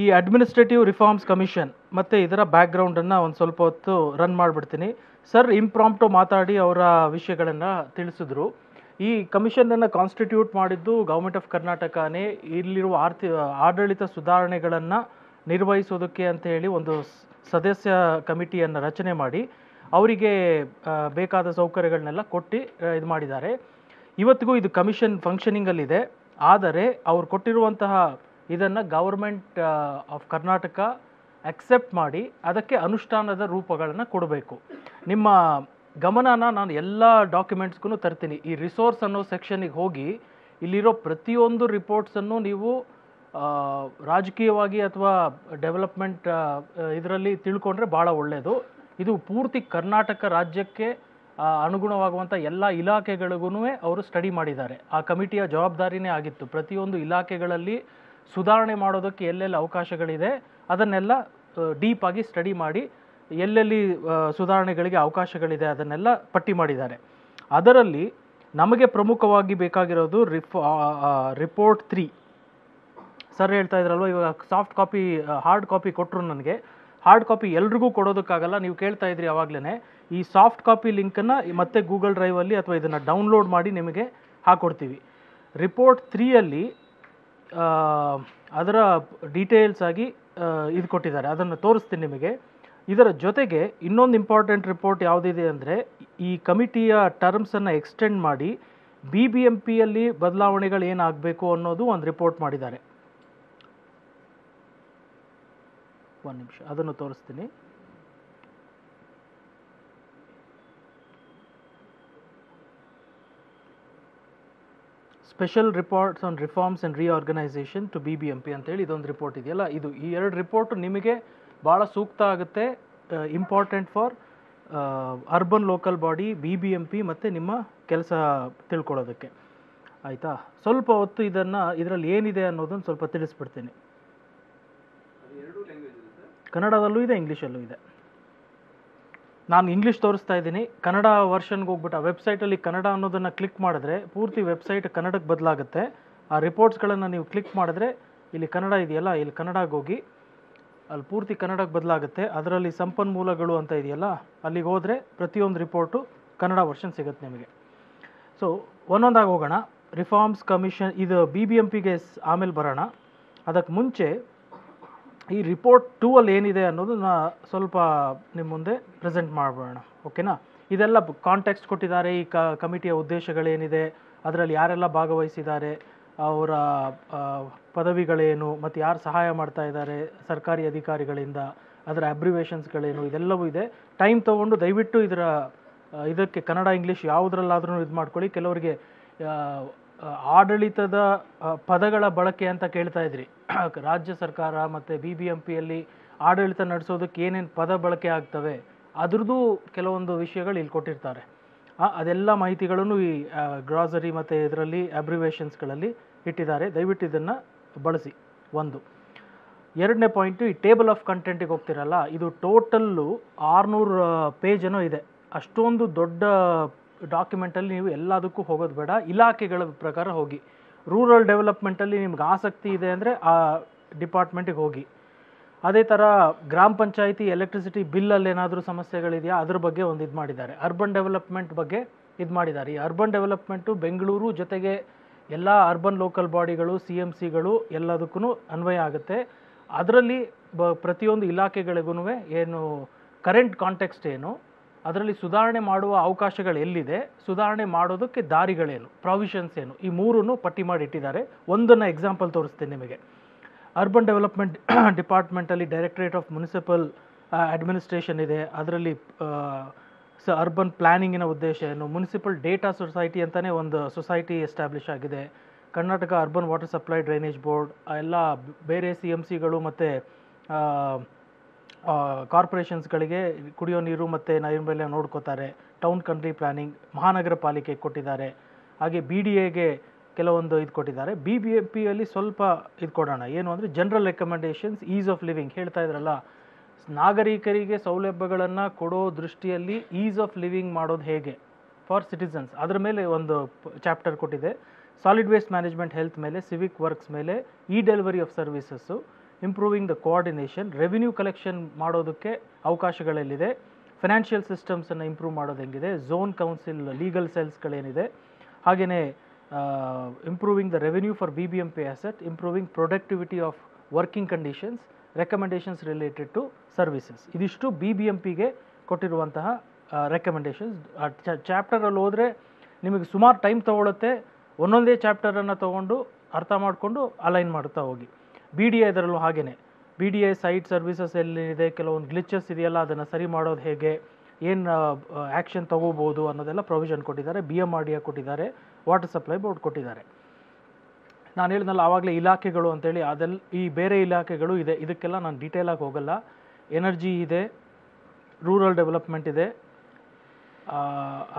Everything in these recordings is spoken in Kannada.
ಈ ಅಡ್ಮಿನಿಸ್ಟ್ರೇಟಿವ್ ರಿಫಾರ್ಮ್ಸ್ ಕಮಿಷನ್ ಮತ್ತು ಇದರ ಬ್ಯಾಕ್ಗ್ರೌಂಡನ್ನು ಒಂದು ಸ್ವಲ್ಪ ಹೊತ್ತು ರನ್ ಮಾಡಿಬಿಡ್ತೀನಿ ಸರ್ ಇಂಪ್ರಾಂಪ್ಟು ಮಾತಾಡಿ ಅವರ ವಿಷಯಗಳನ್ನು ತಿಳಿಸಿದ್ರು ಈ ಕಮಿಷನನ್ನು ಕಾನ್ಸ್ಟಿಟ್ಯೂಟ್ ಮಾಡಿದ್ದು ಗೌರ್ಮೆಂಟ್ ಆಫ್ ಕರ್ನಾಟಕನೇ ಇಲ್ಲಿರುವ ಆರ್ಥಿಕ ಆಡಳಿತ ಸುಧಾರಣೆಗಳನ್ನು ನಿರ್ವಹಿಸೋದಕ್ಕೆ ಅಂತ ಹೇಳಿ ಒಂದು ಸದಸ್ಯ ಕಮಿಟಿಯನ್ನು ರಚನೆ ಮಾಡಿ ಅವರಿಗೆ ಬೇಕಾದ ಸೌಕರ್ಯಗಳನ್ನೆಲ್ಲ ಕೊಟ್ಟು ಇದು ಮಾಡಿದ್ದಾರೆ ಇವತ್ತಿಗೂ ಇದು ಕಮಿಷನ್ ಫಂಕ್ಷನಿಂಗಲ್ಲಿದೆ ಆದರೆ ಅವರು ಕೊಟ್ಟಿರುವಂತಹ ಇದನ್ನು ಗೌರ್ಮೆಂಟ್ ಆಫ್ ಕರ್ನಾಟಕ ಅಕ್ಸೆಪ್ಟ್ ಮಾಡಿ ಅದಕ್ಕೆ ಅನುಷ್ಠಾನದ ರೂಪಗಳನ್ನು ಕೊಡಬೇಕು ನಿಮ್ಮ ಗಮನನ ನಾನು ಎಲ್ಲ ಡಾಕ್ಯುಮೆಂಟ್ಸ್ಗೂ ತರ್ತೀನಿ ಈ ರಿಸೋರ್ಸ್ ಅನ್ನೋ ಸೆಕ್ಷನಿಗೆ ಹೋಗಿ ಇಲ್ಲಿರೋ ಪ್ರತಿಯೊಂದು ರಿಪೋರ್ಟ್ಸನ್ನು ನೀವು ರಾಜಕೀಯವಾಗಿ ಅಥವಾ ಡೆವಲಪ್ಮೆಂಟ್ ಇದರಲ್ಲಿ ತಿಳ್ಕೊಂಡ್ರೆ ಭಾಳ ಒಳ್ಳೆಯದು ಇದು ಪೂರ್ತಿ ಕರ್ನಾಟಕ ರಾಜ್ಯಕ್ಕೆ ಅನುಗುಣವಾಗುವಂಥ ಎಲ್ಲ ಇಲಾಖೆಗಳಿಗೂ ಅವರು ಸ್ಟಡಿ ಮಾಡಿದ್ದಾರೆ ಆ ಕಮಿಟಿಯ ಜವಾಬ್ದಾರಿನೇ ಆಗಿತ್ತು ಪ್ರತಿಯೊಂದು ಇಲಾಖೆಗಳಲ್ಲಿ ಸುಧಾರಣೆ ಮಾಡೋದಕ್ಕೆ ಎಲ್ಲೆಲ್ಲಿ ಅವಕಾಶಗಳಿದೆ ಅದನ್ನೆಲ್ಲ ಡೀಪಾಗಿ ಸ್ಟಡಿ ಮಾಡಿ ಎಲ್ಲೆಲ್ಲಿ ಸುಧಾರಣೆಗಳಿಗೆ ಅವಕಾಶಗಳಿದೆ ಅದನ್ನೆಲ್ಲ ಪಟ್ಟಿ ಮಾಡಿದ್ದಾರೆ ಅದರಲ್ಲಿ ನಮಗೆ ಪ್ರಮುಖವಾಗಿ ಬೇಕಾಗಿರೋದು ರಿಫ್ ರಿಪೋರ್ಟ್ ತ್ರೀ ಸರ್ ಹೇಳ್ತಾ ಇದ್ರಲ್ವ ಇವಾಗ ಸಾಫ್ಟ್ ಕಾಪಿ ಹಾರ್ಡ್ ಕಾಪಿ ಕೊಟ್ಟರು ನನಗೆ ಹಾರ್ಡ್ ಕಾಪಿ ಎಲ್ರಿಗೂ ಕೊಡೋದಕ್ಕಾಗಲ್ಲ ನೀವು ಕೇಳ್ತಾ ಇದ್ರಿ ಆವಾಗಲೇ ಈ ಸಾಫ್ಟ್ ಕಾಪಿ ಲಿಂಕನ್ನು ಮತ್ತೆ ಗೂಗಲ್ ಡ್ರೈವಲ್ಲಿ ಅಥವಾ ಇದನ್ನು ಡೌನ್ಲೋಡ್ ಮಾಡಿ ನಿಮಗೆ ಹಾಕ್ಕೊಡ್ತೀವಿ ರಿಪೋರ್ಟ್ ತ್ರೀಯಲ್ಲಿ ಅದರ ಡೀಟೇಲ್ಸ್ ಆಗಿ ಇದು ಕೊಟ್ಟಿದ್ದಾರೆ ಅದನ್ನು ತೋರಿಸ್ತೀನಿ ನಿಮಗೆ ಇದರ ಜೊತೆಗೆ ಇನ್ನೊಂದು ಇಂಪಾರ್ಟೆಂಟ್ ರಿಪೋರ್ಟ್ ಯಾವುದಿದೆ ಅಂದರೆ ಈ ಕಮಿಟಿಯ ಟರ್ಮ್ಸನ್ನು ಎಕ್ಸ್ಟೆಂಡ್ ಮಾಡಿ ಬಿ ಬಿ ಎಂ ಪಿಯಲ್ಲಿ ಬದಲಾವಣೆಗಳು ಏನಾಗಬೇಕು ಅನ್ನೋದು ಒಂದು ರಿಪೋರ್ಟ್ ಮಾಡಿದ್ದಾರೆ ಒಂದು ನಿಮಿಷ ಅದನ್ನು ತೋರಿಸ್ತೀನಿ special reports on reforms and reorganisation to B B M P ಅಂತೇಳಿ ಇದೊಂದು ರಿಪೋರ್ಟ್ ಇದೆಯಲ್ಲ ಇದು ಈ ಎರಡು ರಿಪೋರ್ಟ್ ನಿಮಗೆ ಭಾಳ ಸೂಕ್ತ ಆಗುತ್ತೆ important for urban local body B B M P ಮತ್ತು ನಿಮ್ಮ ಕೆಲಸ ತಿಳ್ಕೊಳ್ಳೋದಕ್ಕೆ ಆಯಿತಾ ಸ್ವಲ್ಪ ಹೊತ್ತು ಇದನ್ನು ಇದರಲ್ಲಿ ಏನಿದೆ ಅನ್ನೋದನ್ನು ಸ್ವಲ್ಪ ತಿಳಿಸ್ಬಿಡ್ತೀನಿ ಕನ್ನಡದಲ್ಲೂ ಇದೆ ಇಂಗ್ಲೀಷಲ್ಲೂ ಇದೆ ನಾನು ಇಂಗ್ಲೀಷ್ ತೋರಿಸ್ತಾ ಇದ್ದೀನಿ ಕನ್ನಡ ವರ್ಷನ್ಗೆ ಹೋಗ್ಬಿಟ್ಟು ಆ ವೆಬ್ಸೈಟಲ್ಲಿ ಕನ್ನಡ ಅನ್ನೋದನ್ನು ಕ್ಲಿಕ್ ಮಾಡಿದ್ರೆ ಪೂರ್ತಿ ವೆಬ್ಸೈಟ್ ಕನ್ನಡಕ್ಕೆ ಬದಲಾಗುತ್ತೆ ಆ ರಿಪೋರ್ಟ್ಸ್ಗಳನ್ನು ನೀವು ಕ್ಲಿಕ್ ಮಾಡಿದ್ರೆ ಇಲ್ಲಿ ಕನ್ನಡ ಇದೆಯಲ್ಲ ಇಲ್ಲಿ ಕನ್ನಡಗೆ ಹೋಗಿ ಅಲ್ಲಿ ಪೂರ್ತಿ ಕನ್ನಡಕ್ಕೆ ಬದಲಾಗುತ್ತೆ ಅದರಲ್ಲಿ ಸಂಪನ್ಮೂಲಗಳು ಅಂತ ಇದೆಯಲ್ಲ ಅಲ್ಲಿಗೆ ಹೋದರೆ ಪ್ರತಿಯೊಂದು ರಿಪೋರ್ಟು ಕನ್ನಡ ವರ್ಷನ್ ಸಿಗುತ್ತೆ ನಿಮಗೆ ಸೊ ಒಂದೊಂದಾಗಿ ಹೋಗೋಣ ರಿಫಾರ್ಮ್ಸ್ ಕಮಿಷನ್ ಇದು ಬಿ ಬಿ ಎಂ ಪಿಗೆ ಆಮೇಲೆ ಬರೋಣ ಅದಕ್ಕೆ ಮುಂಚೆ ಈ ರಿಪೋರ್ಟ್ ಟೂ ಅಲ್ಲಿ ಏನಿದೆ ಅನ್ನೋದನ್ನ ಸ್ವಲ್ಪ ನಿಮ್ಮ ಮುಂದೆ ಪ್ರೆಸೆಂಟ್ ಮಾಡ್ಬೋಣ ಓಕೆನಾ ಇದೆಲ್ಲ ಕಾಂಟೆಕ್ಸ್ಟ್ ಕೊಟ್ಟಿದ್ದಾರೆ ಈ ಕಮಿಟಿಯ ಉದ್ದೇಶಗಳೇನಿದೆ ಅದರಲ್ಲಿ ಯಾರೆಲ್ಲ ಭಾಗವಹಿಸಿದ್ದಾರೆ ಅವರ ಪದವಿಗಳೇನು ಮತ್ತು ಯಾರು ಸಹಾಯ ಮಾಡ್ತಾ ಇದ್ದಾರೆ ಸರ್ಕಾರಿ ಅಧಿಕಾರಿಗಳಿಂದ ಅದರ ಅಬ್ರಿವೇಷನ್ಸ್ಗಳೇನು ಇದೆಲ್ಲವೂ ಇದೆ ಟೈಮ್ ತೊಗೊಂಡು ದಯವಿಟ್ಟು ಇದರ ಇದಕ್ಕೆ ಕನ್ನಡ ಇಂಗ್ಲೀಷ್ ಯಾವುದ್ರಲ್ಲಾದ್ರೂ ಇದು ಮಾಡ್ಕೊಳ್ಳಿ ಕೆಲವರಿಗೆ ಆಡಳಿತದ ಪದಗಳ ಬಳಕೆ ಅಂತ ಕೇಳ್ತಾ ಇದ್ರಿ ರಾಜ್ಯ ಸರ್ಕಾರ ಮತ್ತು ಬಿ ಬಿ ಎಂ ಪಿಯಲ್ಲಿ ಆಡಳಿತ ನಡೆಸೋದಕ್ಕೆ ಏನೇನು ಪದ ಬಳಕೆ ಆಗ್ತವೆ ಅದ್ರದ್ದು ಕೆಲವೊಂದು ವಿಷಯಗಳು ಇಲ್ಲಿ ಕೊಟ್ಟಿರ್ತಾರೆ ಅದೆಲ್ಲ ಮಾಹಿತಿಗಳನ್ನು ಈ ಗ್ರಾಸರಿ ಮತ್ತು ಇದರಲ್ಲಿ ಅಬ್ರಿವೇಷನ್ಸ್ಗಳಲ್ಲಿ ಇಟ್ಟಿದ್ದಾರೆ ದಯವಿಟ್ಟು ಇದನ್ನು ಬಳಸಿ ಒಂದು ಎರಡನೇ ಪಾಯಿಂಟು ಈ ಟೇಬಲ್ ಆಫ್ ಕಂಟೆಂಟಿಗೆ ಹೋಗ್ತಿರಲ್ಲ ಇದು ಟೋಟಲ್ಲು ಆರುನೂರು ಪೇಜನೋ ಇದೆ ಅಷ್ಟೊಂದು ದೊಡ್ಡ ಡಾಕ್ಯುಮೆಂಟಲ್ಲಿ ನೀವು ಎಲ್ಲದಕ್ಕೂ ಹೋಗೋದು ಬೇಡ ಇಲಾಖೆಗಳ ಪ್ರಕಾರ ಹೋಗಿ ರೂರಲ್ ಡೆವಲಪ್ಮೆಂಟಲ್ಲಿ ನಿಮ್ಗೆ ಆಸಕ್ತಿ ಇದೆ ಅಂದರೆ ಆ ಡಿಪಾರ್ಟ್ಮೆಂಟಿಗೆ ಹೋಗಿ ಅದೇ ಥರ ಗ್ರಾಮ ಪಂಚಾಯಿತಿ ಎಲೆಕ್ಟ್ರಿಸಿಟಿ ಬಿಲ್ಲಲ್ಲಿ ಏನಾದರೂ ಸಮಸ್ಯೆಗಳಿದೆಯಾ ಅದ್ರ ಬಗ್ಗೆ ಒಂದು ಇದು ಮಾಡಿದ್ದಾರೆ ಅರ್ಬನ್ ಡೆವಲಪ್ಮೆಂಟ್ ಬಗ್ಗೆ ಇದು ಮಾಡಿದ್ದಾರೆ ಈ ಅರ್ಬನ್ ಡೆವಲಪ್ಮೆಂಟು ಬೆಂಗಳೂರು ಜೊತೆಗೆ ಎಲ್ಲ ಅರ್ಬನ್ ಲೋಕಲ್ ಬಾಡಿಗಳು ಸಿ ಎಮ್ ಸಿಗಳು ಎಲ್ಲದಕ್ಕೂ ಅನ್ವಯ ಆಗುತ್ತೆ ಅದರಲ್ಲಿ ಬ ಪ್ರತಿಯೊಂದು ಇಲಾಖೆಗಳಿಗೂ ಏನು ಕರೆಂಟ್ ಕಾಂಟೆಕ್ಸ್ಟ್ ಏನು ಅದರಲ್ಲಿ ಸುಧಾರಣೆ ಮಾಡುವ ಅವಕಾಶಗಳು ಎಲ್ಲಿದೆ ಸುಧಾರಣೆ ಮಾಡೋದಕ್ಕೆ ದಾರಿಗಳೇನು ಪ್ರಾವಿಷನ್ಸ್ ಏನು ಈ ಮೂರನ್ನು ಪಟ್ಟಿ ಮಾಡಿ ಇಟ್ಟಿದ್ದಾರೆ ಒಂದನ್ನು ಎಕ್ಸಾಂಪಲ್ ತೋರಿಸ್ತೀನಿ ನಿಮಗೆ ಅರ್ಬನ್ ಡೆವಲಪ್ಮೆಂಟ್ ಡಿಪಾರ್ಟ್ಮೆಂಟಲ್ಲಿ ಡೈರೆಕ್ಟ್ರೇಟ್ ಆಫ್ ಮುನಿಸಿಪಲ್ ಅಡ್ಮಿನಿಸ್ಟ್ರೇಷನ್ ಇದೆ ಅದರಲ್ಲಿ ಸ ಅರ್ಬನ್ ಪ್ಲ್ಯಾನಿಂಗಿನ ಉದ್ದೇಶ ಏನು ಮುನಿಸಿಪಲ್ ಡೇಟಾ ಸೊಸೈಟಿ ಅಂತಲೇ ಒಂದು ಸೊಸೈಟಿ ಎಸ್ಟಾಬ್ಲಿಷ್ ಆಗಿದೆ Karnataka urban water supply drainage board ಎಲ್ಲ ಬೇರೆ ಸಿ ಎಮ್ ಸಿಗಳು ಮತ್ತು ಕಾರ್ಪೊರೇಷನ್ಸ್ಗಳಿಗೆ ಕುಡಿಯೋ ನೀರು ಮತ್ತು ನೈರ್ಮಲ್ಯ ನೋಡ್ಕೋತಾರೆ ಟೌನ್ ಕಂಟ್ರಿ ಪ್ಲಾನಿಂಗ್ ಮಹಾನಗರ ಪಾಲಿಕೆ ಕೊಟ್ಟಿದ್ದಾರೆ ಹಾಗೆ ಬಿ ಡಿ ಎಗೆ ಕೆಲವೊಂದು ಇದು ಕೊಟ್ಟಿದ್ದಾರೆ ಬಿ ಬಿ ಎ ಪಿಯಲ್ಲಿ ಸ್ವಲ್ಪ ಇದು ಕೊಡೋಣ ಏನು ಅಂದರೆ general recommendations ease of living ಹೇಳ್ತಾ ಇದ್ರಲ್ಲ ನಾಗರಿಕರಿಗೆ ಸೌಲಭ್ಯಗಳನ್ನು ಕೊಡೋ ದೃಷ್ಟಿಯಲ್ಲಿ ಈಸ್ ಆಫ್ ಲಿವಿಂಗ್ ಮಾಡೋದು ಹೇಗೆ ಫಾರ್ ಸಿಟಿಸನ್ಸ್ ಅದರ ಮೇಲೆ ಒಂದು ಚಾಪ್ಟರ್ ಕೊಟ್ಟಿದೆ ಸಾಲಿಡ್ ವೇಸ್ಟ್ ಮ್ಯಾನೇಜ್ಮೆಂಟ್ ಹೆಲ್ತ್ ಮೇಲೆ ಸಿವಿಕ್ ವರ್ಕ್ಸ್ ಮೇಲೆ E delivery of services improving the coordination revenue collection ಮಾಡೋದಕ್ಕೆ ಅವಕಾಶಗಳಲ್ಲಿದೆ ಫಿನಾನ್ಷಿಯಲ್ ಸಿಸ್ಟಮ್ಸನ್ನು ಇಂಪ್ರೂವ್ ಮಾಡೋದು ಹೆಂಗಿದೆ ಝೋನ್ ಕೌನ್ಸಿಲ್ ಲೀಗಲ್ ಸೆಲ್ಸ್ಗಳೇನಿದೆ ಹಾಗೆಯೇ improving the revenue for B B M P asset improving productivity of working conditions recommendations related to services ಇದಿಷ್ಟು ಬಿ ಬಿ ಎಮ್ ಪಿಗೆ ಕೊಟ್ಟಿರುವಂತಹ ರೆಕಮೆಂಡೇಷನ್ಸ್ ಚಾಪ್ಟರಲ್ಲಿ ಹೋದರೆ ನಿಮಗೆ ಸುಮಾರು ಟೈಮ್ ತೊಗೊಳುತ್ತೆ ಒಂದೊಂದೇ ಚಾಪ್ಟರನ್ನು ತೊಗೊಂಡು ಅರ್ಥ ಮಾಡಿಕೊಂಡು ಅಲೈನ್ ಮಾಡ್ತಾ ಹೋಗಿ ಬಿ ಡಿ ಐ ಇದರಲ್ಲೂ B D I site services ಎಲ್ಲಿದೆ ಕೆಲವೊಂದು ಗ್ಲಿಚಸ್ ಇದೆಯಲ್ಲ ಅದನ್ನು ಸರಿ ಮಾಡೋದು ಹೇಗೆ ಏನು ಆ್ಯಕ್ಷನ್ ತಗೋಬೋದು ಅನ್ನೋದೆಲ್ಲ ಪ್ರೊವಿಷನ್ ಕೊಟ್ಟಿದ್ದಾರೆ ಬಿ ಎಮ್ ಆರ್ ಡಿ ಕೊಟ್ಟಿದ್ದಾರೆ ವಾಟರ್ ಸಪ್ಲೈ ಬೋರ್ಡ್ ಕೊಟ್ಟಿದ್ದಾರೆ ನಾನು ಹೇಳಿದ್ನಲ್ಲ ಆವಾಗಲೇ ಇಲಾಖೆಗಳು ಅಂತೇಳಿ ಅದೆಲ್ಲ ಈ ಬೇರೆ ಇಲಾಖೆಗಳು ಇದೆ ಇದಕ್ಕೆಲ್ಲ ನಾನು ಡೀಟೇಲಾಗಿ ಹೋಗಲ್ಲ ಎನರ್ಜಿ ಇದೆ ರೂರಲ್ ಡೆವಲಪ್ಮೆಂಟ್ ಇದೆ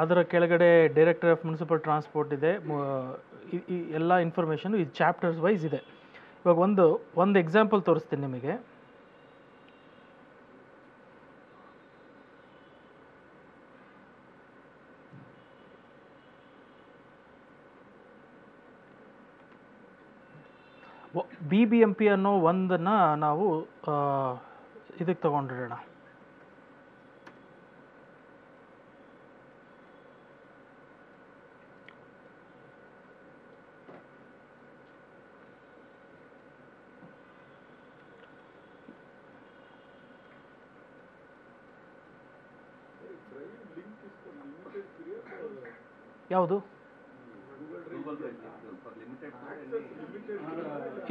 ಅದರ ಕೆಳಗಡೆ ಡೈರೆಕ್ಟರ್ ಆಫ್ ಮುನ್ಸಿಪಲ್ ಟ್ರಾನ್ಸ್ಪೋರ್ಟ್ ಇದೆ ಎಲ್ಲ ಇನ್ಫಾರ್ಮೇಷನು ಇದು ಚಾಪ್ಟರ್ಸ್ ವೈಸ್ ಇದೆ ಇವಾಗ ಒಂದು ಒಂದು ಎಕ್ಸಾಂಪಲ್ ತೋರಿಸ್ತೀನಿ ನಿಮಗೆ ಬಿ ಬಿ ಎಂ ಪಿ ಅನ್ನೋ ಒಂದನ್ನು ನಾವು ಇದಕ್ಕೆ ತಗೊಂಡಿರೋಣ ಯಾವುದು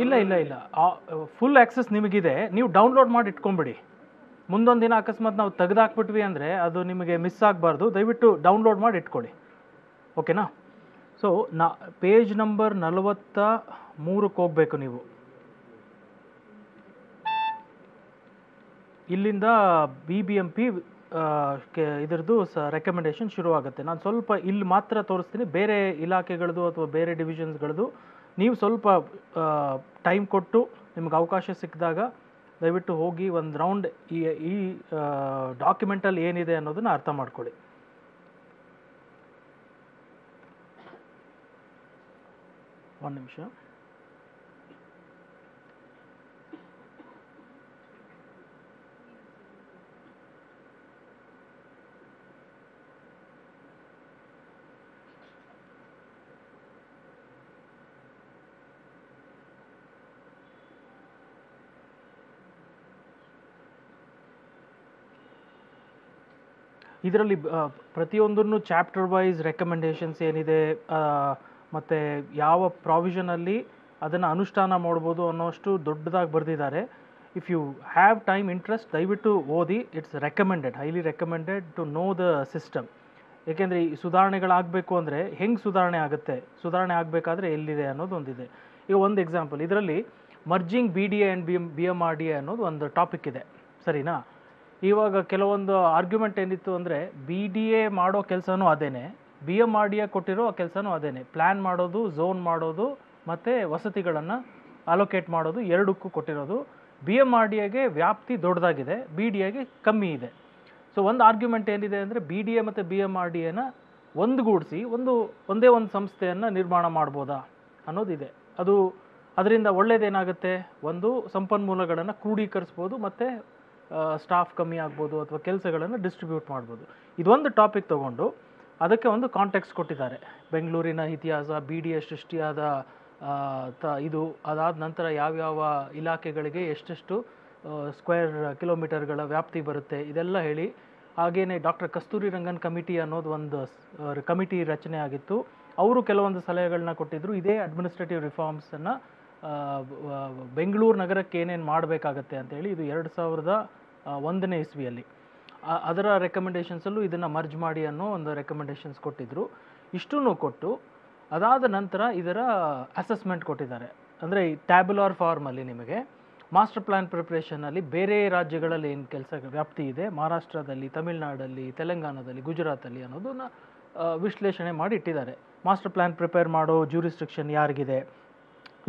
ಇಲ್ಲ ಇಲ್ಲ ಇಲ್ಲ ಫುಲ್ ಆಕ್ಸೆಸ್ ನಿಮಗಿದೆ ನೀವು ಡೌನ್ಲೋಡ್ ಮಾಡಿ ಇಟ್ಕೊಂಬಿಡಿ ಮುಂದೊಂದು ದಿನ ಅಕಸ್ಮಾತ್ ನಾವು ತೆಗೆದಾಕ್ಬಿಟ್ವಿ ಅಂದರೆ ಅದು ನಿಮಗೆ ಮಿಸ್ ಆಗಬಾರ್ದು ದಯವಿಟ್ಟು ಡೌನ್ಲೋಡ್ ಮಾಡಿ ಇಟ್ಕೊಳ್ಳಿ ಓಕೆನಾ ಸೊ ನಾ ಪೇಜ್ ನಂಬರ್ ನಲವತ್ತ ಮೂರಕ್ಕೆ ಹೋಗಬೇಕು ನೀವು ಇಲ್ಲಿಂದ ಬಿ ಬಿ ಎಂ ಪಿ ಕೆ ಇದ್ರದ್ದು ಸ ರೆಕಮೆಂಡೇಷನ್ ಶುರುವಾಗುತ್ತೆ ನಾನು ಸ್ವಲ್ಪ ಇಲ್ಲಿ ಮಾತ್ರ ತೋರಿಸ್ತೀನಿ ಬೇರೆ ಇಲಾಖೆಗಳದ್ದು ಅಥವಾ ಬೇರೆ ಡಿವಿಷನ್ಸ್ಗಳದ್ದು ನೀವು ಸ್ವಲ್ಪ ಟೈಮ್ ಕೊಟ್ಟು ನಿಮ್ಗೆ ಅವಕಾಶ ಸಿಕ್ಕಿದಾಗ ದಯವಿಟ್ಟು ಹೋಗಿ ಒಂದು ರೌಂಡ್ ಈ ಈ ಡಾಕ್ಯುಮೆಂಟಲ್ಲಿ ಏನಿದೆ ಅನ್ನೋದನ್ನು ಅರ್ಥ ಮಾಡ್ಕೊಳ್ಳಿ ಒಂದು ನಿಮಿಷ ಇದರಲ್ಲಿ ಪ್ರತಿಯೊಂದನ್ನು ಚಾಪ್ಟರ್ ವೈಸ್ ರೆಕಮೆಂಡೇಷನ್ಸ್ ಏನಿದೆ ಮತ್ತು ಯಾವ ಪ್ರಾವಿಷನಲ್ಲಿ ಅದನ್ನು ಅನುಷ್ಠಾನ ಮಾಡ್ಬೋದು ಅನ್ನೋಷ್ಟು ದೊಡ್ಡದಾಗಿ ಬರೆದಿದ್ದಾರೆ if you have time interest ದಯವಿಟ್ಟು ಓದಿ it's recommended highly recommended to know the system ಏಕೆಂದರೆ ಈ ಸುಧಾರಣೆಗಳಾಗಬೇಕು ಅಂದರೆ ಹೆಂಗೆ ಸುಧಾರಣೆ ಆಗುತ್ತೆ ಸುಧಾರಣೆ ಆಗಬೇಕಾದ್ರೆ ಎಲ್ಲಿದೆ ಅನ್ನೋದೊಂದಿದೆ ಈಗ ಒಂದು ಎಕ್ಸಾಂಪಲ್ ಇದರಲ್ಲಿ merging B D A and B B M R D A ಅನ್ನೋದು ಒಂದು ಟಾಪಿಕ್ ಇದೆ ಸರಿನಾ ಇವಾಗ ಕೆಲವೊಂದು ಆರ್ಗ್ಯುಮೆಂಟ್ ಏನಿತ್ತು ಅಂದರೆ ಬಿ ಡಿ ಎ ಮಾಡೋ ಕೆಲಸನೂ ಅದೇ B M R D A ಕೊಟ್ಟಿರೋ ಕೆಲಸನೂ ಅದೇನೆ ಪ್ಲ್ಯಾನ್ ಮಾಡೋದು ಝೋನ್ ಮಾಡೋದು ಮತ್ತು ವಸತಿಗಳನ್ನು ಅಲೋಕೇಟ್ ಮಾಡೋದು ಎರಡಕ್ಕೂ ಕೊಟ್ಟಿರೋದು ಬಿ ಎಮ್ ಆರ್ ಡಿ ಎಗೆ ವ್ಯಾಪ್ತಿ ದೊಡ್ಡದಾಗಿದೆ ಬಿ ಡಿ ಎಗೆ ಕಮ್ಮಿ ಇದೆ ಸೊ ಒಂದು ಆರ್ಗ್ಯುಮೆಂಟ್ ಏನಿದೆ ಅಂದರೆ ಬಿ ಡಿ ಎ ಮತ್ತು ಬಿ ಎಮ್ ಆರ್ ಡಿ ಎನ ಒಂದುಗೂಡಿಸಿ ಒಂದು ಒಂದೇ ಒಂದು ಸಂಸ್ಥೆಯನ್ನು ನಿರ್ಮಾಣ ಮಾಡ್ಬೋದಾ ಅನ್ನೋದಿದೆ ಅದು ಅದರಿಂದ ಒಳ್ಳೆಯದೇನಾಗುತ್ತೆ ಒಂದು ಸಂಪನ್ಮೂಲಗಳನ್ನು ಕ್ರೋಢೀಕರಿಸ್ಬೋದು ಮತ್ತು ಸ್ಟಾಫ್ ಕಮ್ಮಿ ಆಗ್ಬೋದು ಅಥವಾ ಕೆಲಸಗಳನ್ನು ಡಿಸ್ಟ್ರಿಬ್ಯೂಟ್ ಮಾಡ್ಬೋದು ಇದೊಂದು ಟಾಪಿಕ್ ತೊಗೊಂಡು ಅದಕ್ಕೆ ಒಂದು ಕಾಂಟೆಕ್ಸ್ ಕೊಟ್ಟಿದ್ದಾರೆ ಬೆಂಗಳೂರಿನ ಇತಿಹಾಸ ಬಿ ಡಿ ಎಸ್ ಸೃಷ್ಟಿಯಾದ ತ ಇದು ಅದಾದ ನಂತರ ಯಾವ್ಯಾವ ಇಲಾಖೆಗಳಿಗೆ ಎಷ್ಟೆಷ್ಟು ಸ್ಕ್ವೇರ್ ಕಿಲೋಮೀಟರ್ಗಳ ವ್ಯಾಪ್ತಿ ಬರುತ್ತೆ ಇದೆಲ್ಲ ಹೇಳಿ ಹಾಗೆಯೇ ಡಾಕ್ಟರ್ ಕಸ್ತೂರಿ ರಂಗನ್ ಕಮಿಟಿ ಅನ್ನೋದು ಒಂದು ಕಮಿಟಿ ರಚನೆ ಆಗಿತ್ತು ಅವರು ಕೆಲವೊಂದು ಸಲಹೆಗಳನ್ನ ಕೊಟ್ಟಿದ್ದರು ಇದೇ ಅಡ್ಮಿನಿಸ್ಟ್ರೇಟಿವ್ ರಿಫಾರ್ಮ್ಸನ್ನು ಬೆಂಗಳೂರು ನಗರಕ್ಕೆ ಏನೇನು ಮಾಡಬೇಕಾಗತ್ತೆ ಅಂತೇಳಿ ಇದು ಎರಡು ಸಾವಿರದ ಒಂದನೇ ಇಸ್ವಿಯಲ್ಲಿ ಅದರ ರೆಕಮೆಂಡೇಷನ್ಸಲ್ಲೂ ಇದನ್ನು ಮರ್ಜ್ ಮಾಡಿ ಅನ್ನೋ ಒಂದು ರೆಕಮೆಂಡೇಷನ್ಸ್ ಕೊಟ್ಟಿದ್ದರು ಇಷ್ಟೂ ಕೊಟ್ಟು ಅದಾದ ನಂತರ ಇದರ ಅಸೆಸ್ಮೆಂಟ್ ಕೊಟ್ಟಿದ್ದಾರೆ ಅಂದರೆ ಈ ಟ್ಯಾಬ್ಯುಲಾರ್ ಫಾರ್ಮಲ್ಲಿ ನಿಮಗೆ ಮಾಸ್ಟರ್ ಪ್ಲ್ಯಾನ್ ಪ್ರಿಪ್ರೇಷನಲ್ಲಿ ಬೇರೆ ರಾಜ್ಯಗಳಲ್ಲಿ ಏನು ಕೆಲಸ ವ್ಯಾಪ್ತಿ ಇದೆ ಮಹಾರಾಷ್ಟ್ರದಲ್ಲಿ ತಮಿಳ್ನಾಡಲ್ಲಿ ತೆಲಂಗಾಣದಲ್ಲಿ ಗುಜರಾತಲ್ಲಿ ಅನ್ನೋದನ್ನು ವಿಶ್ಲೇಷಣೆ ಮಾಡಿ ಇಟ್ಟಿದ್ದಾರೆ ಮಾಸ್ಟರ್ ಪ್ಲ್ಯಾನ್ ಪ್ರಿಪೇರ್ ಮಾಡೋ ಜ್ಯೂರಿಸ್ಟ್ರಿಕ್ಷನ್ ಯಾರಿಗಿದೆ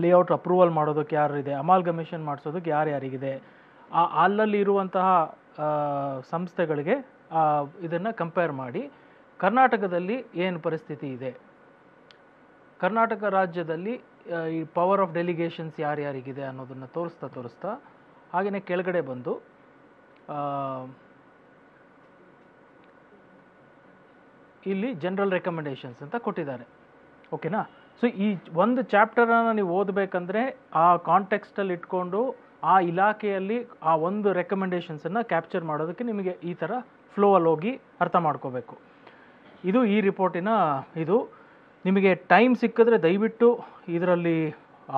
ಲೇಔಟ್ ಅಪ್ರೂವಲ್ ಮಾಡೋದಕ್ಕೆ ಯಾರಿದೆ ಅಮಾಲ್ಗಮೇಷನ್ ಮಾಡಿಸೋದಕ್ಕೆ ಯಾರ್ಯಾರಿಗಿದೆ ಆ ಅಲ್ಲಲ್ಲಿ ಇರುವಂತಹ ಸಂಸ್ಥೆಗಳಿಗೆ ಇದನ್ನು ಕಂಪೇರ್ ಮಾಡಿ ಕರ್ನಾಟಕದಲ್ಲಿ ಏನು ಪರಿಸ್ಥಿತಿ ಇದೆ ಕರ್ನಾಟಕ ರಾಜ್ಯದಲ್ಲಿ ಈ ಪವರ್ ಆಫ್ ಡೆಲಿಗೇಷನ್ಸ್ ಯಾರ್ಯಾರಿಗಿದೆ ಅನ್ನೋದನ್ನು ತೋರಿಸ್ತಾ ತೋರಿಸ್ತಾ ಹಾಗೆಯೇ ಕೆಳಗಡೆ ಬಂದು ಇಲ್ಲಿ ಜನರಲ್ ರೆಕಮೆಂಡೇಷನ್ಸ್ ಅಂತ ಕೊಟ್ಟಿದ್ದಾರೆ ಓಕೆನಾ ಸೊ ಈ ಒಂದು ಚಾಪ್ಟರನ್ನು ನೀವು ಓದಬೇಕಂದ್ರೆ ಆ ಕಾಂಟೆಕ್ಸ್ಟಲ್ಲಿ ಇಟ್ಕೊಂಡು ಆ ಇಲಾಖೆಯಲ್ಲಿ ಆ ಒಂದು ರೆಕಮೆಂಡೇಷನ್ಸನ್ನು ಕ್ಯಾಪ್ಚರ್ ಮಾಡೋದಕ್ಕೆ ನಿಮಗೆ ಈ ಥರ ಫ್ಲೋ ಅಲ್ಲಿ ಹೋಗಿ ಅರ್ಥ ಮಾಡ್ಕೋಬೇಕು ಇದು ಈ ರಿಪೋರ್ಟಿನ ಇದು ನಿಮಗೆ ಟೈಮ್ ಸಿಕ್ಕಿದ್ರೆ ದಯವಿಟ್ಟು ಇದರಲ್ಲಿ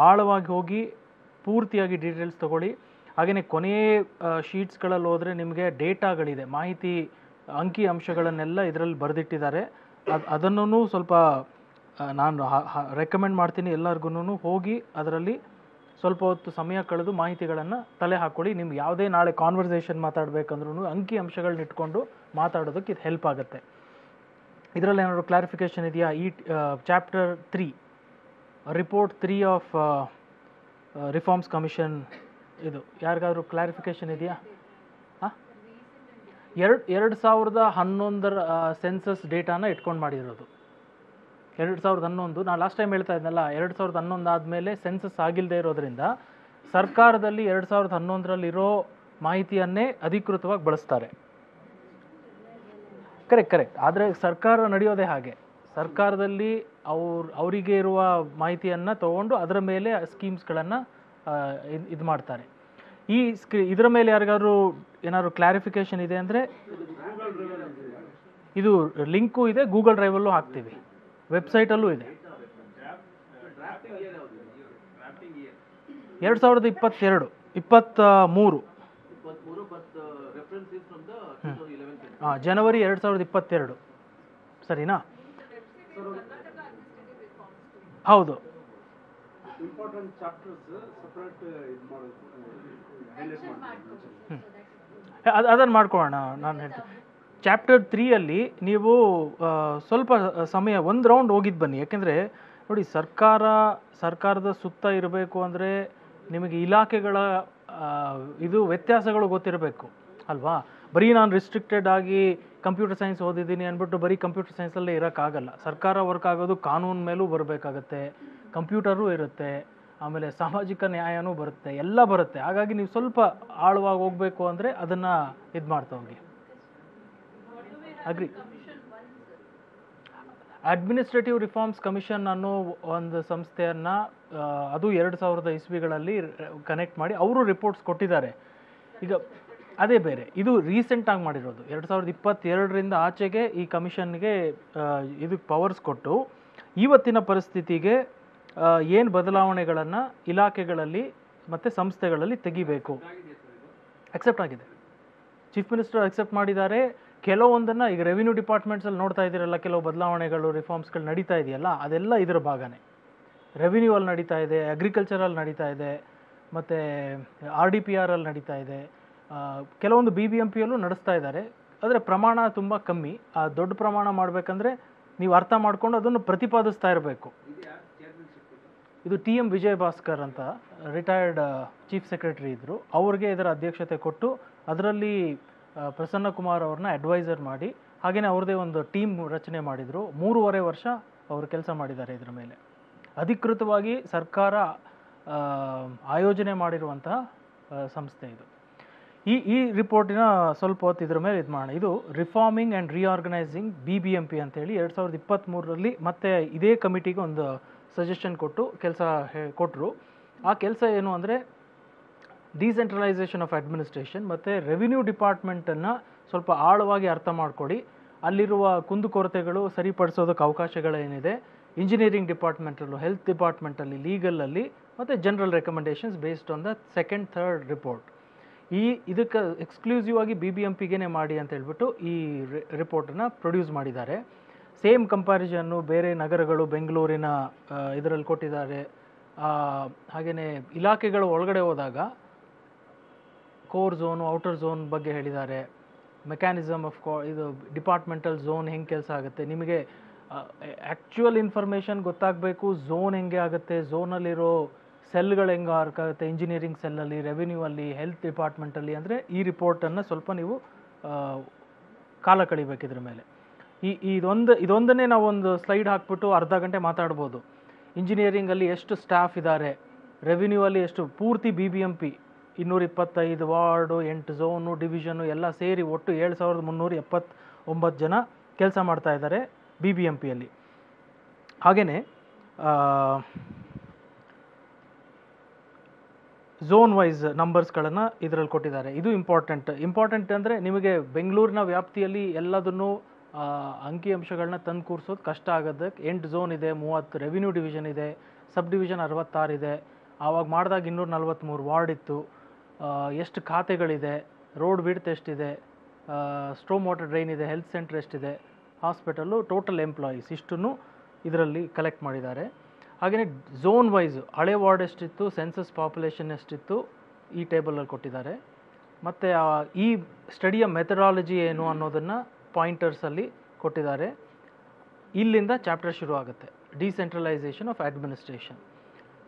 ಆಳವಾಗಿ ಹೋಗಿ ಪೂರ್ತಿಯಾಗಿ ಡೀಟೇಲ್ಸ್ ತಗೊಳ್ಳಿ ಹಾಗೆಯೇ ಕೊನೆಯ ಶೀಟ್ಸ್ಗಳಲ್ಲಿ ಹೋದರೆ ನಿಮಗೆ ಡೇಟಾಗಳಿದೆ ಮಾಹಿತಿ ಅಂಕಿ ಅಂಶಗಳನ್ನೆಲ್ಲ ಇದರಲ್ಲಿ ಬರೆದಿಟ್ಟಿದ್ದಾರೆ ಅದು ಅದನ್ನು ಸ್ವಲ್ಪ ನಾನು ರೆಕಮೆಂಡ್ ಮಾಡ್ತೀನಿ ಎಲ್ಲರಿಗೂ ಹೋಗಿ ಅದರಲ್ಲಿ ಸ್ವಲ್ಪ ಹೊತ್ತು ಸಮಯ ಕಳೆದು ಮಾಹಿತಿಗಳನ್ನು ತಲೆ ಹಾಕ್ಕೊಳ್ಳಿ ನಿಮ್ಗೆ ಯಾವುದೇ ನಾಳೆ ಕಾನ್ವರ್ಸೇಷನ್ ಮಾತಾಡಬೇಕಂದ್ರೂ ಅಂಕಿ ಅಂಶಗಳನ್ನ ಇಟ್ಕೊಂಡು ಮಾತಾಡೋದಕ್ಕೆ ಇದು ಹೆಲ್ಪ್ ಆಗುತ್ತೆ ಇದರಲ್ಲಿ ಏನಾದ್ರು ಕ್ಲಾರಿಫಿಕೇಷನ್ ಇದೆಯಾ ಈ chapter three report three of reforms commission ಇದು ಯಾರಿಗಾದ್ರೂ ಕ್ಲಾರಿಫಿಕೇಷನ್ ಇದೆಯಾ ಹಾಂ ಎರಡು ಎರಡು ಸಾವಿರದ ಹನ್ನೊಂದರ ಸೆನ್ಸಸ್ ಡೇಟಾನ ಇಟ್ಕೊಂಡು ಮಾಡಿರೋದು ಎರಡು ಸಾವಿರದ ಹನ್ನೊಂದು ನಾನು ಲಾಸ್ಟ್ ಟೈಮ್ ಹೇಳ್ತಾ ಇದ್ದೆನಲ್ಲ ಎರಡು ಸಾವಿರದ ಹನ್ನೊಂದು ಆದಮೇಲೆ ಸೆನ್ಸಸ್ ಆಗಿಲ್ಲದೆ ಇರೋದ್ರಿಂದ ಸರ್ಕಾರದಲ್ಲಿ ಎರಡು ಸಾವಿರದ ಹನ್ನೊಂದರಲ್ಲಿರೋ ಮಾಹಿತಿಯನ್ನೇ ಅಧಿಕೃತವಾಗಿ ಬಳಸ್ತಾರೆ ಕರೆಕ್ಟ್ ಕರೆಕ್ಟ್ ಆದರೆ ಸರ್ಕಾರ ನಡೆಯೋದೇ ಹಾಗೆ ಸರ್ಕಾರದಲ್ಲಿ ಅವ್ರ ಅವರಿಗೆ ಇರುವ ಮಾಹಿತಿಯನ್ನು ತೊಗೊಂಡು ಅದರ ಮೇಲೆ ಸ್ಕೀಮ್ಸ್ಗಳನ್ನು ಇದು ಮಾಡ್ತಾರೆ ಈ ಸ್ಕೀ ಇದರ ಮೇಲೆ ಯಾರಿಗಾದ್ರೂ ಏನಾದ್ರು ಕ್ಲಾರಿಫಿಕೇಶನ್ ಇದೆ ಅಂದರೆ ಇದು ಲಿಂಕು ಇದೆ ಗೂಗಲ್ ಡ್ರೈವಲ್ಲೂ ಹಾಕ್ತೀವಿ ವೆಬ್ಸೈಟಲ್ಲೂ ಇದೆ ಎರಡು ಸಾವಿರದ ಇಪ್ಪತ್ತೆರಡು ಇಪ್ಪತ್ತ ಮೂರು ಹಾಂ ಜನವರಿ ಎರಡು ಸಾವಿರದ ಇಪ್ಪತ್ತೆರಡು ಸರಿನಾ ಹೌದು ಅದನ್ನು ಮಾಡ್ಕೊಳ್ಳೋಣ ನಾನು ಹೇಳ್ತೀನಿ ಚಾಪ್ಟರ್ ತ್ರೀಯಲ್ಲಿ ನೀವು ಸ್ವಲ್ಪ ಸಮಯ ಒಂದು ರೌಂಡ್ ಹೋಗಿದ್ದು ಬನ್ನಿ ಯಾಕೆಂದರೆ ನೋಡಿ ಸರ್ಕಾರ ಸರ್ಕಾರದ ಸುತ್ತ ಇರಬೇಕು ಅಂದರೆ ನಿಮಗೆ ಇಲಾಖೆಗಳ ಇದು ವ್ಯತ್ಯಾಸಗಳು ಗೊತ್ತಿರಬೇಕು ಅಲ್ವಾ ಬರೀ ನಾನು ರಿಸ್ಟ್ರಿಕ್ಟೆಡ್ ಆಗಿ ಕಂಪ್ಯೂಟರ್ ಸೈನ್ಸ್ ಓದಿದ್ದೀನಿ ಅಂದ್ಬಿಟ್ಟು ಬರೀ ಕಂಪ್ಯೂಟರ್ ಸೈನ್ಸಲ್ಲೇ ಇರೋಕ್ಕಾಗಲ್ಲ ಸರ್ಕಾರ ವರ್ಕ್ ಆಗೋದು ಕಾನೂನು ಮೇಲೂ ಬರಬೇಕಾಗತ್ತೆ ಕಂಪ್ಯೂಟರು ಇರುತ್ತೆ ಆಮೇಲೆ ಸಾಮಾಜಿಕ ನ್ಯಾಯನೂ ಬರುತ್ತೆ ಎಲ್ಲ ಬರುತ್ತೆ ಹಾಗಾಗಿ ನೀವು ಸ್ವಲ್ಪ ಆಳವಾಗಿ ಹೋಗಬೇಕು ಅಂದರೆ ಅದನ್ನು ಇದು ಮಾಡ್ತಾ ಹೋಗಿ ಅಗ್ರಿ ಅಡ್ಮಿನಿಸ್ಟ್ರೇಟಿವ್ ರಿಫಾರ್ಮ್ಸ್ ಕಮಿಷನ್ ಅನ್ನೋ ಒಂದು ಸಂಸ್ಥೆಯನ್ನು ಅದು ಎರಡು ಸಾವಿರದ ಇಸ್ವಿಗಳಲ್ಲಿ ಕನೆಕ್ಟ್ ಮಾಡಿ ಅವರು ರಿಪೋರ್ಟ್ಸ್ ಕೊಟ್ಟಿದ್ದಾರೆ ಈಗ ಅದೇ ಬೇರೆ ಇದು ರೀಸೆಂಟಾಗಿ ಮಾಡಿರೋದು ಎರಡು ಸಾವಿರದ ಇಪ್ಪತ್ತೆರಡರಿಂದ ಆಚೆಗೆ ಈ ಕಮಿಷನ್ಗೆ ಇದಕ್ಕೆ ಪವರ್ಸ್ ಕೊಟ್ಟು ಇವತ್ತಿನ ಪರಿಸ್ಥಿತಿಗೆ ಏನು ಬದಲಾವಣೆಗಳನ್ನು ಇಲಾಖೆಗಳಲ್ಲಿ ಮತ್ತು ಸಂಸ್ಥೆಗಳಲ್ಲಿ ತೆಗಿಬೇಕು ಅಕ್ಸೆಪ್ಟ್ ಆಗಿದೆ ಚೀಫ್ ಮಿನಿಸ್ಟರ್ ಅಕ್ಸೆಪ್ಟ್ ಮಾಡಿದ್ದಾರೆ ಕೆಲವೊಂದನ್ನು ಈಗ ರೆವಿನ್ಯೂ ಡಿಪಾರ್ಟ್ಮೆಂಟ್ಸಲ್ಲಿ ನೋಡ್ತಾ ಇದ್ದೀರಲ್ಲ ಕೆಲವು ಬದಲಾವಣೆಗಳು ರಿಫಾರ್ಮ್ಸ್ಗಳು ನಡೀತಾ ಇದೆಯಲ್ಲ ಅದೆಲ್ಲ ಇದರ ಭಾಗನೇ ರೆವಿನ್ಯೂ ಅಲ್ಲಿ ನಡೀತಾ ಇದೆ ಅಗ್ರಿಕಲ್ಚರಲ್ಲಿ ನಡೀತಾ ಇದೆ ಮತ್ತು ಆರ್ ಡಿ ಪಿ ಆರಲ್ಲಿ ನಡೀತಾ ಇದೆ ಕೆಲವೊಂದು ಬಿ ಬಿ ಎಂ ಪಿಯಲ್ಲೂ ನಡೆಸ್ತಾ ಇದ್ದಾರೆ ಆದರೆ ಪ್ರಮಾಣ ತುಂಬ ಕಮ್ಮಿ ಆ ದೊಡ್ಡ ಪ್ರಮಾಣ ಮಾಡಬೇಕಂದ್ರೆ ನೀವು ಅರ್ಥ ಮಾಡಿಕೊಂಡು ಅದನ್ನು ಪ್ರತಿಪಾದಿಸ್ತಾ ಇರಬೇಕು ಇದು ಟಿ ಎಂ ವಿಜಯ್ ಭಾಸ್ಕರ್ ಅಂತ ರಿಟೈರ್ಡ್ ಚೀಫ್ ಸೆಕ್ರೆಟರಿ ಇದ್ದರು ಅವ್ರಿಗೆ ಇದರ ಅಧ್ಯಕ್ಷತೆ ಕೊಟ್ಟು ಅದರಲ್ಲಿ ಪ್ರಸನ್ನ ಕುಮಾರ್ ಅವ್ರನ್ನ ಅಡ್ವೈಸರ್ ಮಾಡಿ ಹಾಗೆಯೇ ಅವ್ರದ್ದೇ ಒಂದು ಟೀಮ್ ರಚನೆ ಮಾಡಿದರು ಮೂರುವರೆ ವರ್ಷ ಅವರು ಕೆಲಸ ಮಾಡಿದ್ದಾರೆ ಇದರ ಮೇಲೆ ಅಧಿಕೃತವಾಗಿ ಸರ್ಕಾರ ಆಯೋಜನೆ ಮಾಡಿರುವಂತಹ ಸಂಸ್ಥೆ ಇದು ಈ ಈ ರಿಪೋರ್ಟಿನ ಸ್ವಲ್ಪ ಹೊತ್ತು ಇದ್ರ ಮೇಲೆ ಇದು ಮಾಡೋಣ ಇದು reforming and reorganising B B M P ಅಂತೇಳಿ ಎರಡು ಸಾವಿರದ ಇಪ್ಪತ್ತ್ಮೂರರಲ್ಲಿ ಮತ್ತೆ ಇದೇ ಕಮಿಟಿಗೆ ಒಂದು ಸಜೆಷನ್ ಕೊಟ್ಟು ಕೆಲಸ ಕೊಟ್ಟರು ಆ ಕೆಲಸ ಏನು ಅಂದರೆ ಡಿಸೆಂಟ್ರಲೈಸೇಷನ್ ಆಫ್ ಅಡ್ಮಿನಿಸ್ಟ್ರೇಷನ್ ಮತ್ತು ರೆವಿನ್ಯೂ ಡಿಪಾರ್ಟ್ಮೆಂಟನ್ನು ಸ್ವಲ್ಪ ಆಳವಾಗಿ ಅರ್ಥ ಮಾಡಿಕೊಡಿ ಅಲ್ಲಿರುವ ಕುಂದುಕೊರತೆಗಳು ಸರಿಪಡಿಸೋದಕ್ಕೆ ಅವಕಾಶಗಳೇನಿದೆ ಇಂಜಿನಿಯರಿಂಗ್ ಡಿಪಾರ್ಟ್ಮೆಂಟಲ್ಲೂ ಹೆಲ್ತ್ ಡಿಪಾರ್ಟ್ಮೆಂಟಲ್ಲಿ ಲೀಗಲಲ್ಲಿ ಮತ್ತು general recommendations based on the second third report ಈ ಇದಕ್ಕೆ ಎಕ್ಸ್ಕ್ಲೂಸಿವ್ ಆಗಿ ಬಿ ಬಿ ಎಂ ಪಿಗೇನೆ ಮಾಡಿ ಅಂತ ಹೇಳ್ಬಿಟ್ಟು ಈ ರಿಪೋರ್ಟನ್ನು ಪ್ರೊಡ್ಯೂಸ್ ಮಾಡಿದ್ದಾರೆ ಸೇಮ್ ಕಂಪ್ಯಾರಿಸನ್ನು ಬೇರೆ ನಗರಗಳು ಬೆಂಗಳೂರಿನ ಇದರಲ್ಲಿ ಕೊಟ್ಟಿದ್ದಾರೆ ಹಾಗೆಯೇ ಇಲಾಖೆಗಳು ಒಳಗಡೆ ಹೋದಾಗ ಕೋರ್ ಝೋನು ಔಟರ್ ಝೋನ್ ಬಗ್ಗೆ ಹೇಳಿದ್ದಾರೆ ಮೆಕ್ಯಾನಿಸಮ್ ಆಫ್ ಕೋ ಇದು ಡಿಪಾರ್ಟ್ಮೆಂಟಲ್ ಝೋನ್ ಹೆಂಗೆ ಕೆಲಸ ಆಗುತ್ತೆ ನಿಮಗೆ ಆ್ಯಕ್ಚುಯಲ್ ಇನ್ಫಾರ್ಮೇಷನ್ ಗೊತ್ತಾಗಬೇಕು ಝೋನ್ ಹೆಂಗೆ ಆಗುತ್ತೆ ಝೋನಲ್ಲಿರೋ ಸೆಲ್ಗಳು ಹೆಂಗೆ ವರ್ಕ್ ಆಗುತ್ತೆ ಇಂಜಿನಿಯರಿಂಗ್ ಸೆಲ್ಲಲ್ಲಿ ರೆವಿನ್ಯೂ ಅಲ್ಲಿ ಹೆಲ್ತ್ ಡಿಪಾರ್ಟ್ಮೆಂಟಲ್ಲಿ ಅಂದರೆ ಈ ರಿಪೋರ್ಟನ್ನು ಸ್ವಲ್ಪ ನೀವು ಕಾಲ ಇದ್ರ ಮೇಲೆ ಈ ಇದೊಂದು ಇದೊಂದನ್ನೇ ನಾವೊಂದು ಸ್ಲೈಡ್ ಹಾಕ್ಬಿಟ್ಟು ಅರ್ಧ ಗಂಟೆ ಮಾತಾಡ್ಬೋದು ಇಂಜಿನಿಯರಿಂಗಲ್ಲಿ ಎಷ್ಟು ಸ್ಟಾಫ್ ಇದ್ದಾರೆ ರೆವಿನ್ಯೂ ಅಲ್ಲಿ ಎಷ್ಟು ಪೂರ್ತಿ ಬಿ ಬಿ ಎಂ ಪಿ ಇನ್ನೂರ ಇಪ್ಪತ್ತೈದು ವಾರ್ಡು ಎಂಟು ಝೋನು ಡಿವಿಷನು ಎಲ್ಲ ಸೇರಿ ಒಟ್ಟು ಏಳು ಸಾವಿರದ ಮುನ್ನೂರ ಎಪ್ಪತ್ತೊಂಬತ್ತು ಜನ ಕೆಲಸ ಮಾಡ್ತಾ ಇದ್ದಾರೆ ಬಿ ಬಿ ಎಂ ಪಿಯಲ್ಲಿ ಹಾಗೆಯೇ ಝೋನ್ ವೈಸ್ ನಂಬರ್ಸ್ಗಳನ್ನು ಇದರಲ್ಲಿ ಕೊಟ್ಟಿದ್ದಾರೆ ಇದು ಇಂಪಾರ್ಟೆಂಟ್ ಇಂಪಾರ್ಟೆಂಟ್ ಅಂದರೆ ನಿಮಗೆ ಬೆಂಗಳೂರಿನ ವ್ಯಾಪ್ತಿಯಲ್ಲಿ ಎಲ್ಲದನ್ನು ಅಂಕಿಅಂಶಗಳನ್ನ ತಂದು ಕೂರಿಸೋದು ಕಷ್ಟ ಆಗೋದಕ್ಕೆ ಎಂಟು ಝೋನ್ ಇದೆ ಮೂವತ್ತು ರೆವಿನ್ಯೂ ಡಿವಿಷನ್ ಇದೆ ಸಬ್ ಡಿವಿಷನ್ ಅರವತ್ತಾರು ಇದೆ ಆವಾಗ ಮಾಡಿದಾಗ ಇನ್ನೂರ ನಲವತ್ತ್ಮೂರು ವಾರ್ಡ್ ಇತ್ತು ಎಷ್ಟು ಖಾತೆಗಳಿದೆ ರೋಡ್ ವಿಡ್ತ್ ಎಷ್ಟಿದೆ ಸ್ಟೋಮ್ ವಾಟರ್ ಡ್ರೈನ್ ಇದೆ ಹೆಲ್ತ್ ಸೆಂಟರ್ ಎಷ್ಟಿದೆ ಹಾಸ್ಪಿಟಲ್ಲು ಟೋಟಲ್ ಎಂಪ್ಲಾಯೀಸ್ ಇಷ್ಟನ್ನು ಇದರಲ್ಲಿ ಕಲೆಕ್ಟ್ ಮಾಡಿದ್ದಾರೆ ಹಾಗೆಯೇ ಝೋನ್ ವೈಸ್ ಹಳೆ ವಾರ್ಡ್ ಎಷ್ಟಿತ್ತು ಸೆನ್ಸಸ್ ಪಾಪ್ಯುಲೇಷನ್ ಎಷ್ಟಿತ್ತು ಈ ಟೇಬಲಲ್ಲಿ ಕೊಟ್ಟಿದ್ದಾರೆ ಮತ್ತು ಈ ಸ್ಟಡಿಯ ಮೆಥಡಾಲಜಿ ಏನು ಅನ್ನೋದನ್ನು ಪಾಯಿಂಟರ್ಸಲ್ಲಿ ಕೊಟ್ಟಿದ್ದಾರೆ ಇಲ್ಲಿಂದ ಚಾಪ್ಟರ್ ಶುರು ಆಗುತ್ತೆ ಡಿಸೆಂಟ್ರಲೈಸೇಷನ್ ಆಫ್ ಅಡ್ಮಿನಿಸ್ಟ್ರೇಷನ್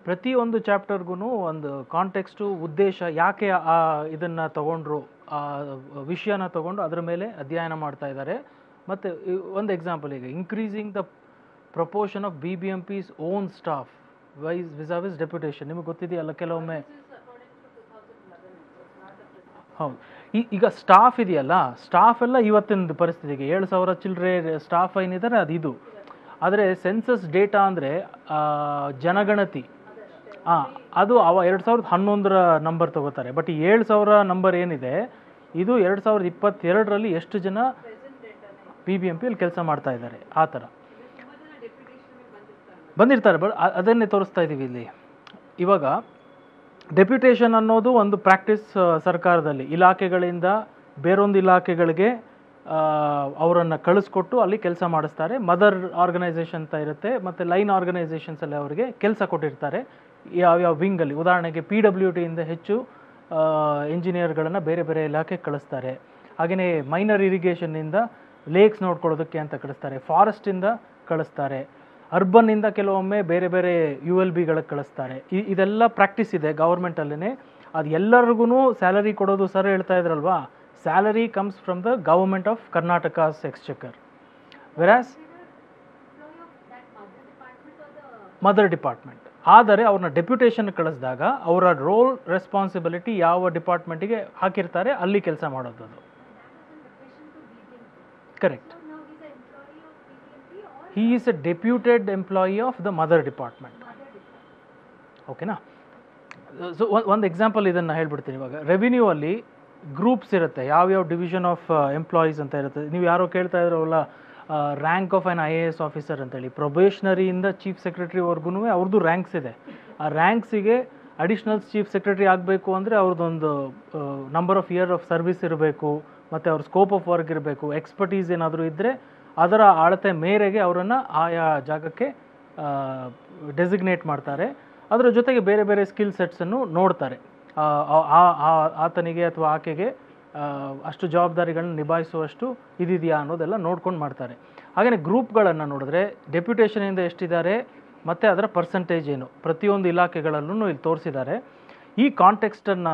ಪ್ರತಿಯೊಂದು ಚಾಪ್ಟರ್ಗೂ ಒಂದು ಕಾಂಟೆಕ್ಸ್ಟು ಉದ್ದೇಶ ಯಾಕೆ ಆ ಇದನ್ನು ತಗೊಂಡ್ರು ವಿಷಯನ ತಗೊಂಡು ಅದರ ಮೇಲೆ ಅಧ್ಯಯನ ಮಾಡ್ತಾ ಇದ್ದಾರೆ ಮತ್ತು ಒಂದು ಎಕ್ಸಾಂಪಲ್ ಈಗ increasing the proportion of B B M P's own staff vis a vis deputation ನಿಮಗೆ ಗೊತ್ತಿದೆಯಲ್ಲ ಕೆಲವೊಮ್ಮೆ ಹೌದು ಈಗ ಸ್ಟಾಫ್ ಇದೆಯಲ್ಲ ಸ್ಟಾಫ್ ಎಲ್ಲ ಇವತ್ತಿನ ಪರಿಸ್ಥಿತಿಗೆ ಏಳು ಸಾವಿರ ಚಿಲ್ಲರೆ ಸ್ಟಾಫ್ ಏನಿದ್ದಾರೆ ಅದು ಇದು ಆದರೆ ಸೆನ್ಸಸ್ ಡೇಟಾ ಅಂದರೆ ಜನಗಣತಿ ಹಾಂ ಅದು ಅವ ಎರಡು ಸಾವಿರದ ಹನ್ನೊಂದರ ನಂಬರ್ ತಗೋತಾರೆ ಬಟ್ ಏಳು ಸಾವಿರ ನಂಬರ್ ಏನಿದೆ ಇದು ಎರಡು ಸಾವಿರದ ಇಪ್ಪತ್ತೆರಡರಲ್ಲಿ ಎಷ್ಟು ಜನ ಪಿ ಬಿ ಎಂ ಪಿಯಲ್ಲಿ ಕೆಲಸ ಮಾಡ್ತಾ ಇದ್ದಾರೆ ಆ ಥರ ಬಂದಿರ್ತಾರೆ ಬಟ್ ಅದನ್ನೇ ತೋರಿಸ್ತಾ ಇದ್ದೀವಿ ಇಲ್ಲಿ ಇವಾಗ ಡೆಪ್ಯುಟೇಷನ್ ಅನ್ನೋದು ಒಂದು ಪ್ರಾಕ್ಟೀಸ್ ಸರ್ಕಾರದಲ್ಲಿ ಇಲಾಖೆಗಳಿಂದ ಬೇರೊಂದು ಇಲಾಖೆಗಳಿಗೆ ಅವರನ್ನು ಕಳಿಸ್ಕೊಟ್ಟು ಅಲ್ಲಿ ಕೆಲಸ ಮಾಡಿಸ್ತಾರೆ ಮದರ್ ಆರ್ಗನೈಸೇಷನ್ ಅಂತ ಇರುತ್ತೆ ಮತ್ತು ಲೈನ್ ಆರ್ಗನೈಸೇಷನ್ಸಲ್ಲಿ ಅವರಿಗೆ ಕೆಲಸ ಕೊಟ್ಟಿರ್ತಾರೆ ಯಾವ ಯಾವ್ಯಾವ ವಿಂಗಲ್ಲಿ ಉದಾಹರಣೆಗೆ ಪಿ ಡಬ್ಲ್ಯೂ ಟಿಯಿಂದ ಹೆಚ್ಚು ಇಂಜಿನಿಯರ್ಗಳನ್ನು ಬೇರೆ ಬೇರೆ ಇಲಾಖೆಗೆ ಕಳಿಸ್ತಾರೆ ಹಾಗೆಯೇ ಮೈನರ್ ಇರಿಗೇಷನ್ನಿಂದ ಲೇಕ್ಸ್ ನೋಡ್ಕೊಳ್ಳೋದಕ್ಕೆ ಅಂತ ಕಳಿಸ್ತಾರೆ ಫಾರೆಸ್ಟಿಂದ ಕಳಿಸ್ತಾರೆ ಅರ್ಬನ್ನಿಂದ ಕೆಲವೊಮ್ಮೆ ಬೇರೆ ಬೇರೆ ಯು ಎಲ್ ಬಿಗಳಿಗೆ ಕಳಿಸ್ತಾರೆ ಇದೆಲ್ಲ ಪ್ರಾಕ್ಟೀಸ್ ಇದೆ ಗೌರ್ಮೆಂಟಲ್ಲೇ ಅದು ಎಲ್ಲರಿಗೂ ಸ್ಯಾಲರಿ ಕೊಡೋದು ಸರ್ ಹೇಳ್ತಾ ಇದ್ರಲ್ವಾ salary comes from the government of ಕರ್ನಾಟಕಸ್ ಚೆಕರ್ ವೆರಾಸ್ ಮದರ್ ಡಿಪಾರ್ಟ್ಮೆಂಟ್ ಆದರೆ ಅವ್ರನ್ನ ಡೆಪ್ಯುಟೇಷನ್ ಕಳಿಸಿದಾಗ ಅವರ ರೋಲ್ ರೆಸ್ಪಾನ್ಸಿಬಿಲಿಟಿ ಯಾವ ಡಿಪಾರ್ಟ್ಮೆಂಟಿಗೆ ಹಾಕಿರ್ತಾರೆ ಅಲ್ಲಿ ಕೆಲಸ ಮಾಡೋದು ಅದು correct he is a deputed employee of the mother department ಓಕೆನಾ ಸೊ ಒಂದು ಎಕ್ಸಾಂಪಲ್ ಇದನ್ನು ಹೇಳ್ಬಿಡ್ತೀನಿ ಇವಾಗ ರೆವಿನ್ಯೂ ಅಲ್ಲಿ ಗ್ರೂಪ್ಸ್ ಇರುತ್ತೆ ಯಾವ್ಯಾವ ಡಿವಿಷನ್ ಆಫ್ ಎಂಪ್ಲಾಯೀಸ್ ಅಂತ ಇರುತ್ತೆ ನೀವು ಯಾರೋ ಕೇಳ್ತಾ ಇದ್ರವಲ್ಲ rank of an I A S officer ಅಂತೇಳಿ ಪ್ರೊಬೇಷನರಿಯಿಂದ ಚೀಫ್ ಸೆಕ್ರೆಟರಿವರೆಗೂ ಅವ್ರದ್ದು ರ್ಯಾಂಕ್ಸ್ ಇದೆ ಆ ರ್ಯಾಂಕ್ಸಿಗೆ ಅಡಿಷ್ನಲ್ಸ್ ಚೀಫ್ ಸೆಕ್ರೆಟರಿ ಆಗಬೇಕು ಅಂದರೆ ಅವ್ರದ್ದೊಂದು number of year of service ಇರಬೇಕು ಮತ್ತು ಅವ್ರ ಸ್ಕೋಪ್ ಆಫ್ ವರ್ಕ್ ಇರಬೇಕು ಎಕ್ಸ್ಪರ್ಟೀಸ್ ಏನಾದರೂ ಇದ್ದರೆ ಅದರ ಅಳತೆ ಮೇರೆಗೆ ಅವರನ್ನು ಆಯಾ ಜಾಗಕ್ಕೆ ಡೆಸಿಗ್ನೇಟ್ ಮಾಡ್ತಾರೆ ಅದರ ಜೊತೆಗೆ ಬೇರೆ ಬೇರೆ ಸ್ಕಿಲ್ ಸೆಟ್ಸನ್ನು ನೋಡ್ತಾರೆ ಆತನಿಗೆ ಅಥವಾ ಆಕೆಗೆ ಅಷ್ಟು ಜವಾಬ್ದಾರಿಗಳನ್ನ ನಿಭಾಯಿಸುವಷ್ಟು ಇದಿದೆಯಾ ಅನ್ನೋದೆಲ್ಲ ನೋಡ್ಕೊಂಡು ಮಾಡ್ತಾರೆ ಹಾಗೆಯೇ ಗ್ರೂಪ್ಗಳನ್ನು ನೋಡಿದ್ರೆ ಡೆಪ್ಯುಟೇಷನಿಂದ ಎಷ್ಟಿದ್ದಾರೆ ಮತ್ತು ಅದರ ಪರ್ಸೆಂಟೇಜ್ ಏನು ಪ್ರತಿಯೊಂದು ಇಲಾಖೆಗಳಲ್ಲೂ ಇಲ್ಲಿ ತೋರಿಸಿದ್ದಾರೆ ಈ ಕಾಂಟೆಕ್ಸ್ಟನ್ನು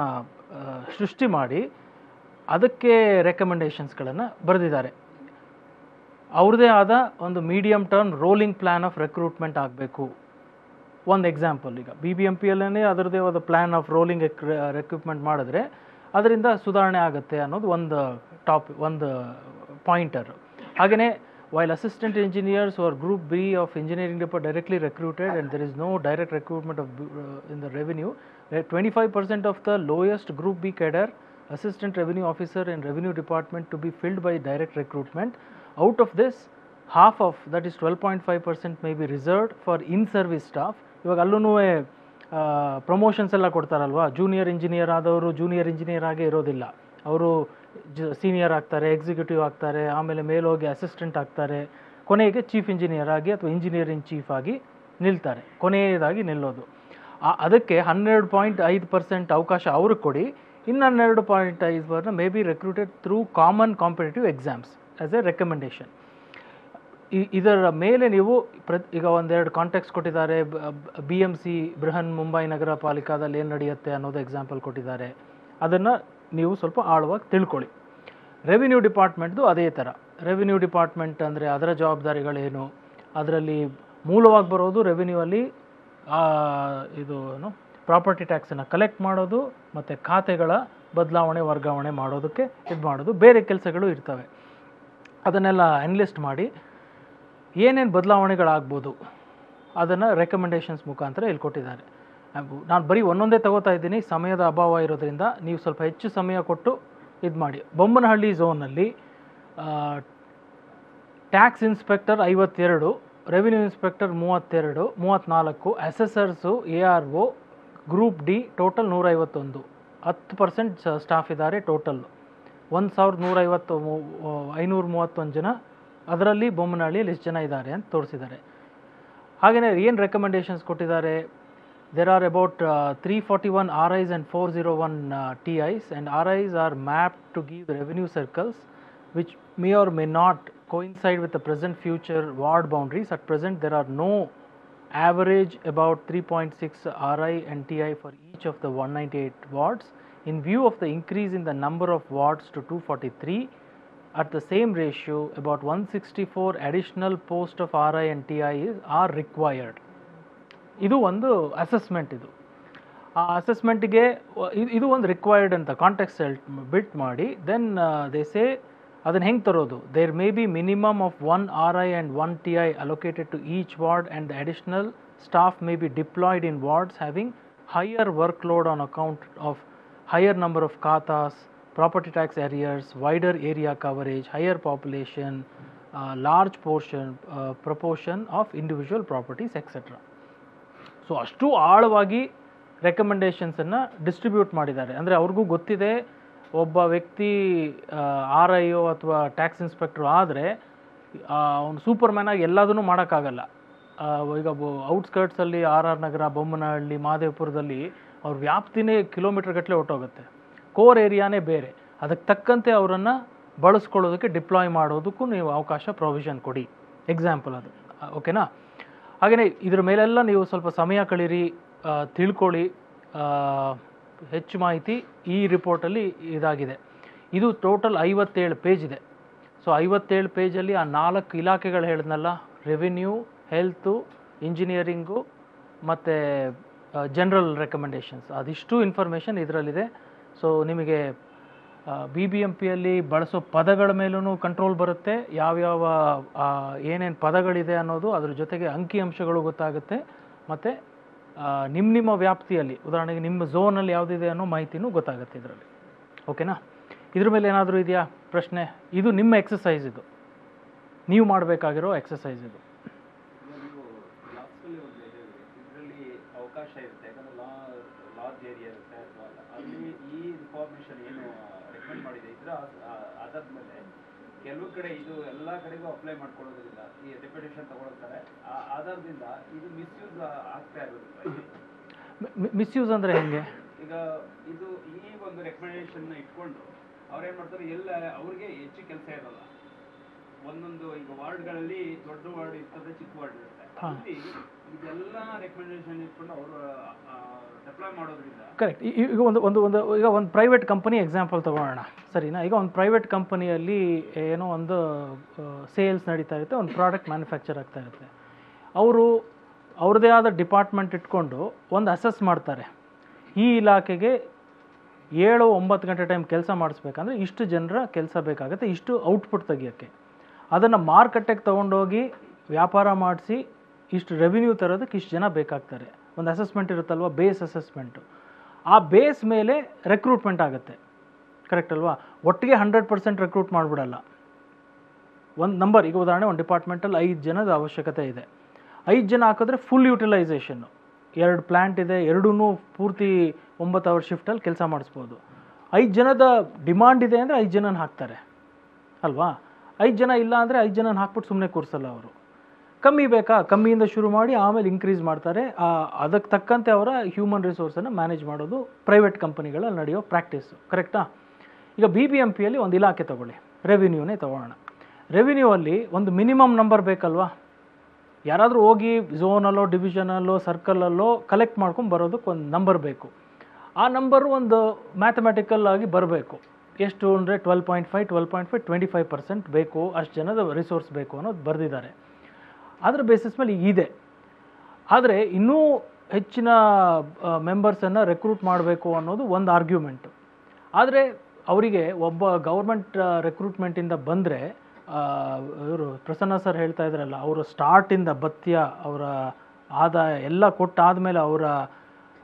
ಸೃಷ್ಟಿ ಮಾಡಿ ಅದಕ್ಕೆ ರೆಕಮೆಂಡೇಷನ್ಸ್ಗಳನ್ನು ಬರೆದಿದ್ದಾರೆ ಅವ್ರದ್ದೇ ಆದ ಒಂದು medium term rolling plan of recruitment ಆಗಬೇಕು ಒಂದು ಎಕ್ಸಾಂಪಲ್ ಈಗ ಬಿ ಬಿ ಎಮ್ ಪಿಯಲ್ಲೇ ಅದರದೇ ಒಂದು ಪ್ಲ್ಯಾನ್ ಆಫ್ ರೋಲಿಂಗ್ ರೆಕ್ರೂಟ್ಮೆಂಟ್ ಮಾಡಿದ್ರೆ ಅದರಿಂದ ಸುಧಾರಣೆ ಆಗುತ್ತೆ ಅನ್ನೋದು ಒಂದು ಟಾಪ್ ಒಂದು ಪಾಯಿಂಟರ್ ಹಾಗೆಯೇ while assistant engineers are group B of engineering depart directly recruited and there is no direct recruitment of in the revenue twenty five percent of the lowest group B cadre assistant revenue officer in revenue department to be filled by direct recruitment out of this half of that is twelve point five percent may be reserved for in service staff ಇವಾಗ ಅಲ್ಲೂ ಪ್ರಮೋಷನ್ಸ್ ಎಲ್ಲ ಕೊಡ್ತಾರಲ್ವ ಜೂನಿಯರ್ ಇಂಜಿನಿಯರ್ ಆದವರು ಜೂನಿಯರ್ ಇಂಜಿನಿಯರ್ ಆಗೇ ಇರೋದಿಲ್ಲ ಅವರು ಜ ಸೀನಿಯರ್ ಆಗ್ತಾರೆ ಎಕ್ಸಿಕ್ಯೂಟಿವ್ ಆಗ್ತಾರೆ ಆಮೇಲೆ ಮೇಲೋಗಿ ಅಸಿಸ್ಟೆಂಟ್ ಆಗ್ತಾರೆ ಕೊನೆಗೆ ಚೀಫ್ ಇಂಜಿನಿಯರ್ ಆಗಿ ಅಥವಾ ಇಂಜಿನಿಯರ್ ಇನ್ ಚೀಫ್ ಆಗಿ ನಿಲ್ತಾರೆ ಕೊನೆಯದಾಗಿ ನಿಲ್ಲೋದು ಅದಕ್ಕೆ ಹನ್ನೆರಡು ಪಾಯಿಂಟ್ ಐದು ಪರ್ಸೆಂಟ್ ಅವಕಾಶ ಅವ್ರಿಗೆ ಕೊಡಿ ಇನ್ನು ಹನ್ನೆರಡು ಪಾಯಿಂಟ್ ಐದು percent may be recruited through common competitive exams as a recommendation ಇದರ ಮೇಲೆ ನೀವು ಪ್ರತಿ ಈಗ ಒಂದೆರಡು ಕಾಂಟ್ಯಾಕ್ಟ್ಸ್ ಕೊಟ್ಟಿದ್ದಾರೆ B M C Brihan Mumbai ನಗರ ಪಾಲಿಕಾದಲ್ಲಿ ಏನು ನಡೆಯುತ್ತೆ ಅನ್ನೋದು ಎಕ್ಸಾಂಪಲ್ ಕೊಟ್ಟಿದ್ದಾರೆ ಅದನ್ನು ನೀವು ಸ್ವಲ್ಪ ಆಳವಾಗಿ ತಿಳ್ಕೊಳ್ಳಿ ರೆವಿನ್ಯೂ ಡಿಪಾರ್ಟ್ಮೆಂಟ್ದು ಅದೇ ಥರ ರೆವಿನ್ಯೂ ಡಿಪಾರ್ಟ್ಮೆಂಟ್ ಅಂದರೆ ಅದರ ಜವಾಬ್ದಾರಿಗಳೇನು ಅದರಲ್ಲಿ ಮೂಲವಾಗಿ ಬರೋದು ರೆವಿನ್ಯೂ ಅಲ್ಲಿ ಇದು ಪ್ರಾಪರ್ಟಿ ಟ್ಯಾಕ್ಸನ್ನು ಕಲೆಕ್ಟ್ ಮಾಡೋದು ಮತ್ತು ಖಾತೆಗಳ ಬದಲಾವಣೆ ವರ್ಗಾವಣೆ ಮಾಡೋದಕ್ಕೆ ಇದು ಮಾಡೋದು ಬೇರೆ ಕೆಲಸಗಳು ಇರ್ತವೆ ಅದನ್ನೆಲ್ಲ ಅನ್ಲಿಸ್ಟ್ ಮಾಡಿ ಏನೇನು ಬದಲಾವಣೆಗಳಾಗ್ಬೋದು ಅದನ್ನು ರೆಕಮೆಂಡೇಷನ್ಸ್ ಮುಖಾಂತರ ಹೇಳ್ಕೊಟ್ಟಿದ್ದಾರೆ ನಾನು ಬರೀ ಒಂದೊಂದೇ ತಗೋತಾ ಇದ್ದೀನಿ ಸಮಯದ ಅಭಾವ ಇರೋದ್ರಿಂದ ನೀವು ಸ್ವಲ್ಪ ಹೆಚ್ಚು ಸಮಯ ಕೊಟ್ಟು ಇದು ಮಾಡಿ ಬೊಮ್ಮನಹಳ್ಳಿ ಝೋನಲ್ಲಿ ಟ್ಯಾಕ್ಸ್ ಇನ್ಸ್ಪೆಕ್ಟರ್ ಐವತ್ತೆರಡು ರೆವಿನ್ಯೂ ಇನ್ಸ್ಪೆಕ್ಟರ್ ಮೂವತ್ತೆರಡು ಮೂವತ್ತ್ನಾಲ್ಕು ಎಸ್ಎಸ್ಆರ್ಸು A R O group D total ನೂರೈವತ್ತೊಂದು ಹತ್ತು ಪರ್ಸೆಂಟ್ ಸ್ಟಾಫ್ ಇದ್ದಾರೆ ಟೋಟಲ್ ಒಂದು ಸಾವಿರದ ನೂರೈವತ್ತು ಐನೂರ ಮೂವತ್ತೊಂದು ಜನ ಅದರಲ್ಲಿ ಬೊಮ್ಮನಹಳ್ಳಿಯಲ್ಲಿ ಎಷ್ಟು ಜನ ಇದ್ದಾರೆ ಅಂತ ತೋರಿಸಿದ್ದಾರೆ ಹಾಗೆಯೇ ಏನು ರೆಕಮೆಂಡೇಷನ್ಸ್ ಕೊಟ್ಟಿದ್ದಾರೆ there are about uh, 341 RIs and 401 uh, TIs and RIs are mapped to give revenue circles which may or may not coincide with the present future ward boundaries. At present there are no average about 3.6 RI and TI for each of the 198 wards. In view of the increase in the number of wards to 243, at the same ratio about 164 additional post of RI and TI is, are required ಇದು ಒಂದು ಅಸೆಸ್ಮೆಂಟ್ ಇದು ಆ ಅಸೆಸ್ಮೆಂಟಿಗೆ ಇದು ಒಂದು ರಿಕ್ವೈರ್ಡ್ ಅಂತ ಸೆಲ್ಟ್ ಬಿಟ್ ಮಾಡಿ ದೆನ್ ದೇ ಸೇ ಅದನ್ನು ಹೆಂಗೆ ತರೋದು there may be minimum of one R I and one T I allocated to each ward and the additional staff may be deployed in wards having higher work load on account of higher number of ಖಾತಾಸ್ property tax arrears wider area coverage higher population, large portion proportion of individual properties etcetera so ಅಷ್ಟು ಆಳವಾಗಿ ರೆಕಮೆಂಡೇಷನ್ಸನ್ನು ಡಿಸ್ಟ್ರಿಬ್ಯೂಟ್ ಮಾಡಿದ್ದಾರೆ ಅಂದರೆ ಅವ್ರಿಗೂ ಗೊತ್ತಿದೆ ಒಬ್ಬ ವ್ಯಕ್ತಿ ಆರ್ ಐ ಒ ಅಥವಾ ಟ್ಯಾಕ್ಸ್ ಇನ್ಸ್ಪೆಕ್ಟ್ರು ಆದರೆ ಅವ್ನು ಸೂಪರ್ ಆಗಿ ಎಲ್ಲದನ್ನು ಮಾಡೋಕ್ಕಾಗಲ್ಲ ಈಗ ಔಟ್ಸ್ಕರ್ಟ್ಸಲ್ಲಿ ಆರ್ ಆರ್ ನಗರ ಬೊಮ್ಮನಹಳ್ಳಿ ಮಹದೇವಪುರದಲ್ಲಿ ಅವ್ರ ವ್ಯಾಪ್ತಿನೇ ಕಿಲೋಮೀಟರ್ ಗಟ್ಟಲೆ ಹೊಟ್ಟೋಗುತ್ತೆ ಕೋರ್ ಏರಿಯಾನೇ ಬೇರೆ ಅದಕ್ಕೆ ತಕ್ಕಂತೆ ಅವರನ್ನು ಬಳಸ್ಕೊಳ್ಳೋದಕ್ಕೆ ಡಿಪ್ಲಾಯ್ ಮಾಡೋದಕ್ಕೂ ನೀವು ಅವಕಾಶ ಪ್ರೊವಿಷನ್ ಕೊಡಿ ಎಕ್ಸಾಂಪಲ್ ಅದು ಓಕೆನಾ ಹಾಗೆಯೇ ಇದ್ರ ಮೇಲೆಲ್ಲ ನೀವು ಸ್ವಲ್ಪ ಸಮಯ ಕಳೀರಿ ತಿಳ್ಕೊಳ್ಳಿ ಹೆಚ್ಚು ಮಾಹಿತಿ ಈ ರಿಪೋರ್ಟಲ್ಲಿ ಇದಾಗಿದೆ ಇದು ಟೋಟಲ್ ಐವತ್ತೇಳು ಪೇಜ್ ಇದೆ ಸೊ ಐವತ್ತೇಳು ಪೇಜಲ್ಲಿ ಆ ನಾಲ್ಕು ಇಲಾಖೆಗಳು ಹೇಳಿದ್ನಲ್ಲ ರೆವಿನ್ಯೂ ಹೆಲ್ತು ಇಂಜಿನಿಯರಿಂಗು ಮತ್ತು ಜನರಲ್ ರೆಕಮೆಂಡೇಷನ್ಸ್ ಅದಿಷ್ಟು ಇನ್ಫಾರ್ಮೇಷನ್ ಇದರಲ್ಲಿದೆ ಸೊ ನಿಮಗೆ ಬಿ ಬಿ ಎಂ ಪಿಯಲ್ಲಿ ಬಳಸೋ ಪದಗಳ ಮೇಲೂ ಕಂಟ್ರೋಲ್ ಬರುತ್ತೆ ಯಾವ್ಯಾವ ಏನೇನು ಪದಗಳಿದೆ ಅನ್ನೋದು ಅದ್ರ ಜೊತೆಗೆ ಅಂಕಿ ಅಂಶಗಳು ಗೊತ್ತಾಗುತ್ತೆ ಮತ್ತು ನಿಮ್ಮ ನಿಮ್ಮ ವ್ಯಾಪ್ತಿಯಲ್ಲಿ ಉದಾಹರಣೆಗೆ ನಿಮ್ಮ ಝೋನಲ್ಲಿ ಯಾವುದಿದೆ ಅನ್ನೋ ಮಾಹಿತಿನೂ ಗೊತ್ತಾಗುತ್ತೆ ಇದರಲ್ಲಿ ಓಕೆನಾ ಇದ್ರ ಮೇಲೆ ಏನಾದರೂ ಇದೆಯಾ ಪ್ರಶ್ನೆ ಇದು ನಿಮ್ಮ ಎಕ್ಸಸೈಸ್ ಇದು ನೀವು ಮಾಡಬೇಕಾಗಿರೋ ಎಕ್ಸಸೈಸ್ ಇದು ಕೆಲವು ಕಡೆ ಇದು ಎಲ್ಲ ಕಡೆಗೂ ಅಪ್ಲೈ ಮಾಡ್ಕೊಳ್ಳೋದಿಲ್ಲ ಈ ಡೆಪ್ಯುಟೇಷನ್ ತಗೊಳ್ತಾರೆ ಆ ಆಧಾರದಿಂದ ಇದು ಮಿಸ್ಯೂಸ್ ಆಗ್ತಾ ಇರೋದು ಮಿಸ್ಯೂಸ್ ಅಂದರೆ ಹೆಂಗೆ ಈಗ ಇದು ಈ ಒಂದು ರೆಕಮೆಂಡೇಶನ್ನ ಇಟ್ಕೊಂಡು ಅವ್ರೇನು ಮಾಡ್ತಾರೆ ಎಲ್ಲ ಅವ್ರಿಗೆ ಹೆಚ್ಚು ಕೆಲಸ ಇರಲ್ಲ ಒಂದೊಂದು ಈಗ ವಾರ್ಡ್ಗಳಲ್ಲಿ ದೊಡ್ಡ ವಾರ್ಡ್ ಇರ್ತದೆ ಚಿಕ್ಕ ವಾರ್ಡ್ ಇರ್ತದೆ ಕರೆಕ್ಟ್ ಈಗ ಒಂದು ಒಂದು ಒಂದು ಈಗ ಒಂದು ಪ್ರೈವೇಟ್ ಕಂಪನಿ ಎಕ್ಸಾಂಪಲ್ ತಗೊಳ್ಳೋಣ ಸರಿನಾ ಈಗ ಒಂದು ಪ್ರೈವೇಟ್ ಕಂಪನಿಯಲ್ಲಿ ಏನೋ ಒಂದು ಸೇಲ್ಸ್ ನಡೀತಾ ಇರುತ್ತೆ ಒಂದು ಪ್ರಾಡಕ್ಟ್ ಮ್ಯಾನುಫ್ಯಾಕ್ಚರ್ ಆಗ್ತಾ ಇರುತ್ತೆ ಅವರು ಅವ್ರದೇ ಆದ ಡಿಪಾರ್ಟ್ಮೆಂಟ್ ಇಟ್ಕೊಂಡು ಒಂದು ಅಸೆಸ್ ಮಾಡ್ತಾರೆ ಈ ಇಲಾಖೆಗೆ ಏಳು ಒಂಬತ್ತು ಗಂಟೆ ಟೈಮ್ ಕೆಲಸ ಮಾಡಿಸ್ಬೇಕಂದ್ರೆ ಇಷ್ಟು ಜನರ ಕೆಲಸ ಬೇಕಾಗುತ್ತೆ ಇಷ್ಟು ಔಟ್ಪುಟ್ ತೆಗಿಯೋಕ್ಕೆ ಅದನ್ನು ಮಾರುಕಟ್ಟೆಗೆ ತೊಗೊಂಡೋಗಿ ವ್ಯಾಪಾರ ಮಾಡಿಸಿ ಇಷ್ಟು ರೆವಿನ್ಯೂ ತರೋದಕ್ಕೆ ಇಷ್ಟು ಜನ ಬೇಕಾಗ್ತಾರೆ ಒಂದು ಅಸೆಸ್ಮೆಂಟ್ ಇರುತ್ತಲ್ವ ಬೇಸ್ ಅಸೆಸ್ಮೆಂಟು ಆ ಬೇಸ್ ಮೇಲೆ ರೆಕ್ರೂಟ್ಮೆಂಟ್ ಆಗುತ್ತೆ ಕರೆಕ್ಟ್ ಅಲ್ವಾ ಒಟ್ಟಿಗೆ ಹಂಡ್ರೆಡ್ ಪರ್ಸೆಂಟ್ ರೆಕ್ರೂಟ್ ಮಾಡಿಬಿಡಲ್ಲ ಒಂದು ನಂಬರ್ ಈಗ ಉದಾಹರಣೆ ಒಂದು ಡಿಪಾರ್ಟ್ಮೆಂಟಲ್ಲಿ ಐದು ಜನದ ಅವಶ್ಯಕತೆ ಇದೆ ಐದು ಜನ ಹಾಕಿದ್ರೆ ಫುಲ್ ಯುಟಿಲೈಸೇಷನ್ನು ಎರಡು ಪ್ಲ್ಯಾಂಟ್ ಇದೆ ಎರಡೂ ಪೂರ್ತಿ ಒಂಬತ್ತು ಅವರ್ ಶಿಫ್ಟಲ್ಲಿ ಕೆಲಸ ಮಾಡಿಸ್ಬೋದು ಐದು ಜನದ ಡಿಮಾಂಡ್ ಇದೆ ಅಂದರೆ ಐದು ಜನನ ಹಾಕ್ತಾರೆ ಅಲ್ವಾ ಐದು ಜನ ಇಲ್ಲ ಅಂದರೆ ಐದು ಜನನ ಹಾಕ್ಬಿಟ್ಟು ಸುಮ್ಮನೆ ಕೂರಿಸಲ್ಲ ಅವರು ಕಮ್ಮಿ ಬೇಕಾ ಕಮ್ಮಿಯಿಂದ ಶುರು ಮಾಡಿ ಆಮೇಲೆ ಇನ್ಕ್ರೀಸ್ ಮಾಡ್ತಾರೆ ಅದಕ್ಕೆ ತಕ್ಕಂತೆ ಅವರ ಹ್ಯೂಮನ್ ರಿಸೋರ್ಸನ್ನು ಮ್ಯಾನೇಜ್ ಮಾಡೋದು ಪ್ರೈವೇಟ್ ಕಂಪನಿಗಳಲ್ಲಿ ನಡೆಯೋ ಪ್ರಾಕ್ಟೀಸು ಕರೆಕ್ಟಾ ಈಗ ಬಿ ಬಿ ಎಂ ಪಿಯಲ್ಲಿ ಒಂದು ಇಲಾಖೆ ತೊಗೊಳ್ಳಿ ರೆವಿನ್ಯೂನೇ ತೊಗೊಳ್ಳೋಣ ರೆವಿನ್ಯೂ ಅಲ್ಲಿ ಒಂದು ಮಿನಿಮಮ್ ನಂಬರ್ ಬೇಕಲ್ವಾ ಯಾರಾದರೂ ಹೋಗಿ ಝೋನಲ್ಲೋ ಡಿವಿಷನಲ್ಲೋ ಸರ್ಕಲಲ್ಲೋ ಕಲೆಕ್ಟ್ ಮಾಡ್ಕೊಂಡು ಬರೋದಕ್ಕೆ ಒಂದು ನಂಬರ್ ಬೇಕು ಆ ನಂಬರ್ ಒಂದು ಮ್ಯಾಥಮೆಟಿಕಲ್ ಆಗಿ ಬರಬೇಕು ಎಷ್ಟು ಅಂದರೆ twelve point five twelve point five twenty five percent ಬೇಕು ಅಷ್ಟು ಜನದ ರಿಸೋರ್ಸ್ ಬೇಕು ಅನ್ನೋದು ಬರೆದಿದ್ದಾರೆ ಅದರ ಬೇಸಿಸ್ ಮೇಲೆ ಇದೆ ಆದರೆ ಇನ್ನೂ ಹೆಚ್ಚಿನ ಮೆಂಬರ್ಸನ್ನು ರೆಕ್ರೂಟ್ ಮಾಡಬೇಕು ಅನ್ನೋದು ಒಂದು ಆರ್ಗ್ಯುಮೆಂಟು ಆದರೆ ಅವರಿಗೆ ಒಬ್ಬ ಗೌರ್ಮೆಂಟ್ ರೆಕ್ರೂಟ್ಮೆಂಟಿಂದ ಬಂದರೆ ಇವರು ಪ್ರಸನ್ನ ಸರ್ ಹೇಳ್ತಾ ಇದ್ರಲ್ಲ ಅವರು ಸ್ಟಾರ್ಟಿಂದ ಭತ್ಯ ಅವರ ಆದಾಯ ಎಲ್ಲ ಕೊಟ್ಟಾದ ಮೇಲೆ ಅವರ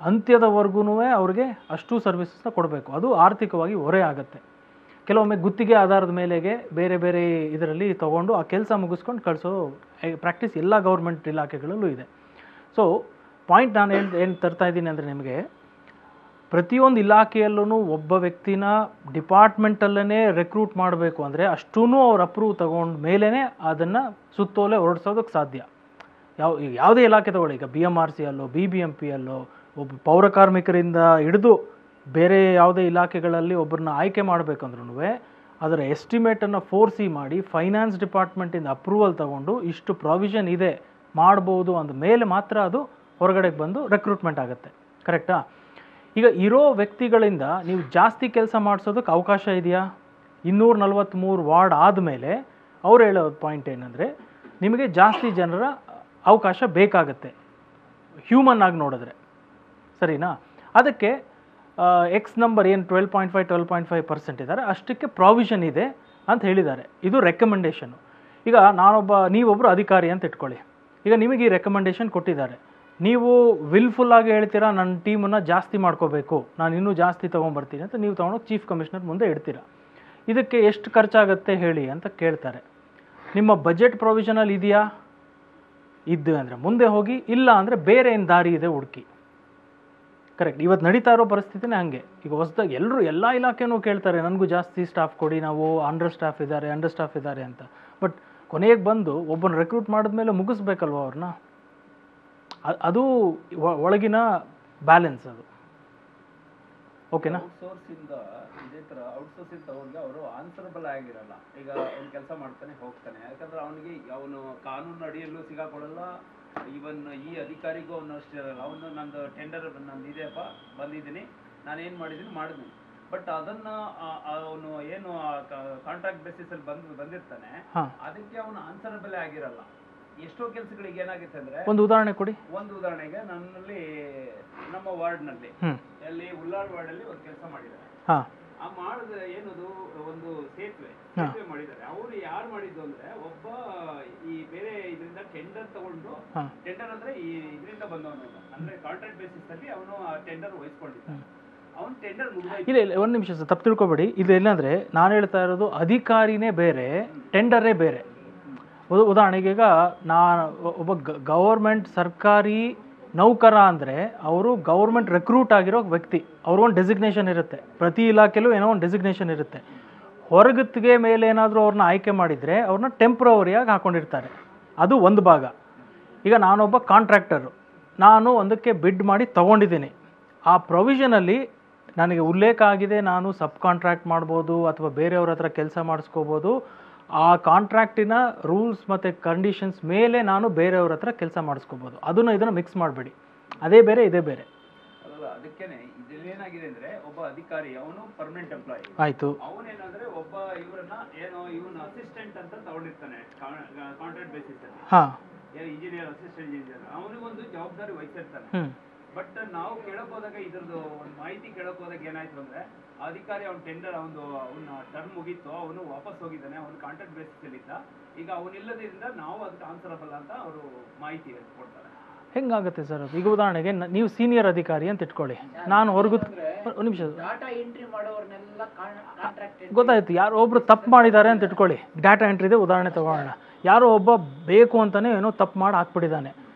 ಅಂತ್ಯದವರೆಗೂ ಅವ್ರಿಗೆ ಅಷ್ಟು ಸರ್ವಿಸಸ್ನ ಕೊಡಬೇಕು ಅದು ಆರ್ಥಿಕವಾಗಿ ಹೊರೆ ಆಗುತ್ತೆ ಕೆಲವೊಮ್ಮೆ ಗುತ್ತಿಗೆ ಆಧಾರದ ಮೇಲೆಗೆ ಬೇರೆ ಬೇರೆ ಇದರಲ್ಲಿ ತೊಗೊಂಡು ಆ ಕೆಲಸ ಮುಗಿಸ್ಕೊಂಡು ಕಳಿಸೋ ಪ್ರಾಕ್ಟೀಸ್ ಎಲ್ಲ ಗೌರ್ಮೆಂಟ್ ಇಲಾಖೆಗಳಲ್ಲೂ ಇದೆ ಸೊ ಪಾಯಿಂಟ್ ನಾನು ಏನು ಏನು ತರ್ತಾ ಇದ್ದೀನಿ ಅಂದರೆ ನಿಮಗೆ ಪ್ರತಿಯೊಂದು ಇಲಾಖೆಯಲ್ಲೂ ಒಬ್ಬ ವ್ಯಕ್ತಿನ ಡಿಪಾರ್ಟ್ಮೆಂಟಲ್ಲೇ ರೆಕ್ರೂಟ್ ಮಾಡಬೇಕು ಅಂದರೆ ಅಷ್ಟೂ ಅವ್ರ ಅಪ್ರೂವ್ ತಗೊಂಡ ಮೇಲೇ ಅದನ್ನು ಸುತ್ತೋಲೆ ಹೊರಡಿಸೋದಕ್ಕೆ ಸಾಧ್ಯ ಯಾವ ಯಾವುದೇ ಇಲಾಖೆ ತಗೊಳ್ಳಿ ಈಗ ಬಿ ಎಮ್ ಆರ್ ಸಿ ಅಲ್ಲೋ ಬಿ ಬಿ ಎಮ್ ಪಿ ಅಲ್ಲೋ ಒಬ್ಬ ಪೌರಕಾರ್ಮಿಕರಿಂದ ಹಿಡಿದು ಬೇರೆ ಯಾವುದೇ ಇಲಾಖೆಗಳಲ್ಲಿ ಒಬ್ಬರನ್ನ ಆಯ್ಕೆ ಮಾಡಬೇಕಂದ್ರೂ ಅದರ ಎಸ್ಟಿಮೇಟನ್ನು ಫೋರ್ಸಿ ಮಾಡಿ ಫೈನಾನ್ಸ್ ಡಿಪಾರ್ಟ್ಮೆಂಟಿಂದ ಅಪ್ರೂವಲ್ ತಗೊಂಡು ಇಷ್ಟು ಪ್ರಾವಿಷನ್ ಇದೆ ಮಾಡ್ಬೋದು ಅಂದ ಮೇಲೆ ಮಾತ್ರ ಅದು ಹೊರಗಡೆಗೆ ಬಂದು ರೆಕ್ರೂಟ್ಮೆಂಟ್ ಆಗುತ್ತೆ ಕರೆಕ್ಟಾ ಈಗ ಇರೋ ವ್ಯಕ್ತಿಗಳಿಂದ ನೀವು ಜಾಸ್ತಿ ಕೆಲಸ ಮಾಡಿಸೋದಕ್ಕೆ ಅವಕಾಶ ಇದೆಯಾ ಇನ್ನೂರ ನಲ್ವತ್ತ್ಮೂರು ವಾರ್ಡ್ ಆದಮೇಲೆ ಅವ್ರು ಹೇಳೋ ಪಾಯಿಂಟ್ ಏನಂದರೆ ನಿಮಗೆ ಜಾಸ್ತಿ ಜನರ ಅವಕಾಶ ಬೇಕಾಗತ್ತೆ ಹ್ಯೂಮನ್ ಆಗಿ ನೋಡಿದ್ರೆ ಸರಿನಾ ಅದಕ್ಕೆ ಎಕ್ಸ್ ನಂಬರ್ ಏನು twelve point five twelve point five percent ಇದ್ದಾರೆ ಅಷ್ಟಕ್ಕೆ ಪ್ರಾವಿಷನ್ ಇದೆ ಅಂತ ಹೇಳಿದ್ದಾರೆ ಇದು ರೆಕಮೆಂಡೇಷನು ಈಗ ನಾನೊಬ್ಬ ನೀವೊಬ್ಬರು ಅಧಿಕಾರಿ ಅಂತ ಇಟ್ಕೊಳ್ಳಿ ಈಗ ನಿಮಗೆ ಈ ರೆಕಮೆಂಡೇಷನ್ ಕೊಟ್ಟಿದ್ದಾರೆ ನೀವು ವಿಲ್ಫುಲ್ಲಾಗಿ ಹೇಳ್ತೀರಾ ನನ್ನ ಟೀಮನ್ನು ಜಾಸ್ತಿ ಮಾಡ್ಕೋಬೇಕು ನಾನು ಇನ್ನೂ ಜಾಸ್ತಿ ತೊಗೊಂಬರ್ತೀನಿ ಅಂತ ನೀವು ತೊಗೊಂಡೋಗಿ ಚೀಫ್ ಕಮಿಷನರ್ ಮುಂದೆ ಇಡ್ತೀರಾ ಇದಕ್ಕೆ ಎಷ್ಟು ಖರ್ಚಾಗುತ್ತೆ ಹೇಳಿ ಅಂತ ಕೇಳ್ತಾರೆ ನಿಮ್ಮ ಬಜೆಟ್ ಪ್ರೊವಿಷನಲ್ಲಿ ಇದೆಯಾ ಇದ್ದು ಅಂದರೆ ಮುಂದೆ ಹೋಗಿ ಇಲ್ಲ ಅಂದರೆ ಬೇರೆ ಏನು ದಾರಿ ಇದೆ ಹುಡುಕಿ ಕರೆಕ್ಟ್ ಇವತ್ತು ನಡೀತಾ ಇರೋ ಪರಿಸ್ಥಿತಿನೇ ಹಂಗೆ ಈಗ ಹೊಸದಾಗಿ ಎಲ್ಲರೂ ಎಲ್ಲ ಇಲಾಖೆನೂ ಕೇಳ್ತಾರೆ ನನಗೂ ಜಾಸ್ತಿ ಸ್ಟಾಫ್ ಕೊಡಿ ನಾವು ಅಂಡರ್ ಸ್ಟಾಫ್ ಇದ್ದಾರೆ ಅಂಡರ್ ಸ್ಟಾಫ್ ಇದ್ದಾರೆ ಅಂತ ಬಟ್ ಕೊನೆಗೆ ಬಂದು ಒಬ್ಬನ ರೆಕ್ರೂಟ್ ಮಾಡಿದ್ಮೇಲೆ ಮುಗಿಸ್ಬೇಕಲ್ವ ಅವ್ರನ್ನ ಅದು ಒಳಗಿನ ಬ್ಯಾಲೆನ್ಸ್ ಅದು ಓಕೆನಾ ಸೋರ್ಸಿಂದ ಇದೇ ಅವರು ಆನ್ಸರಬಲ್ ಆಗಿರಲ್ಲ ಈಗ ಅವ್ನು ಕೆಲಸ ಮಾಡ್ತಾನೆ ಹೋಗ್ತಾನೆ ಯಾಕಂದ್ರೆ ಅವನಿಗೆ ಅವನು ಕಾನೂನು ಅಡಿಯಲ್ಲೂ ಸಿಗಾಕೊಳ್ಳಲ್ಲ ಇವನ್ ಈ ಅಧಿಕಾರಿಗೂ ಅವನು ಅಷ್ಟೇ ಇರಲ್ಲ ಅವನು ನಂದು ಟೆಂಡರ್ ನಂದು ಇದೆಯಪ್ಪ ಬಂದಿದ್ದೀನಿ ನಾನೇನು ಮಾಡಿದ್ದೀನಿ ಮಾಡಿದ್ನಿ ಬಟ್ ಅದನ್ನ ಅವನು ಏನು ಕಾಂಟ್ರಾಕ್ಟ್ ಬೇಸಿಸ್ ಅಲ್ಲಿ ಬಂದು ಬಂದಿರ್ತಾನೆ ಅದಕ್ಕೆ ಅವನು ಆನ್ಸರಬಲ್ ಆಗಿರಲ್ಲ ಎಷ್ಟೋ ಕೆಲಸಗಳಿಗೆ ಏನಾಗುತ್ತೆ ಅಂದ್ರೆ ಒಂದು ಉದಾಹರಣೆ ಕೊಡಿ ಒಂದು ಉದಾಹರಣೆಗೆ ನನ್ನಲ್ಲಿ ನಮ್ಮ ವಾರ್ಡ್ ನಲ್ಲಿ ಅಲ್ಲಿ ಉಲ್ಲಾಳ್ ವಾರ್ಡ್ ಅಲ್ಲಿ ಒಂದು ಕೆಲಸ ಮಾಡಿದ್ದಾರೆ ಆ ಮಾಡಿದ ಏನದು ಒಂದು ಸೇತುವೆ ಸೇತುವೆ ಮಾಡಿದ್ದಾರೆ ಅವರು ಯಾರು ಮಾಡಿದ್ದು ಅಂದ್ರೆ ಒಬ್ಬ ಈ ಬೇರೆ ಇದರಿಂದ ಟೆಂಡರ್ ತಗೊಂಡು ಟೆಂಡರ್ ಅಂದ್ರೆ ಈ ಇದರಿಂದ ಬಂದವನು ಅಂದ್ರೆ ಕಾಂಟ್ರಾಕ್ಟ್ ಬೇಸಿಸ್ ಅಲ್ಲಿ ಅವನು ಆ ಟೆಂಡರ್ ವಹಿಸ್ಕೊಂಡಿದ್ದ ಇಲ್ಲ ಇಲ್ಲ ಒಂದು ನಿಮಿಷ ಸರ್ ತಪ್ಪು ತಿಳ್ಕೊಬೇಡಿ ಇದು ಏನಂದ್ರೆ ನಾನು ಹೇಳ್ತಾ ಇರೋದು ಅಧಿಕಾರಿನೇ ಬೇರೆ ಟೆಂಡರೇ ಬೇರೆ ಉದಾಹರಣೆಗೆ ಈಗ ನಾನು ಒಬ್ಬ ಗವರ್ಮೆಂಟ್ ಸರ್ಕಾರಿ ನೌಕರ ಅಂದರೆ ಅವರು ಗೌರ್ಮೆಂಟ್ ರೆಕ್ರೂಟ್ ಆಗಿರೋ ವ್ಯಕ್ತಿ ಅವ್ರಿಗೊಂದು ಡೆಸಿಗ್ನೇಷನ್ ಇರುತ್ತೆ ಪ್ರತಿ ಇಲಾಖೆಯಲ್ಲೂ ಏನೋ ಒಂದು ಡೆಸಿಗ್ನೇಷನ್ ಇರುತ್ತೆ ಹೊರಗತ್ತಿಗೆ ಮೇಲೆ ಏನಾದರೂ ಅವ್ರನ್ನ ಆಯ್ಕೆ ಮಾಡಿದರೆ ಅವ್ರನ್ನ ಟೆಂಪ್ರವರಿಯಾಗಿ ಹಾಕೊಂಡಿರ್ತಾರೆ ಅದು ಒಂದು ಭಾಗ ಈಗ ನಾನೊಬ್ಬ ಕಾಂಟ್ರಾಕ್ಟರು ನಾನು ಒಂದಕ್ಕೆ ಬಿಡ್ ಮಾಡಿ ತಗೊಂಡಿದ್ದೀನಿ ಆ ಪ್ರೊವಿಷನಲ್ಲಿ ನನಗೆ ಉಲ್ಲೇಖ ಆಗಿದೆ ನಾನು ಸಬ್ ಕಾಂಟ್ರಾಕ್ಟ್ ಮಾಡ್ಬೋದು ಅಥವಾ ಬೇರೆಯವ್ರ ಹತ್ರ ಕೆಲಸ ಮಾಡಿಸ್ಕೋಬೋದು ಆ ಕಾಂಟ್ರಾಕ್ಟಿನ ರೂಲ್ಸ್ ಮತ್ತು ಕಂಡೀಷನ್ಸ್ ಮೇಲೆ ನಾನು ಬೇರೆಯವ್ರ ಹತ್ರ ಕೆಲಸ ಮಾಡಿಸ್ಕೋಬೋದು ಅದನ್ನು ಇದನ್ನು ಮಿಕ್ಸ್ ಮಾಡಬೇಡಿ ಅದೇ ಬೇರೆ ಇದೇ ಬೇರೆ ಅದಕ್ಕೇನೆ ಏನಾಗಿದೆ ಅಂದ್ರೆ ಒಬ್ಬ ಅಧಿಕಾರಿ ಅವನು ಪರ್ಮನೆಂಟ್ ಎಂಪ್ಲಾಯಿ ಆಯ್ತು ಅವನೇನಂದ್ರೆ ಒಬ್ಬ ಇವರನ್ನ ಏನೋ ಇವನ ಅಸಿಸ್ಟೆಂಟ್ ಅಂತ ತಗೊಂಡಿರ್ತಾನೆ ಕಾಂಟ್ರಾಕ್ಟ್ ಬೇಸಿಸ್ ಅಲ್ಲಿ ಇಂಜಿನಿಯರ್ ಅಸಿಸ್ಟೆಂಟ್ ಇಂಜಿನಿಯರ್ ಜವಾಬ್ದಾರಿ ವಹಿಸಿರ್ತಾನೆ ಬಟ್ ನಾವು ಕೇಳಕ್ ಹೋದಾಗ ಇದ್ರದ್ದು ಒಂದು ಮಾಹಿತಿ ಕೇಳಕ್ ಹೋದಾಗ ಏನಾಯ್ತು ಅಂದ್ರೆ ಅಧಿಕಾರಿ ಅವ್ನ ಟೆಂಡರ್ ಅವನು ಅವ್ನ ಟರ್ಮ್ ಮುಗಿತ್ತು ಅವನು ವಾಪಸ್ ಹೋಗಿದ್ದಾನೆ ಅವ್ನ ಕಾಂಟ್ರಾಕ್ಟ್ ಬೇಸಿಸ್ ಅಲ್ಲಿ ಇದ್ದ ಈಗ ಅವನಿಲ್ಲದ್ರಿಂದ ನಾವು ಅದಕ್ಕೆ ಆನ್ಸರ್ ಅಂತ ಅವರು ಮಾಹಿತಿ ಕೊಡ್ತಾರೆ ಹೆಂಗಾಗುತ್ತೆ ಸರ್ ಈಗ ಉದಾಹರಣೆಗೆ ನೀವು ಸೀನಿಯರ್ ಅಧಿಕಾರಿ ಅಂತ ಇಟ್ಕೊಳ್ಳಿ ನಾನು ಹೊರಗು ನಿಮಿಷ ಗೊತ್ತಾಯ್ತು ಯಾರೋ ಒಬ್ರು ತಪ್ಪು ಮಾಡಿದ್ದಾರೆ ಅಂತ ಇಟ್ಕೊಳ್ಳಿ ಡಾಟಾ ಎಂಟ್ರಿ ಉದಾಹರಣೆ ತಗೋಣ ಯಾರೋ ಒಬ್ಬ ಬೇಕು ಅಂತಾನೆ ಏನೋ ತಪ್ಪು ಮಾಡಿ ಹಾಕ್ಬಿಟ್ಟಿದ್ದಾನೆ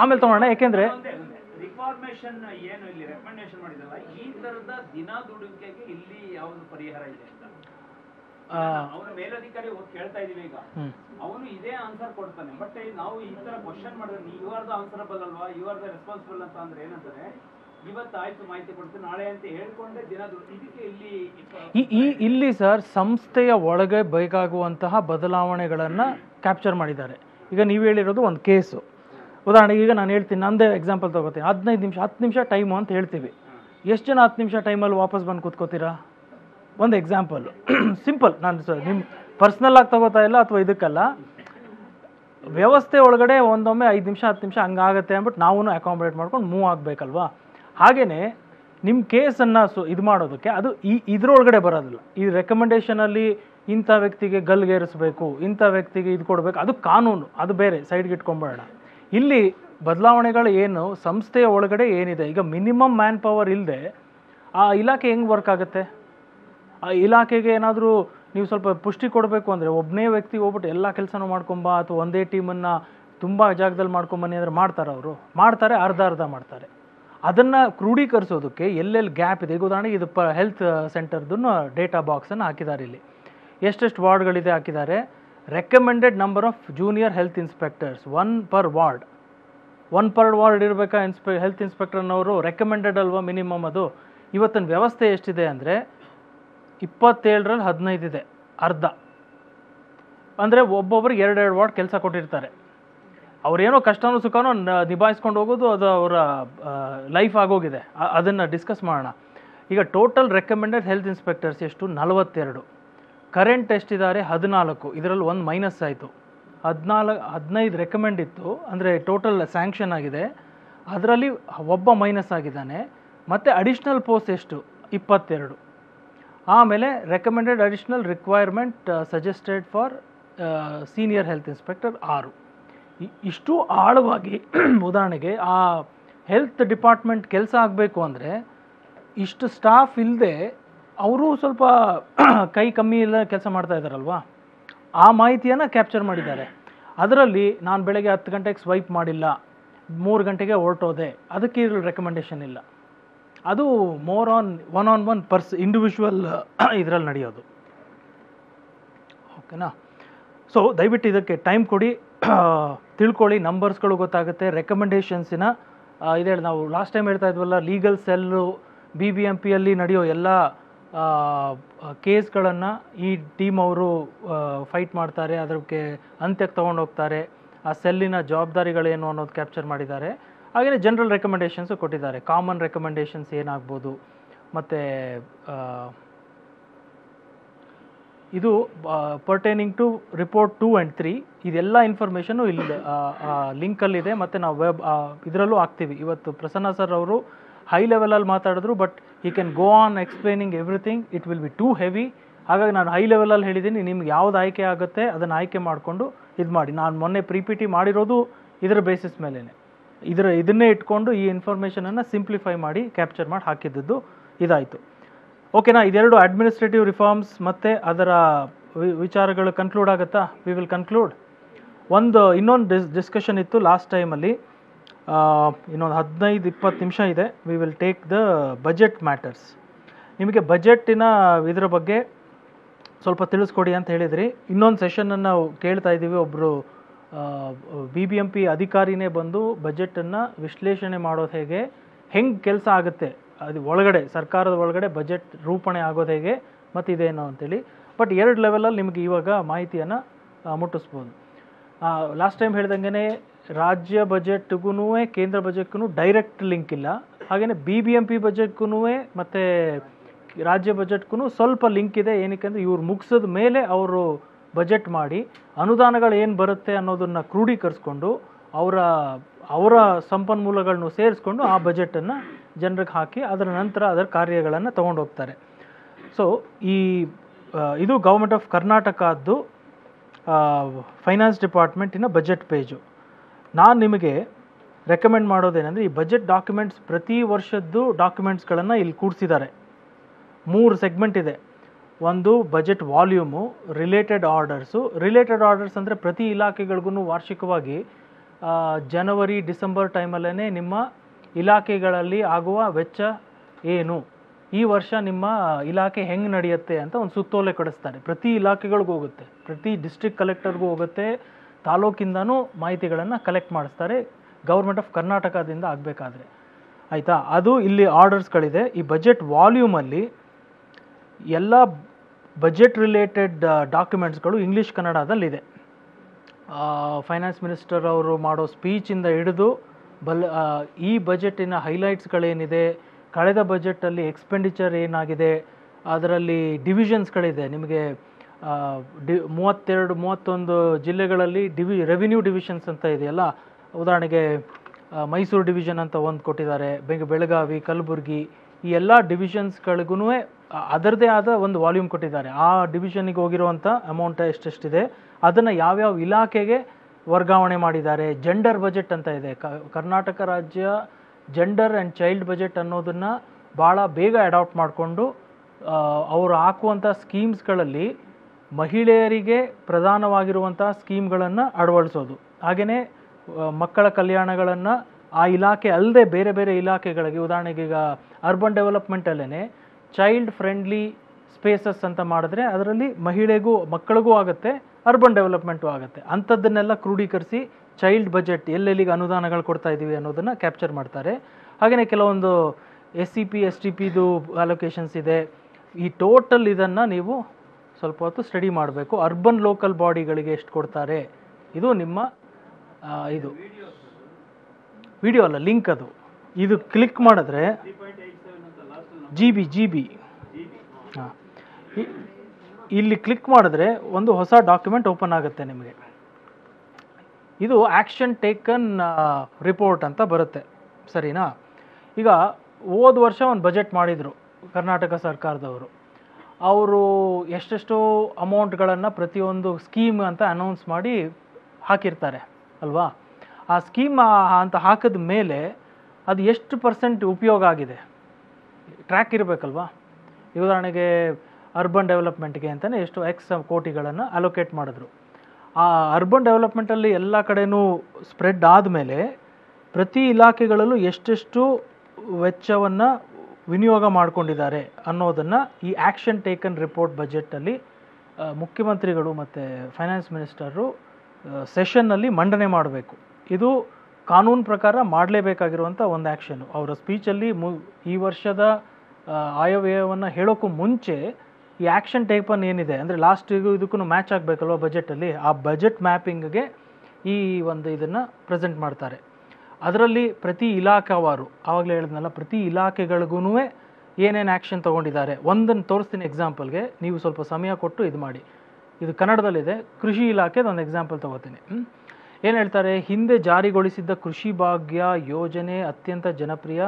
ಆಮೇಲೆ ತಗೋಣ ಯಾಕೆಂದ್ರೆ ರಿಫಾರ್ಮೇಷನ್ ಏನು ಇಲ್ಲಿ ರೆಕಮೆಂಡೇಶನ್ ಮಾಡಿದಲ್ಲ ಈ ತರದ ದಿನ ದುಡುಕೆಗೆ ಇಲ್ಲಿ ಯಾವುದು ಪರಿಹಾರ ಇದೆ ಅಂತ ಅವನ ಮೇಲಧಿಕಾರಿ ಹೋಗಿ ಕೇಳ್ತಾ ಇದೀವಿ ಈಗ ಅವನು ಇದೇ ಆನ್ಸರ್ ಕೊಡ್ತಾನೆ ಬಟ್ ನಾವು ಈ ತರ ಕ್ವಶನ್ ಮಾಡಿದ್ರೆ ನೀವು ಆರ್ ದ ಆನ್ಸರಬಲ್ ಅಲ್ವಾ ಯು ಆರ್ ದ ರೆಸ್ಪಾನ್ಸಿಬಲ್ ಅಂತ ಅಂದ್ರೆ ಇವತ್ತು ಇವತ್ತಾಯ್ತು ಮಾಹಿತಿ ಕೊಡ್ತೀನಿ ನಾಳೆ ಅಂತ ಹೇಳ್ಕೊಂಡೆ ದಿನ ಇದಕ್ಕೆ ಇಲ್ಲಿ ಇಲ್ಲಿ ಸರ್ ಸಂಸ್ಥೆಯ ಒಳಗೆ ಬೇಕಾಗುವಂತಹ ಬದಲಾವಣೆಗಳನ್ನ ಕ್ಯಾಪ್ಚರ್ ಮಾಡಿದ್ದಾರೆ ಈಗ ನೀವು ಹೇಳಿರೋದು ಒಂದು ಕೇಸು ಉದಾಹರಣೆಗೆ ಈಗ ನಾನು ಹೇಳ್ತೀನಿ ನಂದೇ ಎಕ್ಸಾಂಪಲ್ ತಗೋತೀನಿ ಹದಿನೈದು ನಿಮಿಷ ಹತ್ತು ನಿಮಿಷ ಟೈಮು ಅಂತ ಹೇಳ್ತೀವಿ ಎಷ್ಟು ಜನ ಹತ್ತು ನಿಮಿಷ ಟೈಮಲ್ಲಿ ವಾಪಸ್ ಬಂದು ಕೂತ್ಕೋತೀರಾ ಒಂದು ಎಕ್ಸಾಂಪಲ್ ಸಿಂಪಲ್ ನಾನು ನಿಮ್ಮ ಆಗಿ ತಗೋತಾ ಇಲ್ಲ ಅಥವಾ ಇದಕ್ಕಲ್ಲ ವ್ಯವಸ್ಥೆ ಒಳಗಡೆ ಒಂದೊಮ್ಮೆ ಐದು ನಿಮಿಷ ಹತ್ತು ನಿಮಿಷ ಹಂಗಾಗತ್ತೆ ಅಂದ್ಬಿಟ್ಟು ನಾವು ಅಕಾಮಡೇಟ್ ಮಾಡ್ಕೊಂಡು ಮೂವ್ ಆಗಬೇಕಲ್ವಾ ಹಾಗೆಯೇ ನಿಮ್ಮ ಕೇಸನ್ನು ಸೊ ಇದು ಮಾಡೋದಕ್ಕೆ ಅದು ಈ ಇದ್ರೊಳಗಡೆ ಬರೋದಿಲ್ಲ ಈ ರೆಕಮೆಂಡೇಷನಲ್ಲಿ ಇಂಥ ವ್ಯಕ್ತಿಗೆ ಗಲ್ಗೇರಿಸ್ಬೇಕು ಇಂಥ ವ್ಯಕ್ತಿಗೆ ಇದು ಕೊಡಬೇಕು ಅದು ಕಾನೂನು ಅದು ಬೇರೆ ಸೈಡ್ಗೆ ಇಟ್ಕೊಂಬೇಡ ಇಲ್ಲಿ ಬದಲಾವಣೆಗಳು ಏನು ಸಂಸ್ಥೆಯ ಒಳಗಡೆ ಏನಿದೆ ಈಗ ಮಿನಿಮಮ್ ಮ್ಯಾನ್ ಪವರ್ ಇಲ್ಲದೆ ಆ ಇಲಾಖೆ ಹೆಂಗೆ ವರ್ಕ್ ಆಗುತ್ತೆ ಆ ಇಲಾಖೆಗೆ ಏನಾದರೂ ನೀವು ಸ್ವಲ್ಪ ಪುಷ್ಟಿ ಕೊಡಬೇಕು ಅಂದರೆ ಒಬ್ಬನೇ ವ್ಯಕ್ತಿ ಹೋಗ್ಬಿಟ್ಟು ಎಲ್ಲ ಕೆಲಸನೂ ಮಾಡ್ಕೊಂಬ ಅಥವಾ ಒಂದೇ ಟೀಮನ್ನು ತುಂಬ ಜಾಗದಲ್ಲಿ ಮಾಡ್ಕೊಂಬನ್ನಿ ಅಂದರೆ ಮಾಡ್ತಾರೆ ಅವರು ಮಾಡ್ತಾರೆ ಅರ್ಧ ಅರ್ಧ ಮಾಡ್ತಾರೆ ಅದನ್ನು ಕ್ರೋಢೀಕರಿಸೋದಕ್ಕೆ ಎಲ್ಲೆಲ್ಲಿ ಗ್ಯಾಪ್ ಇದೆ ಈಗ ಉದಾಹರಣೆಗೆ ಇದು ಪ ಹೆಲ್ತ್ ಸೆಂಟರ್ದನ್ನು ಡೇಟಾ ಬಾಕ್ಸನ್ನು ಹಾಕಿದ್ದಾರೆ ಇಲ್ಲಿ ಎಷ್ಟೆಷ್ಟು ವಾರ್ಡ್ಗಳಿದೆ ಹಾಕಿದ್ದಾರೆ recommended number of junior health inspectors one per ward one per ward ಇರಬೇಕಾ ಇನ್ಸ್ಪೆ ಹೆಲ್ತ್ ಇನ್ಸ್ಪೆಕ್ಟರ್ನವರು ರೆಕಮೆಂಡೆಡ್ ಅಲ್ವಾ ಮಿನಿಮಮ್ ಅದು ಇವತ್ತಿನ ವ್ಯವಸ್ಥೆ ಎಷ್ಟಿದೆ ಅಂದರೆ ಇಪ್ಪತ್ತೇಳರಲ್ಲಿ ಹದಿನೈದು ಇದೆ ಅರ್ಧ ಅಂದರೆ ಒಬ್ಬೊಬ್ರಿಗೆ ಎರಡೆರಡು ವಾರ್ಡ್ ಕೆಲಸ ಕೊಟ್ಟಿರ್ತಾರೆ ಅವರೇನೋ ಕಷ್ಟನೂ ಸುಖನೋ ನಿಭಾಯಿಸ್ಕೊಂಡು ಹೋಗೋದು ಅದು ಅವರ ಲೈಫ್ ಆಗೋಗಿದೆ ಅದನ್ನು ಡಿಸ್ಕಸ್ ಮಾಡೋಣ ಈಗ ಟೋಟಲ್ ರೆಕಮೆಂಡೆಡ್ ಹೆಲ್ತ್ ಇನ್ಸ್ಪೆಕ್ಟರ್ಸ್ ಎಷ್ಟು ನಲವತ್ತೆರಡು ಕರೆಂಟ್ ಇದ್ದಾರೆ ಹದಿನಾಲ್ಕು ಇದರಲ್ಲಿ ಒಂದು ಮೈನಸ್ ಆಯಿತು ಹದಿನಾಲ್ಕು ಹದಿನೈದು ರೆಕಮೆಂಡ್ ಇತ್ತು ಅಂದರೆ ಟೋಟಲ್ ಸ್ಯಾಂಕ್ಷನ್ ಆಗಿದೆ ಅದರಲ್ಲಿ ಒಬ್ಬ ಮೈನಸ್ ಆಗಿದ್ದಾನೆ ಮತ್ತು ಅಡಿಷ್ನಲ್ ಪೋಸ್ಟ್ ಎಷ್ಟು ಇಪ್ಪತ್ತೆರಡು ಆಮೇಲೆ recommended additional requirement suggested for senior health inspector ಆರು ಇಷ್ಟು ಆಳವಾಗಿ ಉದಾಹರಣೆಗೆ ಆ ಹೆಲ್ತ್ ಡಿಪಾರ್ಟ್ಮೆಂಟ್ ಕೆಲಸ ಆಗಬೇಕು ಅಂದರೆ ಇಷ್ಟು ಸ್ಟಾಫ್ ಇಲ್ಲದೆ ಅವರು ಸ್ವಲ್ಪ ಕೈ ಕಮ್ಮಿ ಇಲ್ಲ ಕೆಲಸ ಮಾಡ್ತಾ ಇದ್ದಾರಲ್ವಾ ಆ ಮಾಹಿತಿಯನ್ನು ಕ್ಯಾಪ್ಚರ್ ಮಾಡಿದ್ದಾರೆ ಅದರಲ್ಲಿ ನಾನು ಬೆಳಗ್ಗೆ ಹತ್ತು ಗಂಟೆಗೆ ಸ್ವೈಪ್ ಮಾಡಿಲ್ಲ ಮೂರು ಗಂಟೆಗೆ ಹೊರಟೋದೆ ಅದಕ್ಕೆ ಇರೋ ರೆಕಮೆಂಡೇಷನ್ ಇಲ್ಲ ಅದು more on one on one ಪರ್ಸ್ ಇಂಡಿವಿಜುವಲ್ ಇದರಲ್ಲಿ ನಡೆಯೋದು ಓಕೆನಾ ಸೊ ದಯವಿಟ್ಟು ಇದಕ್ಕೆ ಟೈಮ್ ಕೊಡಿ ತಿಳ್ಕೊಳ್ಳಿ ನಂಬರ್ಸ್ಗಳು ಗೊತ್ತಾಗುತ್ತೆ ರೆಕಮೆಂಡೇಷನ್ಸಿನ ಇದೇಳಿ ನಾವು ಲಾಸ್ಟ್ ಟೈಮ್ ಹೇಳ್ತಾ ಇದ್ವಲ್ಲ legal cell B B M ಪಿಯಲ್ಲಿ ನಡೆಯೋ ಎಲ್ಲ ಕೇಸ್ಗಳನ್ನು ಈ ಟೀಮ್ ಅವರು ಫೈಟ್ ಮಾಡ್ತಾರೆ ಅದಕ್ಕೆ ಅಂತ್ಯಕ್ಕೆ ತೊಗೊಂಡು ಹೋಗ್ತಾರೆ ಆ ಸೆಲ್ಲಿನ ಜವಾಬ್ದಾರಿಗಳೇನು ಅನ್ನೋದು ಕ್ಯಾಪ್ಚರ್ ಮಾಡಿದ್ದಾರೆ ಹಾಗೆಯೇ ಜನರಲ್ ರೆಕಮೆಂಡೇಷನ್ಸು ಕೊಟ್ಟಿದ್ದಾರೆ ಕಾಮನ್ ರೆಕಮೆಂಡೇಷನ್ಸ್ ಏನಾಗ್ಬೋದು ಮತ್ತು ಇದು pertaining to report two and three ಇದೆಲ್ಲ ಇನ್ಫಾರ್ಮೇಷನು ಇಲ್ಲಿ ಲಿಂಕಲ್ಲಿದೆ ಮತ್ತು ನಾವು ವೆಬ್ ಇದರಲ್ಲೂ ಹಾಕ್ತೀವಿ ಇವತ್ತು ಪ್ರಸನ್ನ ಸರ್ ಅವರು ಹೈ ಲೆವೆಲಲ್ಲಿ ಮಾತಾಡಿದ್ರು but I can go on explaining everything it will be too heavy ಹಾಗಾಗಿ ನಾನು ಹೈ ಲೆವೆಲಲ್ಲಿ ಹೇಳಿದ್ದೀನಿ ನಿಮ್ಗೆ ಯಾವ್ದು ಆಯ್ಕೆ ಆಗುತ್ತೆ ಅದನ್ನು ಆಯ್ಕೆ ಮಾಡಿಕೊಂಡು ಇದು ಮಾಡಿ ನಾನು ಮೊನ್ನೆ ಪ್ರಿ ಪಿ ಟಿ ಮಾಡಿರೋದು ಇದರ ಬೇಸಿಸ್ ಮೇಲೇ ಇದರ ಇದನ್ನೇ ಇಟ್ಕೊಂಡು ಈ ಇನ್ಫಾರ್ಮೇಷನನ್ನು ಸಿಂಪ್ಲಿಫೈ ಮಾಡಿ ಕ್ಯಾಪ್ಚರ್ ಮಾಡಿ ಹಾಕಿದ್ದದ್ದು ಇದಾಯಿತು ಓಕೆನಾ ಇದೆರಡು ಅಡ್ಮಿನಿಸ್ಟ್ರೇಟಿವ್ ರಿಫಾರ್ಮ್ಸ್ ಮತ್ತು ಅದರ ವಿಚಾರಗಳು ಕನ್ಕ್ಲೂಡ್ ಆಗುತ್ತಾ ವಿ ವಿಲ್ ಕನ್ಕ್ಲೂಡ್ ಒಂದು ಇನ್ನೊಂದು ಡಿಸ್ ಡಿಸ್ಕಷನ್ ಇತ್ತು ಲಾಸ್ಟ್ ಟೈಮಲ್ಲಿ ಇನ್ನೊಂದು ಹದಿನೈದು ಇಪ್ಪತ್ತು ನಿಮಿಷ ಇದೆ we will take the budget matters ನಿಮಗೆ ಬಜೆಟ್ಟಿನ ಇದರ ಬಗ್ಗೆ ಸ್ವಲ್ಪ ತಿಳಿಸ್ಕೊಡಿ ಅಂತ ಹೇಳಿದ್ರಿ ಇನ್ನೊಂದು ಸೆಷನನ್ನು ನಾವು ಕೇಳ್ತಾ ಇದ್ದೀವಿ ಒಬ್ಬರು ಬಿ ಬಿ ಎಂ ಪಿ ಅಧಿಕಾರಿನೇ ಬಂದು ಬಜೆಟನ್ನು ವಿಶ್ಲೇಷಣೆ ಮಾಡೋದು ಹೇಗೆ ಹೆಂಗೆ ಕೆಲಸ ಆಗುತ್ತೆ ಅದು ಒಳಗಡೆ ಸರ್ಕಾರದ ಒಳಗಡೆ ಬಜೆಟ್ ರೂಪಣೆ ಆಗೋದು ಹೇಗೆ ಮತ್ತು ಇದೇನು ಅಂತೇಳಿ ಬಟ್ ಎರಡು ಲೆವೆಲಲ್ಲಿ ನಿಮಗೆ ಇವಾಗ ಮಾಹಿತಿಯನ್ನು ಮುಟ್ಟಿಸ್ಬೋದು ಲಾಸ್ಟ್ ಟೈಮ್ ಹೇಳ್ದಂಗೆ ರಾಜ್ಯ ಬಜೆಟ್ಗೂ ಕೇಂದ್ರ ಬಜೆಟ್ಗೂ ಡೈರೆಕ್ಟ್ ಲಿಂಕ್ ಇಲ್ಲ ಹಾಗೆಯೇ ಬಿ ಬಿ ಎಂ ಪಿ ಬಜೆಟ್ಗೂ ಮತ್ತು ರಾಜ್ಯ ಬಜೆಟ್ಗೂ ಸ್ವಲ್ಪ ಲಿಂಕ್ ಇದೆ ಏನಕ್ಕೆ ಇವ್ರು ಮುಗಿಸಿದ ಮೇಲೆ ಅವರು ಬಜೆಟ್ ಮಾಡಿ ಅನುದಾನಗಳು ಏನು ಬರುತ್ತೆ ಅನ್ನೋದನ್ನು ಕ್ರೋಢೀಕರಿಸ್ಕೊಂಡು ಅವರ ಅವರ ಸಂಪನ್ಮೂಲಗಳನ್ನು ಸೇರಿಸ್ಕೊಂಡು ಆ ಬಜೆಟನ್ನು ಜನರಿಗೆ ಹಾಕಿ ಅದರ ನಂತರ ಅದರ ಕಾರ್ಯಗಳನ್ನು ತೊಗೊಂಡೋಗ್ತಾರೆ ಸೊ ಈ ಇದು ಗೌರ್ಮೆಂಟ್ ಆಫ್ ಕರ್ನಾಟಕದ್ದು ಫೈನಾನ್ಸ್ ಡಿಪಾರ್ಟ್ಮೆಂಟಿನ ಬಜೆಟ್ ಪೇಜು ನಾನು ನಿಮಗೆ ರೆಕಮೆಂಡ್ ಮಾಡೋದೇನೆಂದರೆ ಈ ಬಜೆಟ್ ಡಾಕ್ಯುಮೆಂಟ್ಸ್ ಪ್ರತಿ ವರ್ಷದ್ದು ಡಾಕ್ಯುಮೆಂಟ್ಸ್ಗಳನ್ನು ಇಲ್ಲಿ ಕೂಡಿಸಿದ್ದಾರೆ ಮೂರು ಸೆಗ್ಮೆಂಟ್ ಇದೆ ಒಂದು budget volume related orders related orders ಅಂದರೆ ಪ್ರತಿ ಇಲಾಖೆಗಳಿಗೂ ವಾರ್ಷಿಕವಾಗಿ ಜನವರಿ ಡಿಸೆಂಬರ್ ಟೈಮಲ್ಲೇ ನಿಮ್ಮ ಇಲಾಖೆಗಳಲ್ಲಿ ಆಗುವ ವೆಚ್ಚ ಏನು ಈ ವರ್ಷ ನಿಮ್ಮ ಇಲಾಖೆ ಹೆಂಗೆ ನಡೆಯುತ್ತೆ ಅಂತ ಒಂದು ಸುತ್ತೋಲೆ ಕೊಡಿಸ್ತಾರೆ ಪ್ರತಿ ಇಲಾಖೆಗಳಿಗೂ ಹೋಗುತ್ತೆ ಪ್ರತಿ ಡಿಸ್ಟ್ರಿಕ್ಟ್ ಕಲೆಕ್ಟರ್ಗೂ ಹೋಗುತ್ತೆ ತಾಲೂಕಿಂದನೂ ಮಾಹಿತಿಗಳನ್ನು ಕಲೆಕ್ಟ್ ಮಾಡಿಸ್ತಾರೆ ಗೌರ್ಮೆಂಟ್ ಆಫ್ ಕರ್ನಾಟಕದಿಂದ ಆಗಬೇಕಾದ್ರೆ ಆಯಿತಾ ಅದು ಇಲ್ಲಿ ಆರ್ಡರ್ಸ್ಗಳಿದೆ ಈ ಬಜೆಟ್ ವಾಲ್ಯೂಮಲ್ಲಿ ಎಲ್ಲ ಬಜೆಟ್ ರಿಲೇಟೆಡ್ ಡಾಕ್ಯುಮೆಂಟ್ಸ್ಗಳು ಇಂಗ್ಲೀಷ್ ಕನ್ನಡದಲ್ಲಿದೆ ಫೈನಾನ್ಸ್ ಮಿನಿಸ್ಟರ್ ಅವರು ಮಾಡೋ ಸ್ಪೀಚಿಂದ ಹಿಡಿದು ಬಲ್ ಈ ಬಜೆಟಿನ ಹೈಲೈಟ್ಸ್ಗಳೇನಿದೆ ಕಳೆದ ಬಜೆಟಲ್ಲಿ ಎಕ್ಸ್ಪೆಂಡಿಚರ್ ಏನಾಗಿದೆ ಅದರಲ್ಲಿ ಡಿವಿಷನ್ಸ್ಗಳಿದೆ ನಿಮಗೆ ಡಿ ಮೂವತ್ತೆರಡು ಮೂವತ್ತೊಂದು ಜಿಲ್ಲೆಗಳಲ್ಲಿ ಡಿವಿ ರೆವಿನ್ಯೂ ಡಿವಿಷನ್ಸ್ ಅಂತ ಇದೆಯಲ್ಲ ಉದಾಹರಣೆಗೆ ಮೈಸೂರು ಡಿವಿಷನ್ ಅಂತ ಒಂದು ಕೊಟ್ಟಿದ್ದಾರೆ ಬೆಂಗ್ ಬೆಳಗಾವಿ ಕಲಬುರಗಿ ಈ ಎಲ್ಲ ಡಿವಿಷನ್ಸ್ಗಳಿಗೂ ಅದರದೇ ಆದ ಒಂದು ವಾಲ್ಯೂಮ್ ಕೊಟ್ಟಿದ್ದಾರೆ ಆ ಡಿವಿಷನಿಗೆ ಹೋಗಿರುವಂಥ ಅಮೌಂಟ್ ಎಷ್ಟೆಷ್ಟಿದೆ ಅದನ್ನು ಯಾವ್ಯಾವ ಇಲಾಖೆಗೆ ವರ್ಗಾವಣೆ ಮಾಡಿದ್ದಾರೆ ಜೆಂಡರ್ ಬಜೆಟ್ ಅಂತ ಇದೆ ಕರ್ನಾಟಕ ರಾಜ್ಯ ಜೆಂಡರ್ ಆ್ಯಂಡ್ ಚೈಲ್ಡ್ ಬಜೆಟ್ ಅನ್ನೋದನ್ನು ಭಾಳ ಬೇಗ ಅಡಾಪ್ಟ್ ಮಾಡಿಕೊಂಡು ಅವರು ಹಾಕುವಂಥ ಸ್ಕೀಮ್ಸ್ಗಳಲ್ಲಿ ಮಹಿಳೆಯರಿಗೆ ಪ್ರಧಾನವಾಗಿರುವಂಥ ಸ್ಕೀಮ್ಗಳನ್ನು ಅಳವಡಿಸೋದು ಹಾಗೆಯೇ ಮಕ್ಕಳ ಕಲ್ಯಾಣಗಳನ್ನು ಆ ಇಲಾಖೆ ಅಲ್ಲದೆ ಬೇರೆ ಬೇರೆ ಇಲಾಖೆಗಳಿಗೆ ಉದಾಹರಣೆಗೆ ಈಗ ಅರ್ಬನ್ ಡೆವಲಪ್ಮೆಂಟಲ್ಲೇ ಚೈಲ್ಡ್ ಫ್ರೆಂಡ್ಲಿ ಸ್ಪೇಸಸ್ ಅಂತ ಮಾಡಿದ್ರೆ ಅದರಲ್ಲಿ ಮಹಿಳೆಗೂ ಮಕ್ಕಳಿಗೂ ಆಗುತ್ತೆ ಅರ್ಬನ್ ಡೆವಲಪ್ಮೆಂಟು ಆಗುತ್ತೆ ಅಂಥದ್ದನ್ನೆಲ್ಲ ಕ್ರೋಢೀಕರಿಸಿ ಚೈಲ್ಡ್ ಬಜೆಟ್ ಎಲ್ಲೆಲ್ಲಿಗೆ ಅನುದಾನಗಳು ಕೊಡ್ತಾ ಇದ್ದೀವಿ ಅನ್ನೋದನ್ನು ಕ್ಯಾಪ್ಚರ್ ಮಾಡ್ತಾರೆ ಹಾಗೆಯೇ ಕೆಲವೊಂದು S C P S T ಪಿದು ಅಲೊಕೇಶನ್ಸ್ ಇದೆ ಈ ಟೋಟಲ್ ಇದನ್ನು ನೀವು ಸ್ವಲ್ಪ ಹೊತ್ತು ಸ್ಟಡಿ ಮಾಡಬೇಕು ಅರ್ಬನ್ ಲೋಕಲ್ ಬಾಡಿಗಳಿಗೆ ಎಷ್ಟು ಕೊಡ್ತಾರೆ ಇದು ನಿಮ್ಮ ಇದು ವಿಡಿಯೋ ಅಲ್ಲ ಲಿಂಕ್ ಅದು ಇದು ಕ್ಲಿಕ್ ಮಾಡಿದ್ರೆ ಜಿ ಬಿ ಜಿ ಬಿ ಹಾಂ ಇಲ್ಲಿ ಕ್ಲಿಕ್ ಮಾಡಿದ್ರೆ ಒಂದು ಹೊಸ ಡಾಕ್ಯುಮೆಂಟ್ ಓಪನ್ ಆಗುತ್ತೆ ನಿಮಗೆ ಇದು ಆ್ಯಕ್ಷನ್ ಟೇಕನ್ ರಿಪೋರ್ಟ್ ಅಂತ ಬರುತ್ತೆ ಸರಿನಾ ಈಗ ಹೋದ ವರ್ಷ ಒಂದು ಬಜೆಟ್ ಮಾಡಿದರು ಕರ್ನಾಟಕ ಸರ್ಕಾರದವರು ಅವರು ಎಷ್ಟೆಷ್ಟು ಅಮೌಂಟ್ಗಳನ್ನು ಪ್ರತಿಯೊಂದು ಸ್ಕೀಮ್ ಅಂತ ಅನೌನ್ಸ್ ಮಾಡಿ ಹಾಕಿರ್ತಾರೆ ಅಲ್ವಾ ಆ ಸ್ಕೀಮ್ ಅಂತ ಹಾಕಿದ ಮೇಲೆ ಅದು ಎಷ್ಟು ಪರ್ಸೆಂಟ್ ಉಪಯೋಗ ಆಗಿದೆ ಟ್ರ್ಯಾಕ್ ಇರಬೇಕಲ್ವಾ ಉದಾಹರಣೆಗೆ ಅರ್ಬನ್ ಡೆವಲಪ್ಮೆಂಟ್ಗೆ ಅಂತಲೇ ಎಷ್ಟು ಎಕ್ಸ್ ಕೋಟಿಗಳನ್ನು ಅಲೋಕೇಟ್ ಮಾಡಿದ್ರು ಆ ಅರ್ಬನ್ ಡೆವಲಪ್ಮೆಂಟಲ್ಲಿ ಎಲ್ಲ ಕಡೆಯೂ ಸ್ಪ್ರೆಡ್ ಆದಮೇಲೆ ಪ್ರತಿ ಇಲಾಖೆಗಳಲ್ಲೂ ಎಷ್ಟೆಷ್ಟು ವೆಚ್ಚವನ್ನು ವಿನಿಯೋಗ ಮಾಡಿಕೊಂಡಿದ್ದಾರೆ ಅನ್ನೋದನ್ನು ಈ ಆ್ಯಕ್ಷನ್ ಟೇಕನ್ ರಿಪೋರ್ಟ್ ಬಜೆಟಲ್ಲಿ ಮುಖ್ಯಮಂತ್ರಿಗಳು ಮತ್ತು ಫೈನಾನ್ಸ್ ಮಿನಿಸ್ಟರು ಸೆಷನ್ನಲ್ಲಿ ಮಂಡನೆ ಮಾಡಬೇಕು ಇದು ಕಾನೂನು ಪ್ರಕಾರ ಮಾಡಲೇಬೇಕಾಗಿರುವಂಥ ಒಂದು ಆ್ಯಕ್ಷನು ಅವರ ಸ್ಪೀಚಲ್ಲಿ ಮು ಈ ವರ್ಷದ ಆಯವ್ಯಯವನ್ನು ಹೇಳೋಕ್ಕೂ ಮುಂಚೆ ಈ ಆ್ಯಕ್ಷನ್ ಟೇಪನ್ ಏನಿದೆ ಅಂದರೆ ಲಾಸ್ಟಿಗೂ ಇದಕ್ಕೂ ಮ್ಯಾಚ್ ಆಗಬೇಕಲ್ವ ಬಜೆಟಲ್ಲಿ ಆ ಬಜೆಟ್ ಮ್ಯಾಪಿಂಗ್ಗೆ ಈ ಒಂದು ಇದನ್ನು ಪ್ರೆಸೆಂಟ್ ಮಾಡ್ತಾರೆ ಅದರಲ್ಲಿ ಪ್ರತಿ ಇಲಾಖಾವಾರು ಆವಾಗಲೇ ಹೇಳಿದ್ನಲ್ಲ ಪ್ರತಿ ಇಲಾಖೆಗಳಿಗೂ ಏನೇನು ಆ್ಯಕ್ಷನ್ ತೊಗೊಂಡಿದ್ದಾರೆ ಒಂದನ್ನು ತೋರಿಸ್ತೀನಿ ಎಕ್ಸಾಂಪಲ್ಗೆ ನೀವು ಸ್ವಲ್ಪ ಸಮಯ ಕೊಟ್ಟು ಇದು ಮಾಡಿ ಇದು ಕನ್ನಡದಲ್ಲಿದೆ ಕೃಷಿ ಇಲಾಖೆದು ಒಂದು ಎಕ್ಸಾಂಪಲ್ ತೊಗೋತೀನಿ ಏನು ಹೇಳ್ತಾರೆ ಹಿಂದೆ ಜಾರಿಗೊಳಿಸಿದ್ದ ಕೃಷಿ ಭಾಗ್ಯ ಯೋಜನೆ ಅತ್ಯಂತ ಜನಪ್ರಿಯ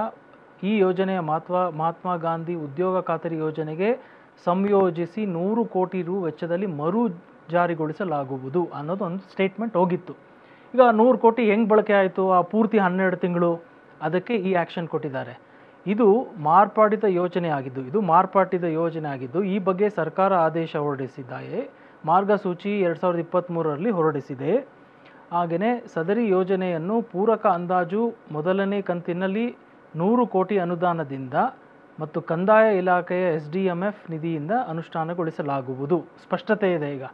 ಈ ಯೋಜನೆಯ ಮಹತ್ವ ಮಹಾತ್ಮ ಗಾಂಧಿ ಉದ್ಯೋಗ ಖಾತರಿ ಯೋಜನೆಗೆ ಸಂಯೋಜಿಸಿ ನೂರು ಕೋಟಿ ರು ವೆಚ್ಚದಲ್ಲಿ ಮರು ಜಾರಿಗೊಳಿಸಲಾಗುವುದು ಅನ್ನೋದು ಒಂದು ಸ್ಟೇಟ್ಮೆಂಟ್ ಹೋಗಿತ್ತು ಈಗ ನೂರು ಕೋಟಿ ಹೆಂಗೆ ಬಳಕೆ ಆಯಿತು ಆ ಪೂರ್ತಿ ಹನ್ನೆರಡು ತಿಂಗಳು ಅದಕ್ಕೆ ಈ ಆ್ಯಕ್ಷನ್ ಕೊಟ್ಟಿದ್ದಾರೆ ಇದು ಮಾರ್ಪಾಡಿತ ಯೋಜನೆ ಆಗಿದ್ದು ಇದು ಮಾರ್ಪಾಟಿದ ಯೋಜನೆ ಆಗಿದ್ದು ಈ ಬಗ್ಗೆ ಸರ್ಕಾರ ಆದೇಶ ಹೊರಡಿಸಿದ್ದಾಯೇ ಮಾರ್ಗಸೂಚಿ ಎರಡು ಸಾವಿರದ ಇಪ್ಪತ್ತ್ಮೂರರಲ್ಲಿ ಹೊರಡಿಸಿದೆ ಹಾಗೆಯೇ ಸದರಿ ಯೋಜನೆಯನ್ನು ಪೂರಕ ಅಂದಾಜು ಮೊದಲನೇ ಕಂತಿನಲ್ಲಿ ನೂರು ಕೋಟಿ ಅನುದಾನದಿಂದ ಮತ್ತು ಕಂದಾಯ ಇಲಾಖೆಯ ಎಸ್ ಡಿ ಎಮ್ ಎಫ್ ನಿಧಿಯಿಂದ ಅನುಷ್ಠಾನಗೊಳಿಸಲಾಗುವುದು ಸ್ಪಷ್ಟತೆ ಇದೆ ಈಗ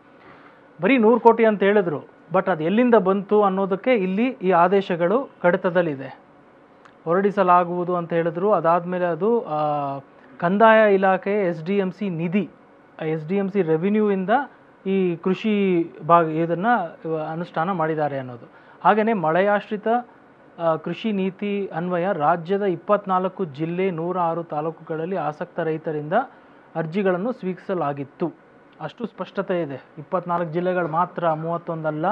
ಬರೀ ನೂರು ಕೋಟಿ ಅಂತ ಹೇಳಿದ್ರು ಬಟ್ ಅದು ಎಲ್ಲಿಂದ ಬಂತು ಅನ್ನೋದಕ್ಕೆ ಇಲ್ಲಿ ಈ ಆದೇಶಗಳು ಕಡಿತದಲ್ಲಿದೆ ಹೊರಡಿಸಲಾಗುವುದು ಅಂತ ಹೇಳಿದ್ರು ಅದಾದಮೇಲೆ ಅದು ಕಂದಾಯ ಇಲಾಖೆ ಎಸ್ ಡಿ ಎಂ ಸಿ ನಿಧಿ ಎಸ್ ಡಿ ಎಂ ಸಿ ಇಂದ ಈ ಕೃಷಿ ಭಾಗ ಇದನ್ನು ಅನುಷ್ಠಾನ ಮಾಡಿದ್ದಾರೆ ಅನ್ನೋದು ಹಾಗೆಯೇ ಮಳೆಯಾಶ್ರಿತ ಕೃಷಿ ನೀತಿ ಅನ್ವಯ ರಾಜ್ಯದ ಇಪ್ಪತ್ನಾಲ್ಕು ಜಿಲ್ಲೆ ನೂರ ಆರು ತಾಲೂಕುಗಳಲ್ಲಿ ಆಸಕ್ತ ರೈತರಿಂದ ಅರ್ಜಿಗಳನ್ನು ಸ್ವೀಕರಿಸಲಾಗಿತ್ತು ಅಷ್ಟು ಸ್ಪಷ್ಟತೆ ಇದೆ ಇಪ್ಪತ್ನಾಲ್ಕು ಜಿಲ್ಲೆಗಳು ಮಾತ್ರ ಮೂವತ್ತೊಂದಲ್ಲ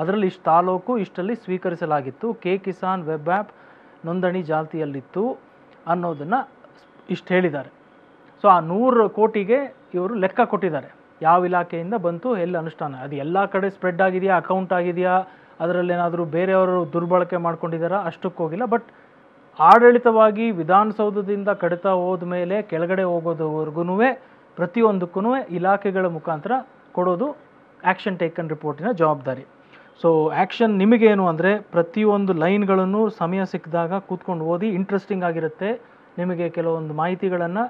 ಅದರಲ್ಲಿ ಇಷ್ಟು ತಾಲೂಕು ಇಷ್ಟಲ್ಲಿ ಸ್ವೀಕರಿಸಲಾಗಿತ್ತು ಕೆ ಕಿಸಾನ್ ವೆಬ್ ಆ್ಯಪ್ ನೋಂದಣಿ ಜಾಲ್ತಿಯಲ್ಲಿತ್ತು ಅನ್ನೋದನ್ನು ಇಷ್ಟು ಹೇಳಿದ್ದಾರೆ ಸೊ ಆ ನೂರು ಕೋಟಿಗೆ ಇವರು ಲೆಕ್ಕ ಕೊಟ್ಟಿದ್ದಾರೆ ಯಾವ ಇಲಾಖೆಯಿಂದ ಬಂತು ಎಲ್ಲಿ ಅನುಷ್ಠಾನ ಅದು ಎಲ್ಲ ಕಡೆ ಸ್ಪ್ರೆಡ್ ಆಗಿದೆಯಾ ಅಕೌಂಟ್ ಆಗಿದೆಯಾ ಅದರಲ್ಲೇನಾದರೂ ಬೇರೆಯವರು ದುರ್ಬಳಕೆ ಮಾಡ್ಕೊಂಡಿದ್ದಾರಾ ಅಷ್ಟಕ್ಕೋಗಿಲ್ಲ ಬಟ್ ಆಡಳಿತವಾಗಿ ವಿಧಾನಸೌಧದಿಂದ ಕಡಿತ ಹೋದ ಮೇಲೆ ಕೆಳಗಡೆ ಹೋಗೋದವರೆಗೂ ಪ್ರತಿಯೊಂದಕ್ಕೂ ಇಲಾಖೆಗಳ ಮುಖಾಂತರ ಕೊಡೋದು ಆ್ಯಕ್ಷನ್ ಟೇಕನ್ ರಿಪೋರ್ಟಿನ ಜವಾಬ್ದಾರಿ ಸೊ ಆ್ಯಕ್ಷನ್ ನಿಮಗೇನು ಅಂದರೆ ಪ್ರತಿಯೊಂದು ಲೈನ್ಗಳನ್ನು ಸಮಯ ಸಿಕ್ಕಿದಾಗ ಕೂತ್ಕೊಂಡು ಓದಿ ಇಂಟ್ರೆಸ್ಟಿಂಗ್ ಆಗಿರುತ್ತೆ ನಿಮಗೆ ಕೆಲವೊಂದು ಮಾಹಿತಿಗಳನ್ನು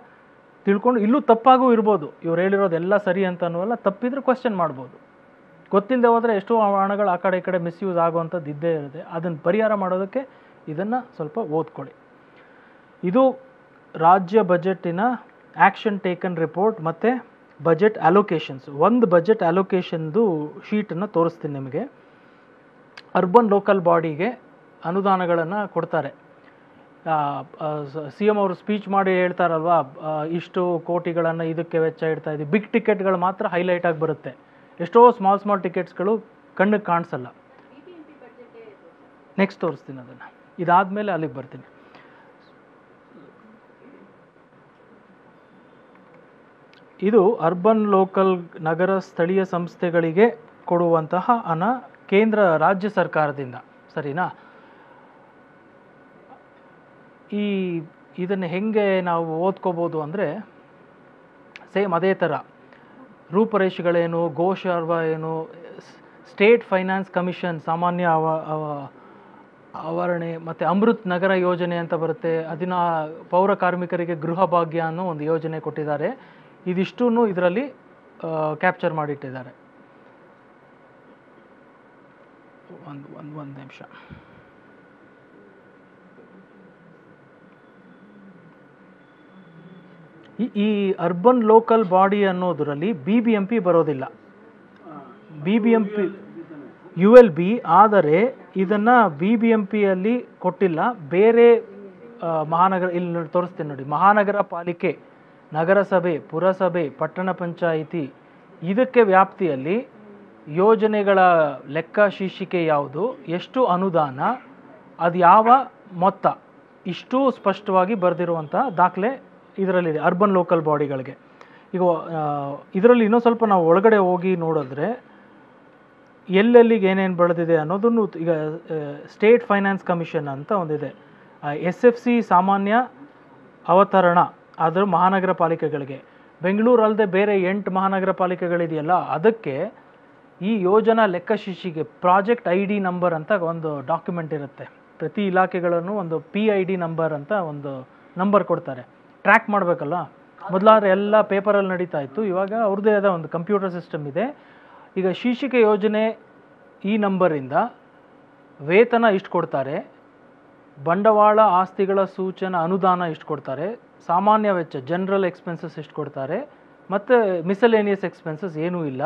ತಿಳ್ಕೊಂಡು ಇಲ್ಲೂ ತಪ್ಪಾಗೂ ಇರ್ಬೋದು ಇವ್ರು ಹೇಳಿರೋದೆಲ್ಲ ಸರಿ ಅಂತ ಅನ್ನೋಲ್ಲ ತಪ್ಪಿದ್ರೆ ಕ್ವಶನ್ ಮಾಡ್ಬೋದು ಗೊತ್ತಿಲ್ಲದೆ ಹೋದರೆ ಎಷ್ಟೋ ಹಣಗಳು ಆ ಕಡೆ ಈ ಕಡೆ ಮಿಸ್ಯೂಸ್ ಆಗುವಂಥದ್ದು ಇದ್ದೇ ಇರುತ್ತೆ ಅದನ್ನು ಪರಿಹಾರ ಮಾಡೋದಕ್ಕೆ ಇದನ್ನು ಸ್ವಲ್ಪ ಓದ್ಕೊಳ್ಳಿ ಇದು ರಾಜ್ಯ ಬಜೆಟಿನ ಆ್ಯಕ್ಷನ್ ಟೇಕನ್ ರಿಪೋರ್ಟ್ ಮತ್ತು ಬಜೆಟ್ ಅಲೋಕೇಶನ್ಸ್ ಒಂದು ಬಜೆಟ್ ಅಲೋಕೇಶನ್ದು ಶೀಟನ್ನು ತೋರಿಸ್ತೀನಿ ನಿಮಗೆ ಅರ್ಬನ್ ಲೋಕಲ್ ಬಾಡಿಗೆ ಅನುದಾನಗಳನ್ನು ಕೊಡ್ತಾರೆ ಸಿ ಎಮ್ ಅವರು ಸ್ಪೀಚ್ ಮಾಡಿ ಹೇಳ್ತಾರಲ್ವ ಇಷ್ಟು ಕೋಟಿಗಳನ್ನು ಇದಕ್ಕೆ ವೆಚ್ಚ ಇಡ್ತಾ ಇದ್ದೀವಿ ಬಿಗ್ ಟಿಕೆಟ್ಗಳು ಮಾತ್ರ ಹೈಲೈಟ್ ಆಗಿ ಬರುತ್ತೆ ಎಷ್ಟೋ ಸ್ಮಾಲ್ ಸ್ಮಾಲ್ ಟಿಕೆಟ್ಸ್ಗಳು ಕಣ್ಣಿಗೆ ಕಾಣಿಸಲ್ಲ ನೆಕ್ಸ್ಟ್ ತೋರಿಸ್ತೀನಿ ಅದನ್ನು ಇದಾದ ಮೇಲೆ ಅಲ್ಲಿಗೆ ಬರ್ತೀನಿ ಇದು ಅರ್ಬನ್ ಲೋಕಲ್ ನಗರ ಸ್ಥಳೀಯ ಸಂಸ್ಥೆಗಳಿಗೆ ಕೊಡುವಂತಹ ಹಣ ಕೇಂದ್ರ ರಾಜ್ಯ ಸರ್ಕಾರದಿಂದ ಸರಿನಾ ಈ ಇದನ್ನು ಹೆಂಗೆ ನಾವು ಓದ್ಕೋಬೋದು ಅಂದರೆ ಸೇಮ್ ಅದೇ ಥರ ರೂಪರೇಷೆಗಳೇನು ಘೋಷಾರ್ವ ಏನು ಸ್ಟೇಟ್ ಫೈನಾನ್ಸ್ ಕಮಿಷನ್ ಸಾಮಾನ್ಯ ಅವ ಆವರಣೆ ಮತ್ತು ಅಮೃತ್ ನಗರ ಯೋಜನೆ ಅಂತ ಬರುತ್ತೆ ಅದನ್ನು ಪೌರ ಕಾರ್ಮಿಕರಿಗೆ ಗೃಹ ಭಾಗ್ಯ ಅನ್ನೋ ಒಂದು ಯೋಜನೆ ಕೊಟ್ಟಿದ್ದಾರೆ ಇದಿಷ್ಟೂ ಇದರಲ್ಲಿ ಕ್ಯಾಪ್ಚರ್ ಮಾಡಿಟ್ಟಿದ್ದಾರೆ ಒಂದು ಒಂದು ಒಂದು ನಿಮಿಷ ಈ ಅರ್ಬನ್ ಲೋಕಲ್ ಬಾಡಿ ಅನ್ನೋದರಲ್ಲಿ ಬಿ ಬಿ ಎಂ ಪಿ ಬರೋದಿಲ್ಲ B B M P U L B ಆದರೆ ಇದನ್ನು ಬಿ ಬಿ ಎಂ ಪಿಯಲ್ಲಿ ಕೊಟ್ಟಿಲ್ಲ ಬೇರೆ ಮಹಾನಗರ ಇಲ್ಲಿ ತೋರಿಸ್ತೀನಿ ನೋಡಿ ಮಹಾನಗರ ಪಾಲಿಕೆ ನಗರಸಭೆ ಪುರಸಭೆ ಪಟ್ಟಣ ಪಂಚಾಯಿತಿ ಇದಕ್ಕೆ ವ್ಯಾಪ್ತಿಯಲ್ಲಿ ಯೋಜನೆಗಳ ಲೆಕ್ಕ ಶೀರ್ಷಿಕೆ ಯಾವುದು ಎಷ್ಟು ಅನುದಾನ ಅದು ಯಾವ ಮೊತ್ತ ಇಷ್ಟು ಸ್ಪಷ್ಟವಾಗಿ ಬರೆದಿರುವಂಥ ದಾಖಲೆ ಇದರಲ್ಲಿದೆ ಅರ್ಬನ್ ಲೋಕಲ್ ಬಾಡಿಗಳಿಗೆ ಈಗ ಇದರಲ್ಲಿ ಇನ್ನೂ ಸ್ವಲ್ಪ ನಾವು ಒಳಗಡೆ ಹೋಗಿ ನೋಡಿದ್ರೆ ಎಲ್ಲೆಲ್ಲಿಗೆ ಏನೇನು ಬೆಳೆದಿದೆ ಅನ್ನೋದನ್ನು ಈಗ ಸ್ಟೇಟ್ ಫೈನಾನ್ಸ್ ಕಮಿಷನ್ ಅಂತ ಒಂದಿದೆ ಎಸ್ ಎಫ್ ಸಿ ಸಾಮಾನ್ಯ ಅವತರಣ ಆದರೂ ಮಹಾನಗರ ಪಾಲಿಕೆಗಳಿಗೆ ಬೆಂಗಳೂರು ಅಲ್ಲದೆ ಬೇರೆ ಎಂಟು ಮಹಾನಗರ ಪಾಲಿಕೆಗಳಿದೆಯಲ್ಲ ಅದಕ್ಕೆ ಈ ಯೋಜನಾ ಶಿಶಿಗೆ ಪ್ರಾಜೆಕ್ಟ್ ಐ ಡಿ ನಂಬರ್ ಅಂತ ಒಂದು ಡಾಕ್ಯುಮೆಂಟ್ ಇರುತ್ತೆ ಪ್ರತಿ ಇಲಾಖೆಗಳನ್ನು ಒಂದು ಪಿ ಐ ಡಿ ನಂಬರ್ ಅಂತ ಒಂದು ನಂಬರ್ ಕೊಡ್ತಾರೆ ಟ್ರ್ಯಾಕ್ ಮಾಡಬೇಕಲ್ಲ ಮೊದಲಾದ್ರೆ ಎಲ್ಲ ಪೇಪರಲ್ಲಿ ನಡೀತಾ ಇತ್ತು ಇವಾಗ ಅವ್ರದ್ದೇ ಆದ ಒಂದು ಕಂಪ್ಯೂಟರ್ ಸಿಸ್ಟಮ್ ಇದೆ ಈಗ ಶೀರ್ಷಿಕೆ ಯೋಜನೆ ಈ ನಂಬರಿಂದ ವೇತನ ಇಷ್ಟು ಕೊಡ್ತಾರೆ ಬಂಡವಾಳ ಆಸ್ತಿಗಳ ಸೂಚನಾ ಅನುದಾನ ಇಷ್ಟು ಕೊಡ್ತಾರೆ ಸಾಮಾನ್ಯ ವೆಚ್ಚ ಜನರಲ್ ಎಕ್ಸ್ಪೆನ್ಸಸ್ ಎಷ್ಟು ಕೊಡ್ತಾರೆ ಮತ್ತು ಮಿಸಲೇನಿಯಸ್ ಎಕ್ಸ್ಪೆನ್ಸಸ್ ಏನೂ ಇಲ್ಲ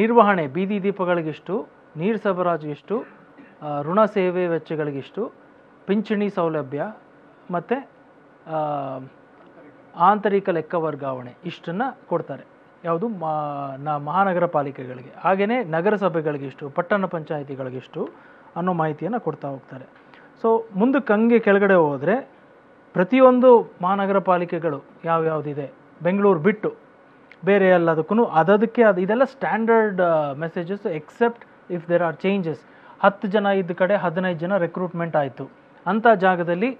ನಿರ್ವಹಣೆ ಬೀದಿ ದೀಪಗಳಿಗಿಷ್ಟು ನೀರು ಸರಬರಾಜು ಎಷ್ಟು ಋಣ ಸೇವೆ ವೆಚ್ಚಗಳಿಗಿಷ್ಟು ಪಿಂಚಣಿ ಸೌಲಭ್ಯ ಮತ್ತು ಆಂತರಿಕ ಲೆಕ್ಕ ವರ್ಗಾವಣೆ ಇಷ್ಟನ್ನು ಕೊಡ್ತಾರೆ ಯಾವುದು ಮಾ ಮಹಾನಗರ ಪಾಲಿಕೆಗಳಿಗೆ ಹಾಗೆಯೇ ನಗರಸಭೆಗಳಿಗಿಷ್ಟು ಪಟ್ಟಣ ಪಂಚಾಯಿತಿಗಳಿಗಿಷ್ಟು ಅನ್ನೋ ಮಾಹಿತಿಯನ್ನು ಕೊಡ್ತಾ ಹೋಗ್ತಾರೆ ಸೊ ಮುಂದಕ್ಕೆ ಹಂಗೆ ಕೆಳಗಡೆ ಹೋದರೆ ಪ್ರತಿಯೊಂದು ಮಹಾನಗರ ಪಾಲಿಕೆಗಳು ಯಾವ್ಯಾವುದಿದೆ ಬೆಂಗಳೂರು ಬಿಟ್ಟು ಬೇರೆ ಎಲ್ಲದಕ್ಕೂ ಅದಕ್ಕೆ ಅದು ಇದೆಲ್ಲ standard messages except if there are changes ಹತ್ತು ಜನ ಇದ್ದ ಕಡೆ ಹದಿನೈದು ಜನ ರೆಕ್ರೂಟ್ಮೆಂಟ್ ಆಯಿತು ಅಂಥ ಜಾಗದಲ್ಲಿ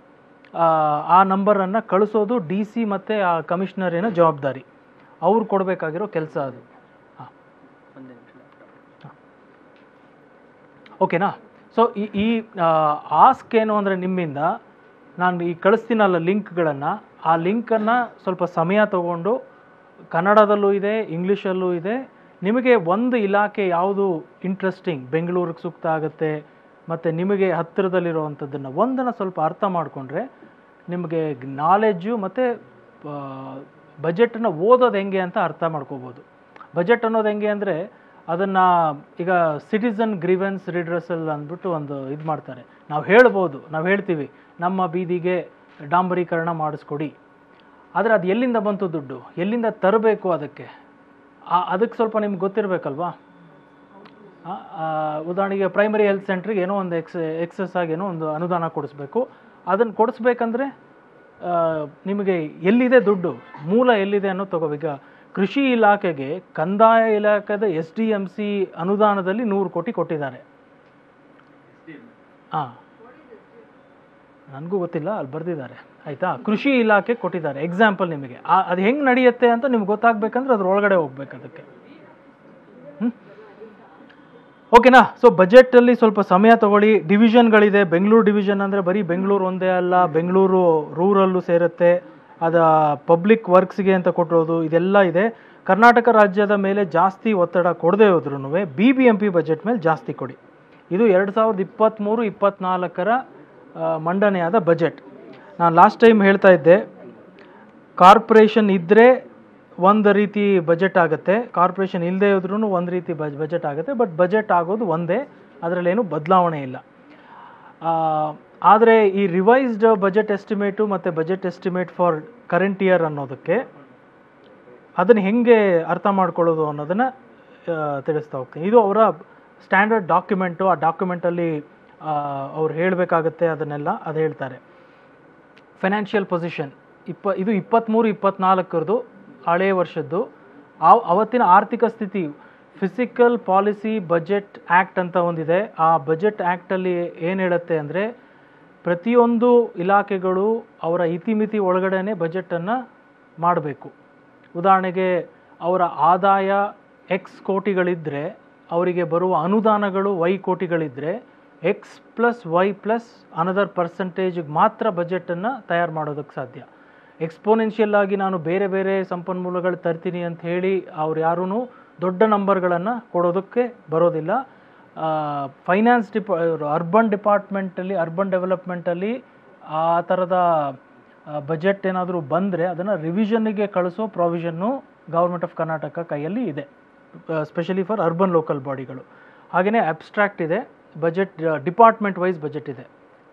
ಆ ನಂಬರನ್ನು ಕಳಿಸೋದು ಡಿ ಸಿ ಮತ್ತು ಆ ಕಮಿಷನರಿನ ಜವಾಬ್ದಾರಿ ಅವ್ರು ಕೊಡಬೇಕಾಗಿರೋ ಕೆಲಸ ಅದು ಹಾಂ ಓಕೆನಾ ಸೊ ಈ ಆಸ್ಕ್ ಏನು ಅಂದರೆ ನಿಮ್ಮಿಂದ ನಾನು ಈ ಕಳಿಸ್ತೀನಲ್ಲ ಲಿಂಕ್ಗಳನ್ನು ಆ ಲಿಂಕನ್ನು ಸ್ವಲ್ಪ ಸಮಯ ತಗೊಂಡು ಕನ್ನಡದಲ್ಲೂ ಇದೆ ಇಂಗ್ಲೀಷಲ್ಲೂ ಇದೆ ನಿಮಗೆ ಒಂದು ಇಲಾಖೆ ಯಾವುದು ಇಂಟ್ರೆಸ್ಟಿಂಗ್ ಬೆಂಗಳೂರಿಗೆ ಸೂಕ್ತ ಆಗುತ್ತೆ ಮತ್ತು ನಿಮಗೆ ಹತ್ತಿರದಲ್ಲಿರುವಂಥದ್ದನ್ನು ಒಂದನ್ನು ಸ್ವಲ್ಪ ಅರ್ಥ ಮಾಡಿಕೊಂಡ್ರೆ ನಿಮಗೆ ನಾಲೆಡ್ಜು ಮತ್ತು ಬಜೆಟನ್ನು ಓದೋದು ಹೆಂಗೆ ಅಂತ ಅರ್ಥ ಮಾಡ್ಕೋಬೋದು ಬಜೆಟ್ ಅನ್ನೋದು ಹೆಂಗೆ ಅಂದರೆ ಅದನ್ನು ಈಗ ಸಿಟಿಸನ್ ಗ್ರೀವೆನ್ಸ್ ರಿಡ್ರೆಸಲ್ ಅಂದ್ಬಿಟ್ಟು ಒಂದು ಇದು ಮಾಡ್ತಾರೆ ನಾವು ಹೇಳ್ಬೋದು ನಾವು ಹೇಳ್ತೀವಿ ನಮ್ಮ ಬೀದಿಗೆ ಡಾಂಬರೀಕರಣ ಮಾಡಿಸ್ಕೊಡಿ ಆದರೆ ಅದು ಎಲ್ಲಿಂದ ಬಂತು ದುಡ್ಡು ಎಲ್ಲಿಂದ ತರಬೇಕು ಅದಕ್ಕೆ ಅದಕ್ಕೆ ಸ್ವಲ್ಪ ನಿಮ್ಗೆ ಗೊತ್ತಿರಬೇಕಲ್ವಾ ಉದಾಹರಣೆಗೆ ಪ್ರೈಮರಿ ಹೆಲ್ತ್ ಸೆಂಟ್ರಿಗೆ ಏನೋ ಒಂದು ಎಕ್ಸ್ ಎಕ್ಸಸ್ ಆಗೇನೋ ಏನೋ ಒಂದು ಅನುದಾನ ಕೊಡಿಸ್ಬೇಕು ಅದನ್ನು ಕೊಡಿಸ್ಬೇಕಂದ್ರೆ ನಿಮಗೆ ಎಲ್ಲಿದೆ ದುಡ್ಡು ಮೂಲ ಎಲ್ಲಿದೆ ಅನ್ನೋ ತಗೋಬೇಕ ಕೃಷಿ ಇಲಾಖೆಗೆ ಕಂದಾಯ ಇಲಾಖೆದ ಎಸ್ ಡಿ ಎಮ್ ಸಿ ಅನುದಾನದಲ್ಲಿ ನೂರು ಕೋಟಿ ಕೊಟ್ಟಿದ್ದಾರೆ ಹಾಂ ನನಗೂ ಗೊತ್ತಿಲ್ಲ ಅಲ್ಲಿ ಬರೆದಿದ್ದಾರೆ ಆಯಿತಾ ಕೃಷಿ ಇಲಾಖೆ ಕೊಟ್ಟಿದ್ದಾರೆ ಎಕ್ಸಾಂಪಲ್ ನಿಮಗೆ ಅದು ಹೆಂಗೆ ನಡೆಯುತ್ತೆ ಅಂತ ನಿಮ್ಗೆ ಗೊತ್ತಾಗಬೇಕಂದ್ರೆ ಅದ್ರ ಒಳಗಡೆ ಹೋಗ್ಬೇಕು ಅದಕ್ಕೆ ಓಕೆನಾ ಸೊ ಬಜೆಟಲ್ಲಿ ಸ್ವಲ್ಪ ಸಮಯ ತಗೊಳ್ಳಿ ಡಿವಿಷನ್ಗಳಿದೆ ಬೆಂಗಳೂರು ಡಿವಿಷನ್ ಅಂದರೆ ಬರೀ ಬೆಂಗಳೂರು ಒಂದೇ ಅಲ್ಲ ಬೆಂಗಳೂರು ರೂರಲ್ಲೂ ಸೇರುತ್ತೆ ಅದ ಪಬ್ಲಿಕ್ ವರ್ಕ್ಸ್ಗೆ ಅಂತ ಕೊಟ್ಟಿರೋದು ಇದೆಲ್ಲ ಇದೆ ಕರ್ನಾಟಕ ರಾಜ್ಯದ ಮೇಲೆ ಜಾಸ್ತಿ ಒತ್ತಡ ಕೊಡದೇ ಹೋದ್ರೂ B B M P budget ಮೇಲೆ ಜಾಸ್ತಿ ಕೊಡಿ ಇದು ಎರಡು ಸಾವಿರದ ಇಪ್ಪತ್ತ್ಮೂರು ಇಪ್ಪತ್ತ್ನಾಲ್ಕರ ಮಂಡನೆಯಾದ ಬಜೆಟ್ ನಾನು ಲಾಸ್ಟ್ ಟೈಮ್ ಹೇಳ್ತಾ ಇದ್ದೆ ಕಾರ್ಪೊರೇಷನ್ ಇದ್ದರೆ ಒಂದು ರೀತಿ ಬಜೆಟ್ ಆಗುತ್ತೆ ಕಾರ್ಪೊರೇಷನ್ ಇಲ್ಲದೆ ಇದ್ರೂ ಒಂದು ರೀತಿ ಬಜ್ ಬಜೆಟ್ ಆಗುತ್ತೆ ಬಟ್ ಬಜೆಟ್ ಆಗೋದು ಒಂದೇ ಅದರಲ್ಲೇನು ಬದಲಾವಣೆ ಇಲ್ಲ ಆದರೆ ಈ ರಿವೈಸ್ಡ್ ಬಜೆಟ್ ಎಸ್ಟಿಮೇಟು ಮತ್ತು budget estimate for current year ಅನ್ನೋದಕ್ಕೆ ಅದನ್ನು ಹೆಂಗೆ ಅರ್ಥ ಮಾಡ್ಕೊಳ್ಳೋದು ಅನ್ನೋದನ್ನು ತಿಳಿಸ್ತಾ ಹೋಗ್ತೀನಿ ಇದು ಅವರ ಸ್ಟ್ಯಾಂಡರ್ಡ್ ಡಾಕ್ಯುಮೆಂಟು ಆ ಡಾಕ್ಯುಮೆಂಟಲ್ಲಿ ಅವ್ರು ಹೇಳಬೇಕಾಗತ್ತೆ ಅದನ್ನೆಲ್ಲ ಅದು ಹೇಳ್ತಾರೆ ಫೈನಾನ್ಷಿಯಲ್ ಪೊಸಿಷನ್ ಇಪ್ಪ ಇದು ಇಪ್ಪತ್ತ್ಮೂರು ಇಪ್ಪತ್ನಾಲ್ಕರದು ಹಳೆಯ ವರ್ಷದ್ದು ಆ ಅವತ್ತಿನ ಆರ್ಥಿಕ ಸ್ಥಿತಿ ಫಿಸಿಕಲ್ ಪಾಲಿಸಿ ಬಜೆಟ್ ಆ್ಯಕ್ಟ್ ಅಂತ ಒಂದಿದೆ ಆ ಬಜೆಟ್ ಆ್ಯಕ್ಟಲ್ಲಿ ಏನು ಹೇಳುತ್ತೆ ಅಂದರೆ ಪ್ರತಿಯೊಂದು ಇಲಾಖೆಗಳು ಅವರ ಇತಿಮಿತಿ ಒಳಗಡೆನೆ ಬಜೆಟನ್ನು ಮಾಡಬೇಕು ಉದಾಹರಣೆಗೆ ಅವರ ಆದಾಯ ಎಕ್ಸ್ ಕೋಟಿಗಳಿದ್ದರೆ ಅವರಿಗೆ ಬರುವ ಅನುದಾನಗಳು ವೈ ಕೋಟಿಗಳಿದ್ದರೆ X plus Y plus another ಪರ್ಸೆಂಟೇಜಿಗೆ ಮಾತ್ರ ಬಜೆಟನ್ನು ತಯಾರು ಮಾಡೋದಕ್ಕೆ ಸಾಧ್ಯ ಎಕ್ಸ್ಪೋನೆನ್ಷಿಯಲ್ ಆಗಿ ನಾನು ಬೇರೆ ಬೇರೆ ಸಂಪನ್ಮೂಲಗಳು ತರ್ತೀನಿ ಅಂತ ಹೇಳಿ ಅವ್ರು ಯಾರೂ ದೊಡ್ಡ ನಂಬರ್ಗಳನ್ನು ಕೊಡೋದಕ್ಕೆ ಬರೋದಿಲ್ಲ ಫೈನಾನ್ಸ್ ಡಿಪ ಅರ್ಬನ್ ಡಿಪಾರ್ಟ್ಮೆಂಟಲ್ಲಿ ಅರ್ಬನ್ ಡೆವಲಪ್ಮೆಂಟಲ್ಲಿ ಆ ಥರದ ಬಜೆಟ್ ಏನಾದರೂ ಬಂದರೆ ಅದನ್ನು ರಿವಿಷನ್ನಿಗೆ ಕಳಿಸೋ ಪ್ರಾವಿಷನ್ನು ಗೌರ್ಮೆಂಟ್ ಆಫ್ ಕರ್ನಾಟಕ ಕೈಯಲ್ಲಿ ಇದೆ ಸ್ಪೆಷಲಿ ಫಾರ್ ಅರ್ಬನ್ ಲೋಕಲ್ ಬಾಡಿಗಳು ಹಾಗೆಯೇ ಅಬ್ಸ್ಟ್ರಾಕ್ಟ್ ಇದೆ ಬಜೆಟ್ ಡಿಪಾರ್ಟ್ಮೆಂಟ್ ವೈಸ್ ಬಜೆಟ್ ಇದೆ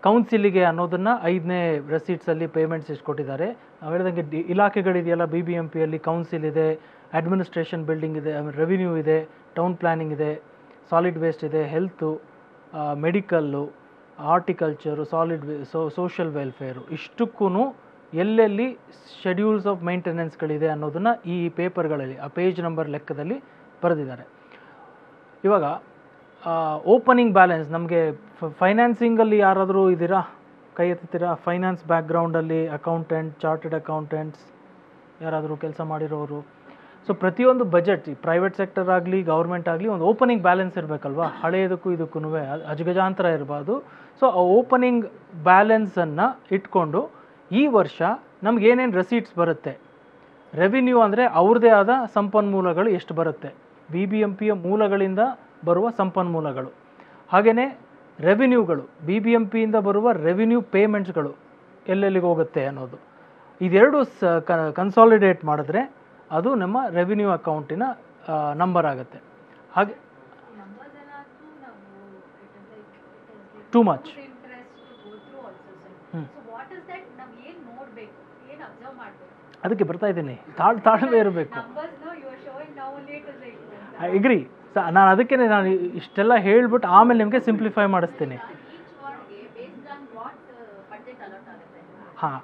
ಕೌನ್ಸಿಲಿಗೆ ಅನ್ನೋದನ್ನು ಐದನೇ ರೆಸೀಟ್ಸಲ್ಲಿ ಪೇಮೆಂಟ್ಸ್ ಎಷ್ಟು ಕೊಟ್ಟಿದ್ದಾರೆ ನಾವು ಹೇಳಿದಂಗೆ ಡಿ ಇಲಾಖೆಗಳಿದೆಯಲ್ಲ ಬಿ ಬಿ ಎಂ ಪಿಯಲ್ಲಿ ಕೌನ್ಸಿಲ್ ಇದೆ ಅಡ್ಮಿನಿಸ್ಟ್ರೇಷನ್ ಬಿಲ್ಡಿಂಗ್ ಇದೆ ರೆವಿನ್ಯೂ ಇದೆ ಟೌನ್ ಪ್ಲಾನಿಂಗ್ ಇದೆ ಸಾಲಿಡ್ ವೇಸ್ಟ್ ಇದೆ ಹೆಲ್ತು ಮೆಡಿಕಲ್ಲು ಆರ್ಟಿಕಲ್ಚರು ಸಾಲಿಡ್ ವೇ ಸೋ ಸೋಷಿಯಲ್ ವೆಲ್ಫೇರು ಇಷ್ಟಕ್ಕೂ ಎಲ್ಲೆಲ್ಲಿ ಶೆಡ್ಯೂಲ್ಸ್ ಆಫ್ ಮೈಂಟೆನೆನ್ಸ್ಗಳಿದೆ ಅನ್ನೋದನ್ನು ಈ ಪೇಪರ್ಗಳಲ್ಲಿ ಆ ಪೇಜ್ ನಂಬರ್ ಲೆಕ್ಕದಲ್ಲಿ ಬರೆದಿದ್ದಾರೆ ಇವಾಗ ಓಪನಿಂಗ್ ಬ್ಯಾಲೆನ್ಸ್ ನಮಗೆ ಫೈನಾನ್ಸಿಂಗಲ್ಲಿ ಯಾರಾದರೂ ಇದ್ದೀರಾ ಕೈ ಎತ್ತೀರಾ ಫೈನಾನ್ಸ್ ಬ್ಯಾಕ್ಗ್ರೌಂಡಲ್ಲಿ ಅಕೌಂಟೆಂಟ್ ಚಾರ್ಟೆಡ್ ಅಕೌಂಟೆಂಟ್ಸ್ ಯಾರಾದರೂ ಕೆಲಸ ಮಾಡಿರೋರು ಸೊ ಪ್ರತಿಯೊಂದು ಬಜೆಟ್ ಈ ಪ್ರೈವೇಟ್ ಸೆಕ್ಟರ್ ಆಗಲಿ ಗೌರ್ಮೆಂಟ್ ಆಗಲಿ ಒಂದು ಓಪನಿಂಗ್ ಬ್ಯಾಲೆನ್ಸ್ ಇರಬೇಕಲ್ವಾ ಹಳೆಯದಕ್ಕೂ ಇದಕ್ಕೂ ಅಜಗಜಾಂತರ ಇರಬಾರ್ದು ಸೊ ಆ ಓಪನಿಂಗ್ ಬ್ಯಾಲೆನ್ಸನ್ನು ಇಟ್ಕೊಂಡು ಈ ವರ್ಷ ನಮ್ಗೆ ಏನೇನು ರೆಸೀಟ್ಸ್ ಬರುತ್ತೆ ರೆವಿನ್ಯೂ ಅಂದರೆ ಅವ್ರದ್ದೇ ಆದ ಸಂಪನ್ಮೂಲಗಳು ಎಷ್ಟು ಬರುತ್ತೆ ಬಿ ಬಿ ಎಂ ಪಿಯ ಮೂಲಗಳಿಂದ ಬರುವ ಸಂಪನ್ಮೂಲಗಳು ಹಾಗೆಯೇ ರೆವಿನ್ಯೂಗಳು ಬಿ ಬಿ ಎಂ ಪಿಯಿಂದ ಬರುವ ರೆವಿನ್ಯೂ ಪೇಮೆಂಟ್ಸ್ಗಳು ಎಲ್ಲೆಲ್ಲಿಗೆ ಹೋಗುತ್ತೆ ಅನ್ನೋದು ಇದೆರಡು ಸ ಕನ್ಸಾಲಿಡೇಟ್ ಮಾಡಿದ್ರೆ ಅದು ನಮ್ಮ ರೆವಿನ್ಯೂ ಅಕೌಂಟಿನ ನಂಬರ್ ಆಗುತ್ತೆ ಹಾಗೆ ಟೂ ಮಚ್ ಅದಕ್ಕೆ ಬರ್ತಾ ಇದ್ದೀನಿ ತಾಳ್ ತಾಳ್ಮೆ ಇರಬೇಕು ಅಗ್ರಿ ನಾನು ಅದಕ್ಕೆ ನಾನು ಇಷ್ಟೆಲ್ಲ ಹೇಳ್ಬಿಟ್ಟು ಆಮೇಲೆ ನಿಮಗೆ ಸಿಂಪ್ಲಿಫೈ ಮಾಡಿಸ್ತೀನಿ ಹಾಂ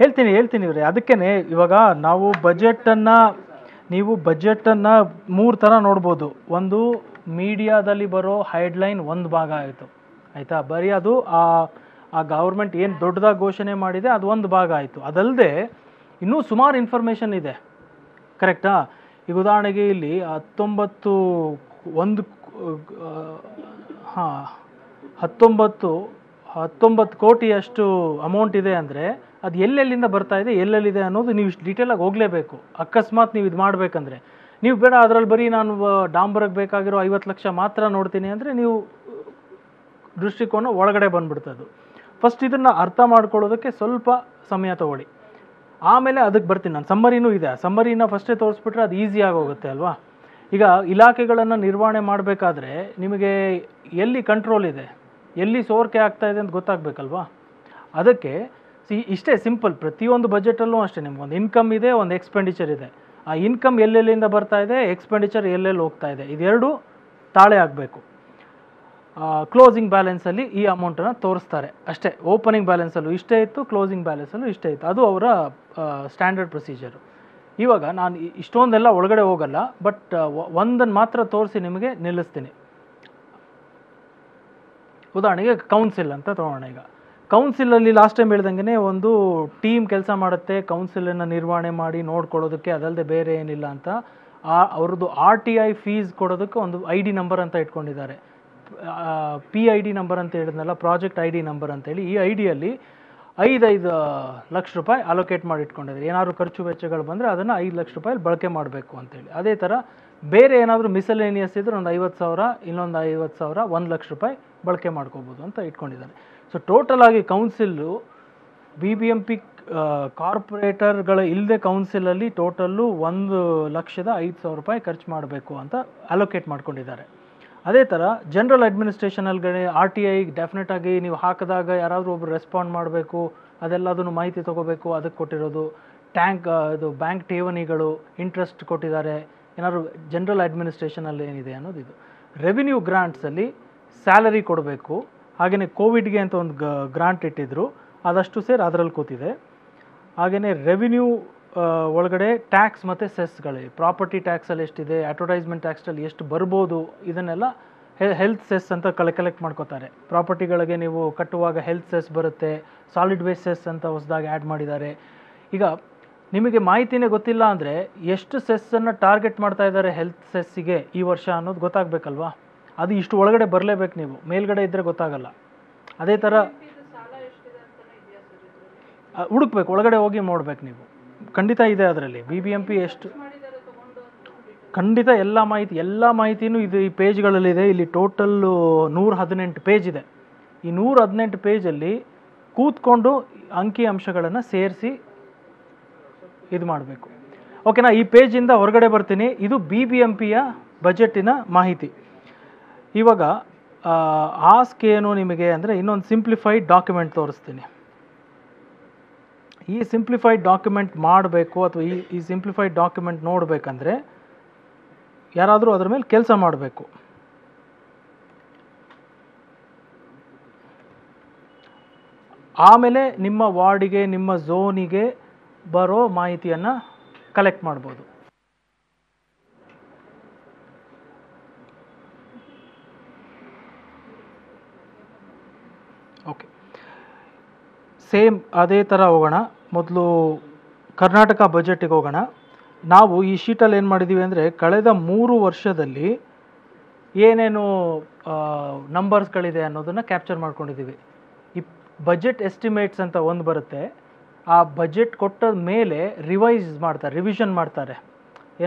ಹೇಳ್ತೀನಿ ಹೇಳ್ತೀನಿ ಇವ್ರಿ ಅದಕ್ಕೇ ಇವಾಗ ನಾವು ಬಜೆಟನ್ನು ನೀವು ಬಜೆಟನ್ನು ಮೂರು ಥರ ನೋಡ್ಬೋದು ಒಂದು ಮೀಡಿಯಾದಲ್ಲಿ ಬರೋ ಹೈಡ್ಲೈನ್ ಒಂದು ಭಾಗ ಆಯಿತು ಆಯಿತಾ ಬರೀ ಅದು ಆ ಗೌರ್ಮೆಂಟ್ ಏನು ದೊಡ್ಡದಾಗಿ ಘೋಷಣೆ ಮಾಡಿದೆ ಅದು ಒಂದು ಭಾಗ ಆಯಿತು ಅದಲ್ಲದೆ ಇನ್ನೂ ಸುಮಾರು ಇನ್ಫಾರ್ಮೇಷನ್ ಇದೆ ಕರೆಕ್ಟಾ ಈಗ ಉದಾಹರಣೆಗೆ ಇಲ್ಲಿ ಹತ್ತೊಂಬತ್ತು ಒಂದು ಹಾಂ ಹತ್ತೊಂಬತ್ತು ಹತ್ತೊಂಬತ್ತು ಕೋಟಿಯಷ್ಟು ಅಮೌಂಟ್ ಇದೆ ಅಂದರೆ ಅದು ಎಲ್ಲೆಲ್ಲಿಂದ ಬರ್ತಾ ಇದೆ ಎಲ್ಲೆಲ್ಲಿದೆ ಅನ್ನೋದು ನೀವು ಇಷ್ಟು ಡೀಟೇಲಾಗಿ ಹೋಗಲೇಬೇಕು ಅಕಸ್ಮಾತ್ ನೀವು ಇದು ಮಾಡಬೇಕಂದ್ರೆ ನೀವು ಬೇಡ ಅದರಲ್ಲಿ ಬರೀ ನಾನು ಡಾಂಬರಕ್ಕೆ ಬೇಕಾಗಿರೋ ಐವತ್ತು ಲಕ್ಷ ಮಾತ್ರ ನೋಡ್ತೀನಿ ಅಂದರೆ ನೀವು ದೃಷ್ಟಿಕೋನ ಒಳಗಡೆ ಬಂದ್ಬಿಡ್ತದ್ದು ಫಸ್ಟ್ ಇದನ್ನು ಅರ್ಥ ಮಾಡ್ಕೊಳ್ಳೋದಕ್ಕೆ ಸ್ವಲ್ಪ ಸಮಯ ತೊಗೊಳ್ಳಿ ಆಮೇಲೆ ಅದಕ್ಕೆ ಬರ್ತೀನಿ ನಾನು ಸಮ್ಮರಿನೂ ಇದೆ ಸಮ್ಮರಿನ ಫಸ್ಟೇ ತೋರಿಸ್ಬಿಟ್ರೆ ಅದು ಈಸಿ ಹೋಗುತ್ತೆ ಅಲ್ವಾ ಈಗ ಇಲಾಖೆಗಳನ್ನು ನಿರ್ವಹಣೆ ಮಾಡಬೇಕಾದ್ರೆ ನಿಮಗೆ ಎಲ್ಲಿ ಕಂಟ್ರೋಲ್ ಇದೆ ಎಲ್ಲಿ ಸೋರಿಕೆ ಆಗ್ತಾ ಇದೆ ಅಂತ ಗೊತ್ತಾಗಬೇಕಲ್ವಾ ಅದಕ್ಕೆ ಸಿ ಇಷ್ಟೇ ಸಿಂಪಲ್ ಪ್ರತಿಯೊಂದು ಬಜೆಟಲ್ಲೂ ಅಷ್ಟೇ ನಿಮ್ಗೊಂದು ಇನ್ಕಮ್ ಇದೆ ಒಂದು ಎಕ್ಸ್ಪೆಂಡಿಚರ್ ಇದೆ ಆ ಇನ್ಕಮ್ ಎಲ್ಲೆಲ್ಲಿಂದ ಬರ್ತಾ ಇದೆ ಎಕ್ಸ್ಪೆಂಡಿಚರ್ ಎಲ್ಲೆಲ್ಲಿ ಹೋಗ್ತಾ ಇದೆ ಇದೆರಡು ತಾಳೆ ಆಗಬೇಕು ಕ್ಲೋಸಿಂಗ್ ಬ್ಯಾಲೆನ್ಸಲ್ಲಿ ಈ ಅಮೌಂಟನ್ನು ತೋರಿಸ್ತಾರೆ ಅಷ್ಟೇ ಓಪನಿಂಗ್ ಬ್ಯಾಲೆನ್ಸಲ್ಲೂ ಇಷ್ಟೇ ಇತ್ತು ಕ್ಲೋಸಿಂಗ್ ಬ್ಯಾಲೆನ್ಸಲ್ಲೂ ಇಷ್ಟೇ ಇತ್ತು ಅದು ಅವರ ಸ್ಟ್ಯಾಂಡರ್ಡ್ ಪ್ರೊಸೀಜರು ಇವಾಗ ನಾನು ಇಷ್ಟೊಂದೆಲ್ಲ ಒಳಗಡೆ ಹೋಗಲ್ಲ ಬಟ್ ಒಂದನ್ನು ಮಾತ್ರ ತೋರಿಸಿ ನಿಮಗೆ ನಿಲ್ಲಿಸ್ತೀನಿ ಉದಾಹರಣೆಗೆ ಕೌನ್ಸಿಲ್ ಅಂತ ತಗೋಣ ಈಗ ಕೌನ್ಸಿಲಲ್ಲಿ ಲಾಸ್ಟ್ ಟೈಮ್ ಹೇಳ್ದಂಗೆ ಒಂದು ಟೀಮ್ ಕೆಲಸ ಮಾಡುತ್ತೆ ಕೌನ್ಸಿಲನ್ನು ನಿರ್ವಹಣೆ ಮಾಡಿ ನೋಡ್ಕೊಳ್ಳೋದಕ್ಕೆ ಅದಲ್ಲದೆ ಬೇರೆ ಏನಿಲ್ಲ ಅಂತ ಆ ಅವ್ರದ್ದು ಆರ್ ಟಿ ಐ ಫೀಸ್ ಕೊಡೋದಕ್ಕೆ ಒಂದು ಐ ಡಿ ನಂಬರ್ ಅಂತ ಇಟ್ಕೊಂಡಿದ್ದಾರೆ ಪಿ ಐ ಡಿ ನಂಬರ್ ಅಂತ ಹೇಳಿದ್ನಲ್ಲ ಪ್ರಾಜೆಕ್ಟ್ ಐ ಡಿ ನಂಬರ್ ಅಂತೇಳಿ ಈ ಐ ಡಿಯಲ್ಲಿ ಐದೈದು ಲಕ್ಷ ರೂಪಾಯಿ ಅಲೋಕೇಟ್ ಮಾಡಿ ಇಟ್ಕೊಂಡಿದ್ದಾರೆ ಏನಾದರೂ ಖರ್ಚು ವೆಚ್ಚಗಳು ಬಂದರೆ ಅದನ್ನು ಐದು ಲಕ್ಷ ರೂಪಾಯಿ ಬಳಕೆ ಮಾಡಬೇಕು ಅಂತೇಳಿ ಅದೇ ಥರ ಬೇರೆ ಏನಾದರೂ ಮಿಸಲೇನಿಯಸ್ ಇದ್ದರೆ ಒಂದು ಐವತ್ತು ಸಾವಿರ ಇನ್ನೊಂದು ಐವತ್ತು ಸಾವಿರ ಒಂದು ಲಕ್ಷ ರೂಪಾಯಿ ಬಳಕೆ ಮಾಡ್ಕೋಬೋದು ಅಂತ ಇಟ್ಕೊಂಡಿದ್ದಾರೆ ಸೊ ಟೋಟಲ್ ಆಗಿ council B B M P ಕಾರ್ಪೊರೇಟರ್ಗಳ ಇಲ್ಲದೆ ಕೌನ್ಸಿಲಲ್ಲಿ ಟೋಟಲ್ಲು ಒಂದು ಲಕ್ಷದ ಐದು ಸಾವಿರ ರೂಪಾಯಿ ಖರ್ಚು ಮಾಡಬೇಕು ಅಂತ ಅಲೋಕೇಟ್ ಮಾಡ್ಕೊಂಡಿದ್ದಾರೆ ಅದೇ ಥರ ಜನರಲ್ ಅಡ್ಮಿನಿಸ್ಟ್ರೇಷನಲ್ಗಡೆ ಆರ್ ಟಿ ಐ ಡೆಫಿನೆಟ್ ಆಗಿ ನೀವು ಹಾಕಿದಾಗ ಯಾರಾದರೂ ಒಬ್ರು ರೆಸ್ಪಾಂಡ್ ಮಾಡಬೇಕು ಅದೆಲ್ಲದನ್ನು ಮಾಹಿತಿ ತೊಗೋಬೇಕು ಅದಕ್ಕೆ ಕೊಟ್ಟಿರೋದು ಟ್ಯಾಂಕ್ ಇದು ಬ್ಯಾಂಕ್ ಠೇವಣಿಗಳು ಇಂಟ್ರೆಸ್ಟ್ ಕೊಟ್ಟಿದ್ದಾರೆ ಏನಾದರೂ ಜನರಲ್ ಅಡ್ಮಿನಿಸ್ಟ್ರೇಷನಲ್ಲಿ ಏನಿದೆ ಅನ್ನೋದು ಇದು ರೆವಿನ್ಯೂ ಗ್ರಾಂಟ್ಸಲ್ಲಿ ಸ್ಯಾಲರಿ ಕೊಡಬೇಕು ಹಾಗೆಯೇ ಕೋವಿಡ್ಗೆ ಅಂತ ಒಂದು ಗ್ರಾಂಟ್ ಇಟ್ಟಿದ್ರು ಅದಷ್ಟು ಸೇರಿ ಅದರಲ್ಲಿ ಕೂತಿದೆ ಹಾಗೆಯೇ ರೆವಿನ್ಯೂ ಒಳಗಡೆ ಟ್ಯಾಕ್ಸ್ ಮತ್ತು ಸೆಸ್ಗಳಿವೆ ಪ್ರಾಪರ್ಟಿ ಟ್ಯಾಕ್ಸಲ್ಲಿ ಎಷ್ಟಿದೆ ಅಡ್ವರ್ಟೈಸ್ಮೆಂಟ್ ಟ್ಯಾಕ್ಸಲ್ಲಿ ಎಷ್ಟು ಬರ್ಬೋದು ಇದನ್ನೆಲ್ಲ ಹೆಲ್ತ್ ಸೆಸ್ ಅಂತ ಕಲೆ ಕಲೆಕ್ಟ್ ಮಾಡ್ಕೋತಾರೆ ಪ್ರಾಪರ್ಟಿಗಳಿಗೆ ನೀವು ಕಟ್ಟುವಾಗ ಹೆಲ್ತ್ ಸೆಸ್ ಬರುತ್ತೆ ಸಾಲಿಡ್ ವೇಸ್ಟ್ ಸೆಸ್ ಅಂತ ಹೊಸದಾಗಿ ಆ್ಯಡ್ ಮಾಡಿದ್ದಾರೆ ಈಗ ನಿಮಗೆ ಮಾಹಿತಿನೇ ಗೊತ್ತಿಲ್ಲ ಅಂದರೆ ಎಷ್ಟು ಸೆಸ್ಸನ್ನು ಟಾರ್ಗೆಟ್ ಮಾಡ್ತಾ ಇದ್ದಾರೆ ಹೆಲ್ತ್ ಸೆಸ್ಸಿಗೆ ಈ ವರ್ಷ ಅನ್ನೋದು ಗೊತ್ತಾಗಬೇಕಲ್ವಾ ಅದು ಇಷ್ಟು ಒಳಗಡೆ ಬರಲೇಬೇಕು ನೀವು ಮೇಲ್ಗಡೆ ಇದ್ದರೆ ಗೊತ್ತಾಗಲ್ಲ ಅದೇ ಥರ ಹುಡುಕ್ಬೇಕು ಒಳಗಡೆ ಹೋಗಿ ನೋಡ್ಬೇಕು ನೀವು ಖಂಡಿತ ಇದೆ ಅದರಲ್ಲಿ ಬಿ ಬಿ ಎಂ ಪಿ ಎಷ್ಟು ಖಂಡಿತ ಎಲ್ಲ ಮಾಹಿತಿ ಎಲ್ಲ ಮಾಹಿತಿನೂ ಇದು ಈ ಪೇಜ್ಗಳಲ್ಲಿದೆ ಇಲ್ಲಿ ಟೋಟಲ್ಲು ನೂರ ಹದಿನೆಂಟು ಪೇಜ್ ಇದೆ ಈ ನೂರ ಹದಿನೆಂಟು ಪೇಜಲ್ಲಿ ಕೂತ್ಕೊಂಡು ಅಂಕಿ ಅಂಶಗಳನ್ನು ಸೇರಿಸಿ ಇದು ಮಾಡಬೇಕು ಓಕೆನಾ ಈ ಪೇಜಿಂದ ಹೊರಗಡೆ ಬರ್ತೀನಿ ಇದು ಬಿ ಬಿ ಎಂ ಪಿಯ ಬಜೆಟಿನ ಮಾಹಿತಿ ಇವಾಗ ಆಸ್ಕ್ ಏನು ನಿಮಗೆ ಅಂದರೆ ಇನ್ನೊಂದು ಸಿಂಪ್ಲಿಫೈಡ್ ಡಾಕ್ಯುಮೆಂಟ್ ತೋರಿಸ್ತೀನಿ ಈ ಸಿಂಪ್ಲಿಫೈಡ್ ಡಾಕ್ಯುಮೆಂಟ್ ಮಾಡಬೇಕು ಅಥವಾ ಈ ಈ ಸಿಂಪ್ಲಿಫೈಡ್ ಡಾಕ್ಯುಮೆಂಟ್ ನೋಡಬೇಕಂದ್ರೆ ಯಾರಾದರೂ ಅದ್ರ ಮೇಲೆ ಕೆಲಸ ಮಾಡಬೇಕು ಆಮೇಲೆ ನಿಮ್ಮ ವಾರ್ಡಿಗೆ ನಿಮ್ಮ ಝೋನಿಗೆ ಬರೋ ಮಾಹಿತಿಯನ್ನು ಕಲೆಕ್ಟ್ ಮಾಡ್ಬೋದು ಓಕೆ ಸೇಮ್ ಅದೇ ಥರ ಹೋಗೋಣ ಮೊದಲು ಕರ್ನಾಟಕ ಬಜೆಟಿಗೆ ಹೋಗೋಣ ನಾವು ಈ ಶೀಟಲ್ಲಿ ಏನು ಮಾಡಿದ್ದೀವಿ ಅಂದರೆ ಕಳೆದ ಮೂರು ವರ್ಷದಲ್ಲಿ ಏನೇನು ನಂಬರ್ಸ್ಗಳಿದೆ ಅನ್ನೋದನ್ನು ಕ್ಯಾಪ್ಚರ್ ಮಾಡ್ಕೊಂಡಿದ್ದೀವಿ ಈ ಬಜೆಟ್ ಎಸ್ಟಿಮೇಟ್ಸ್ ಅಂತ ಒಂದು ಬರುತ್ತೆ ಆ ಬಜೆಟ್ ಕೊಟ್ಟ ಮೇಲೆ ರಿವೈಸ್ ಮಾಡ್ತಾರೆ ರಿವಿಷನ್ ಮಾಡ್ತಾರೆ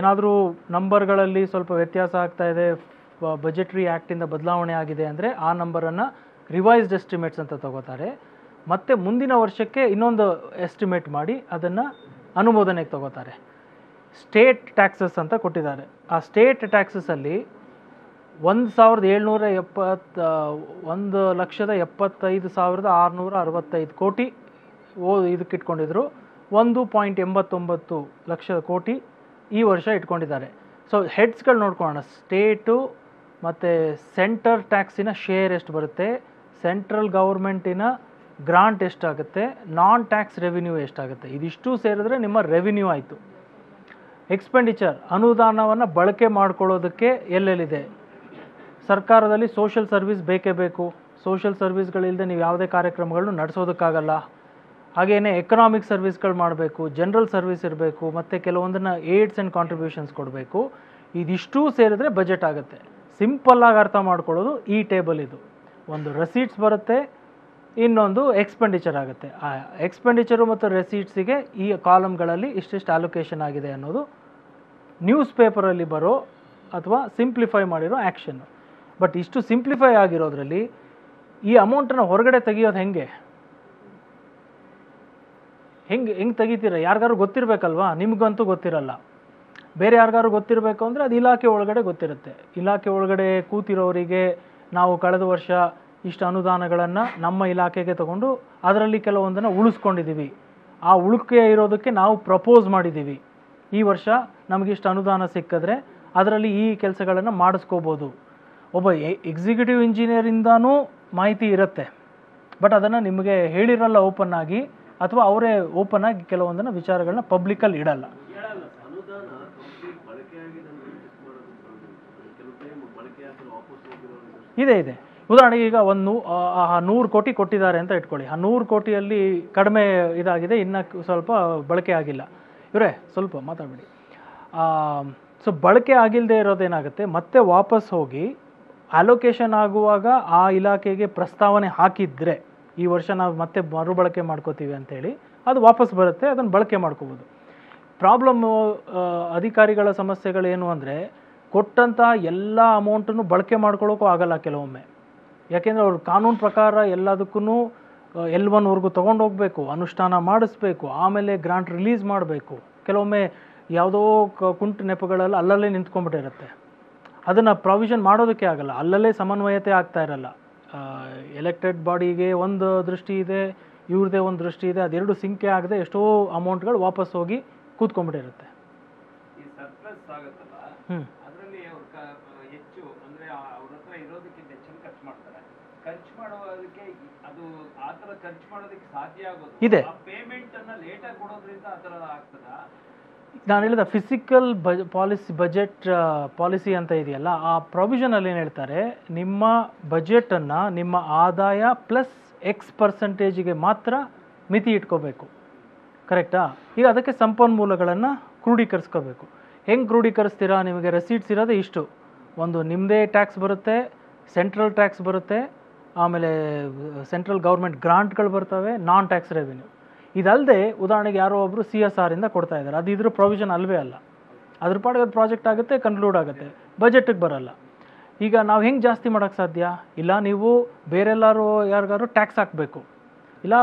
ಏನಾದರೂ ನಂಬರ್ಗಳಲ್ಲಿ ಸ್ವಲ್ಪ ವ್ಯತ್ಯಾಸ ಆಗ್ತಾ ಇದೆ ಬಜೆಟ್ರಿ ಆ್ಯಕ್ಟಿಂದ ಬದಲಾವಣೆ ಆಗಿದೆ ಅಂದರೆ ಆ ನಂಬರನ್ನು ರಿವೈಸ್ಡ್ ಎಸ್ಟಿಮೇಟ್ಸ್ ಅಂತ ತಗೋತಾರೆ ಮತ್ತೆ ಮುಂದಿನ ವರ್ಷಕ್ಕೆ ಇನ್ನೊಂದು ಎಸ್ಟಿಮೇಟ್ ಮಾಡಿ ಅದನ್ನು ಅನುಮೋದನೆಗೆ ತಗೋತಾರೆ ಸ್ಟೇಟ್ ಟ್ಯಾಕ್ಸಸ್ ಅಂತ ಕೊಟ್ಟಿದ್ದಾರೆ ಆ ಸ್ಟೇಟ್ ಟ್ಯಾಕ್ಸಸಲ್ಲಿ ಒಂದು ಸಾವಿರದ ಏಳ್ನೂರ ಎಪ್ಪತ್ತ ಒಂದು ಲಕ್ಷದ ಎಪ್ಪತ್ತೈದು ಸಾವಿರದ ಆರುನೂರ ಅರವತ್ತೈದು ಕೋಟಿ ಓ ಇದಕ್ಕೆ ಇಟ್ಕೊಂಡಿದ್ರು ಒಂದು ಪಾಯಿಂಟ್ ಎಂಬತ್ತೊಂಬತ್ತು ಲಕ್ಷದ ಕೋಟಿ ಈ ವರ್ಷ ಇಟ್ಕೊಂಡಿದ್ದಾರೆ ಸೊ ಹೆಡ್ಸ್ಗಳು ನೋಡ್ಕೊಳ್ಳೋಣ ಸ್ಟೇಟು ಮತ್ತು ಸೆಂಟರ್ ಟ್ಯಾಕ್ಸಿನ ಶೇರ್ ಎಷ್ಟು ಬರುತ್ತೆ ಸೆಂಟ್ರಲ್ ಗೌರ್ಮೆಂಟಿನ ಗ್ರಾಂಟ್ ಎಷ್ಟಾಗುತ್ತೆ ನಾನ್ ಟ್ಯಾಕ್ಸ್ ರೆವಿನ್ಯೂ ಎಷ್ಟಾಗುತ್ತೆ ಇದಿಷ್ಟು ಸೇರಿದ್ರೆ ನಿಮ್ಮ ರೆವಿನ್ಯೂ ಆಯಿತು ಎಕ್ಸ್ಪೆಂಡಿಚರ್ ಅನುದಾನವನ್ನು ಬಳಕೆ ಮಾಡ್ಕೊಳ್ಳೋದಕ್ಕೆ ಎಲ್ಲೆಲ್ಲಿದೆ ಸರ್ಕಾರದಲ್ಲಿ ಸೋಷಿಯಲ್ ಸರ್ವಿಸ್ ಬೇಕೇ ಬೇಕು ಸೋಷಿಯಲ್ ಸರ್ವಿಸ್ಗಳಿಲ್ಲದೆ ನೀವು ಯಾವುದೇ ಕಾರ್ಯಕ್ರಮಗಳನ್ನು ನಡೆಸೋದಕ್ಕಾಗಲ್ಲ ಹಾಗೆಯೇ ಎಕನಾಮಿಕ್ ಸರ್ವಿಸ್ಗಳು ಮಾಡಬೇಕು ಜನರಲ್ ಸರ್ವಿಸ್ ಇರಬೇಕು ಮತ್ತು ಕೆಲವೊಂದನ್ನು ಏಡ್ಸ್ ಆ್ಯಂಡ್ ಕಾಂಟ್ರಿಬ್ಯೂಷನ್ಸ್ ಕೊಡಬೇಕು ಇದಿಷ್ಟೂ ಸೇರಿದ್ರೆ ಬಜೆಟ್ ಆಗುತ್ತೆ ಸಿಂಪಲ್ಲಾಗಿ ಅರ್ಥ ಮಾಡ್ಕೊಳ್ಳೋದು ಈ ಟೇಬಲ್ ಇದು ಒಂದು ರಸೀಟ್ಸ್ ಬರುತ್ತೆ ಇನ್ನೊಂದು ಎಕ್ಸ್ಪೆಂಡಿಚರ್ ಆಗುತ್ತೆ ಆ ಎಕ್ಸ್ಪೆಂಡಿಚರು ಮತ್ತು ರೆಸೀಟ್ಸಿಗೆ ಈ ಕಾಲಮ್ಗಳಲ್ಲಿ ಇಷ್ಟಿಷ್ಟು ಅಲೊಕೇಶನ್ ಆಗಿದೆ ಅನ್ನೋದು ನ್ಯೂಸ್ ಪೇಪರಲ್ಲಿ ಬರೋ ಅಥವಾ ಸಿಂಪ್ಲಿಫೈ ಮಾಡಿರೋ ಆ್ಯಕ್ಷನ್ನು ಬಟ್ ಇಷ್ಟು ಸಿಂಪ್ಲಿಫೈ ಆಗಿರೋದ್ರಲ್ಲಿ ಈ ಅಮೌಂಟನ್ನು ಹೊರಗಡೆ ತೆಗಿಯೋದು ಹೆಂಗೆ ಹೆಂಗೆ ಹೆಂಗೆ ತೆಗಿತೀರ ಯಾರಿಗಾರು ಗೊತ್ತಿರಬೇಕಲ್ವಾ ನಿಮಗಂತೂ ಗೊತ್ತಿರಲ್ಲ ಬೇರೆ ಯಾರಿಗಾರು ಗೊತ್ತಿರಬೇಕು ಅಂದರೆ ಅದು ಇಲಾಖೆ ಒಳಗಡೆ ಗೊತ್ತಿರುತ್ತೆ ಇಲಾಖೆ ಒಳಗಡೆ ಕೂತಿರೋರಿಗೆ ನಾವು ಕಳೆದ ವರ್ಷ ಇಷ್ಟು ಅನುದಾನಗಳನ್ನು ನಮ್ಮ ಇಲಾಖೆಗೆ ತಗೊಂಡು ಅದರಲ್ಲಿ ಕೆಲವೊಂದನ್ನು ಉಳಿಸ್ಕೊಂಡಿದ್ದೀವಿ ಆ ಉಳುಕೆ ಇರೋದಕ್ಕೆ ನಾವು ಪ್ರಪೋಸ್ ಮಾಡಿದ್ದೀವಿ ಈ ವರ್ಷ ನಮಗಿಷ್ಟು ಅನುದಾನ ಸಿಕ್ಕಿದ್ರೆ ಅದರಲ್ಲಿ ಈ ಕೆಲಸಗಳನ್ನು ಮಾಡಿಸ್ಕೋಬೋದು ಒಬ್ಬ ಎಕ್ಸಿಕ್ಯೂಟಿವ್ ಇಂಜಿನಿಯರಿಂದನೂ ಮಾಹಿತಿ ಇರುತ್ತೆ ಬಟ್ ಅದನ್ನು ನಿಮಗೆ ಹೇಳಿರಲ್ಲ ಓಪನ್ ಆಗಿ ಅಥವಾ ಅವರೇ ಓಪನ್ ಆಗಿ ಕೆಲವೊಂದನ್ನು ವಿಚಾರಗಳನ್ನ ಪಬ್ಲಿಕಲ್ಲಿ ಇಡಲ್ಲ ಇದೆ ಇದೆ ಉದಾಹರಣೆಗೆ ಈಗ ಒಂದು ಆ ನೂರು ಕೋಟಿ ಕೊಟ್ಟಿದ್ದಾರೆ ಅಂತ ಇಟ್ಕೊಳ್ಳಿ ಆ ನೂರು ಕೋಟಿಯಲ್ಲಿ ಕಡಿಮೆ ಇದಾಗಿದೆ ಇನ್ನೂ ಸ್ವಲ್ಪ ಬಳಕೆ ಆಗಿಲ್ಲ ಇವರೇ ಸ್ವಲ್ಪ ಮಾತಾಡಬೇಡಿ ಸೊ ಬಳಕೆ ಆಗಿಲ್ಲದೆ ಇರೋದೇನಾಗುತ್ತೆ ಮತ್ತೆ ವಾಪಸ್ ಹೋಗಿ ಅಲೋಕೇಶನ್ ಆಗುವಾಗ ಆ ಇಲಾಖೆಗೆ ಪ್ರಸ್ತಾವನೆ ಹಾಕಿದರೆ ಈ ವರ್ಷ ನಾವು ಮತ್ತೆ ಮರುಬಳಕೆ ಮಾಡ್ಕೋತೀವಿ ಅಂತೇಳಿ ಅದು ವಾಪಸ್ ಬರುತ್ತೆ ಅದನ್ನು ಬಳಕೆ ಮಾಡ್ಕೋಬೋದು ಪ್ರಾಬ್ಲಮ್ಮು ಅಧಿಕಾರಿಗಳ ಸಮಸ್ಯೆಗಳೇನು ಅಂದರೆ ಕೊಟ್ಟಂತಹ ಎಲ್ಲ ಅಮೌಂಟನ್ನು ಬಳಕೆ ಮಾಡ್ಕೊಳ್ಳೋಕ್ಕೂ ಆಗಲ್ಲ ಕೆಲವೊಮ್ಮೆ ಯಾಕೆಂದರೆ ಅವರು ಕಾನೂನು ಪ್ರಕಾರ ಎಲ್ಲದಕ್ಕೂ ಎಲ್ ಒನ್ವರೆಗೂ ತೊಗೊಂಡು ಹೋಗಬೇಕು ಅನುಷ್ಠಾನ ಮಾಡಿಸ್ಬೇಕು ಆಮೇಲೆ ಗ್ರಾಂಟ್ ರಿಲೀಸ್ ಮಾಡಬೇಕು ಕೆಲವೊಮ್ಮೆ ಯಾವುದೋ ಕುಂಟು ನೆಪಗಳಲ್ಲಿ ಅಲ್ಲಲ್ಲೇ ನಿಂತ್ಕೊಂಡ್ಬಿಟ್ಟಿರುತ್ತೆ ಅದನ್ನು ಪ್ರಾವಿಷನ್ ಮಾಡೋದಕ್ಕೆ ಆಗಲ್ಲ ಅಲ್ಲಲ್ಲೇ ಸಮನ್ವಯತೆ ಆಗ್ತಾ ಇರಲ್ಲ ಎಲೆಕ್ಟೆಡ್ ಬಾಡಿಗೆ ಒಂದು ದೃಷ್ಟಿ ಇದೆ ಇವ್ರದೇ ಒಂದು ದೃಷ್ಟಿ ಇದೆ ಅದೆರಡು ಸಿಂಕೆ ಆಗದೆ ಎಷ್ಟೋ ಅಮೌಂಟ್ಗಳು ವಾಪಸ್ ಹೋಗಿ ಕೂತ್ಕೊಂಡ್ಬಿಟ್ಟಿರುತ್ತೆ ಹ್ಞೂ ಇದೆ ನಾನು ಹೇಳಿದ ಫಿಸಿಕಲ್ ಬಜ್ ಪಾಲಿಸಿ ಬಜೆಟ್ ಪಾಲಿಸಿ ಅಂತ ಇದೆಯಲ್ಲ ಆ ಪ್ರೊವಿಷನಲ್ಲಿ ಏನು ಹೇಳ್ತಾರೆ ನಿಮ್ಮ ಬಜೆಟನ್ನು ನಿಮ್ಮ ಆದಾಯ ಪ್ಲಸ್ ಎಕ್ಸ್ ಪರ್ಸೆಂಟೇಜಿಗೆ ಮಾತ್ರ ಮಿತಿ ಇಟ್ಕೋಬೇಕು ಕರೆಕ್ಟಾ ಈಗ ಅದಕ್ಕೆ ಸಂಪನ್ಮೂಲಗಳನ್ನು ಕ್ರೂಢೀಕರಿಸ್ಕೋಬೇಕು ಹೆಂಗೆ ಕ್ರೋಢೀಕರಿಸ್ತೀರಾ ನಿಮಗೆ ರೆಸೀಟ್ಸ್ ಇರೋದು ಇಷ್ಟು ಒಂದು ನಿಮ್ಮದೇ ಟ್ಯಾಕ್ಸ್ ಬರುತ್ತೆ ಸೆಂಟ್ರಲ್ ಟ್ಯಾಕ್ಸ್ ಬರುತ್ತೆ ಆಮೇಲೆ ಸೆಂಟ್ರಲ್ ಗೌರ್ಮೆಂಟ್ ಗ್ರಾಂಟ್ಗಳು ಬರ್ತವೆ ನಾನ್ ಟ್ಯಾಕ್ಸ್ ರೆವಿನ್ಯೂ ಇದಲ್ಲದೆ ಉದಾಹರಣೆಗೆ ಯಾರೋ ಒಬ್ಬರು ಸಿ ಎಸ್ ಆರ್ ಇಂದ ಕೊಡ್ತಾ ಇದ್ದಾರೆ ಅದು ಇದ್ರ ಪ್ರೊವಿಷನ್ ಅಲ್ವೇ ಅಲ್ಲ ಅದ್ರ ಪಾಡಿಗೆ ಅದು ಪ್ರಾಜೆಕ್ಟ್ ಆಗುತ್ತೆ ಕನ್ಕ್ಲೂಡ್ ಆಗುತ್ತೆ ಬಜೆಟ್ಗೆ ಬರಲ್ಲ ಈಗ ನಾವು ಹೆಂಗೆ ಜಾಸ್ತಿ ಮಾಡೋಕ್ಕೆ ಸಾಧ್ಯ ಇಲ್ಲ ನೀವು ಬೇರೆಲ್ಲಾರು ಯಾರಿಗಾರು ಟ್ಯಾಕ್ಸ್ ಹಾಕಬೇಕು ಇಲ್ಲ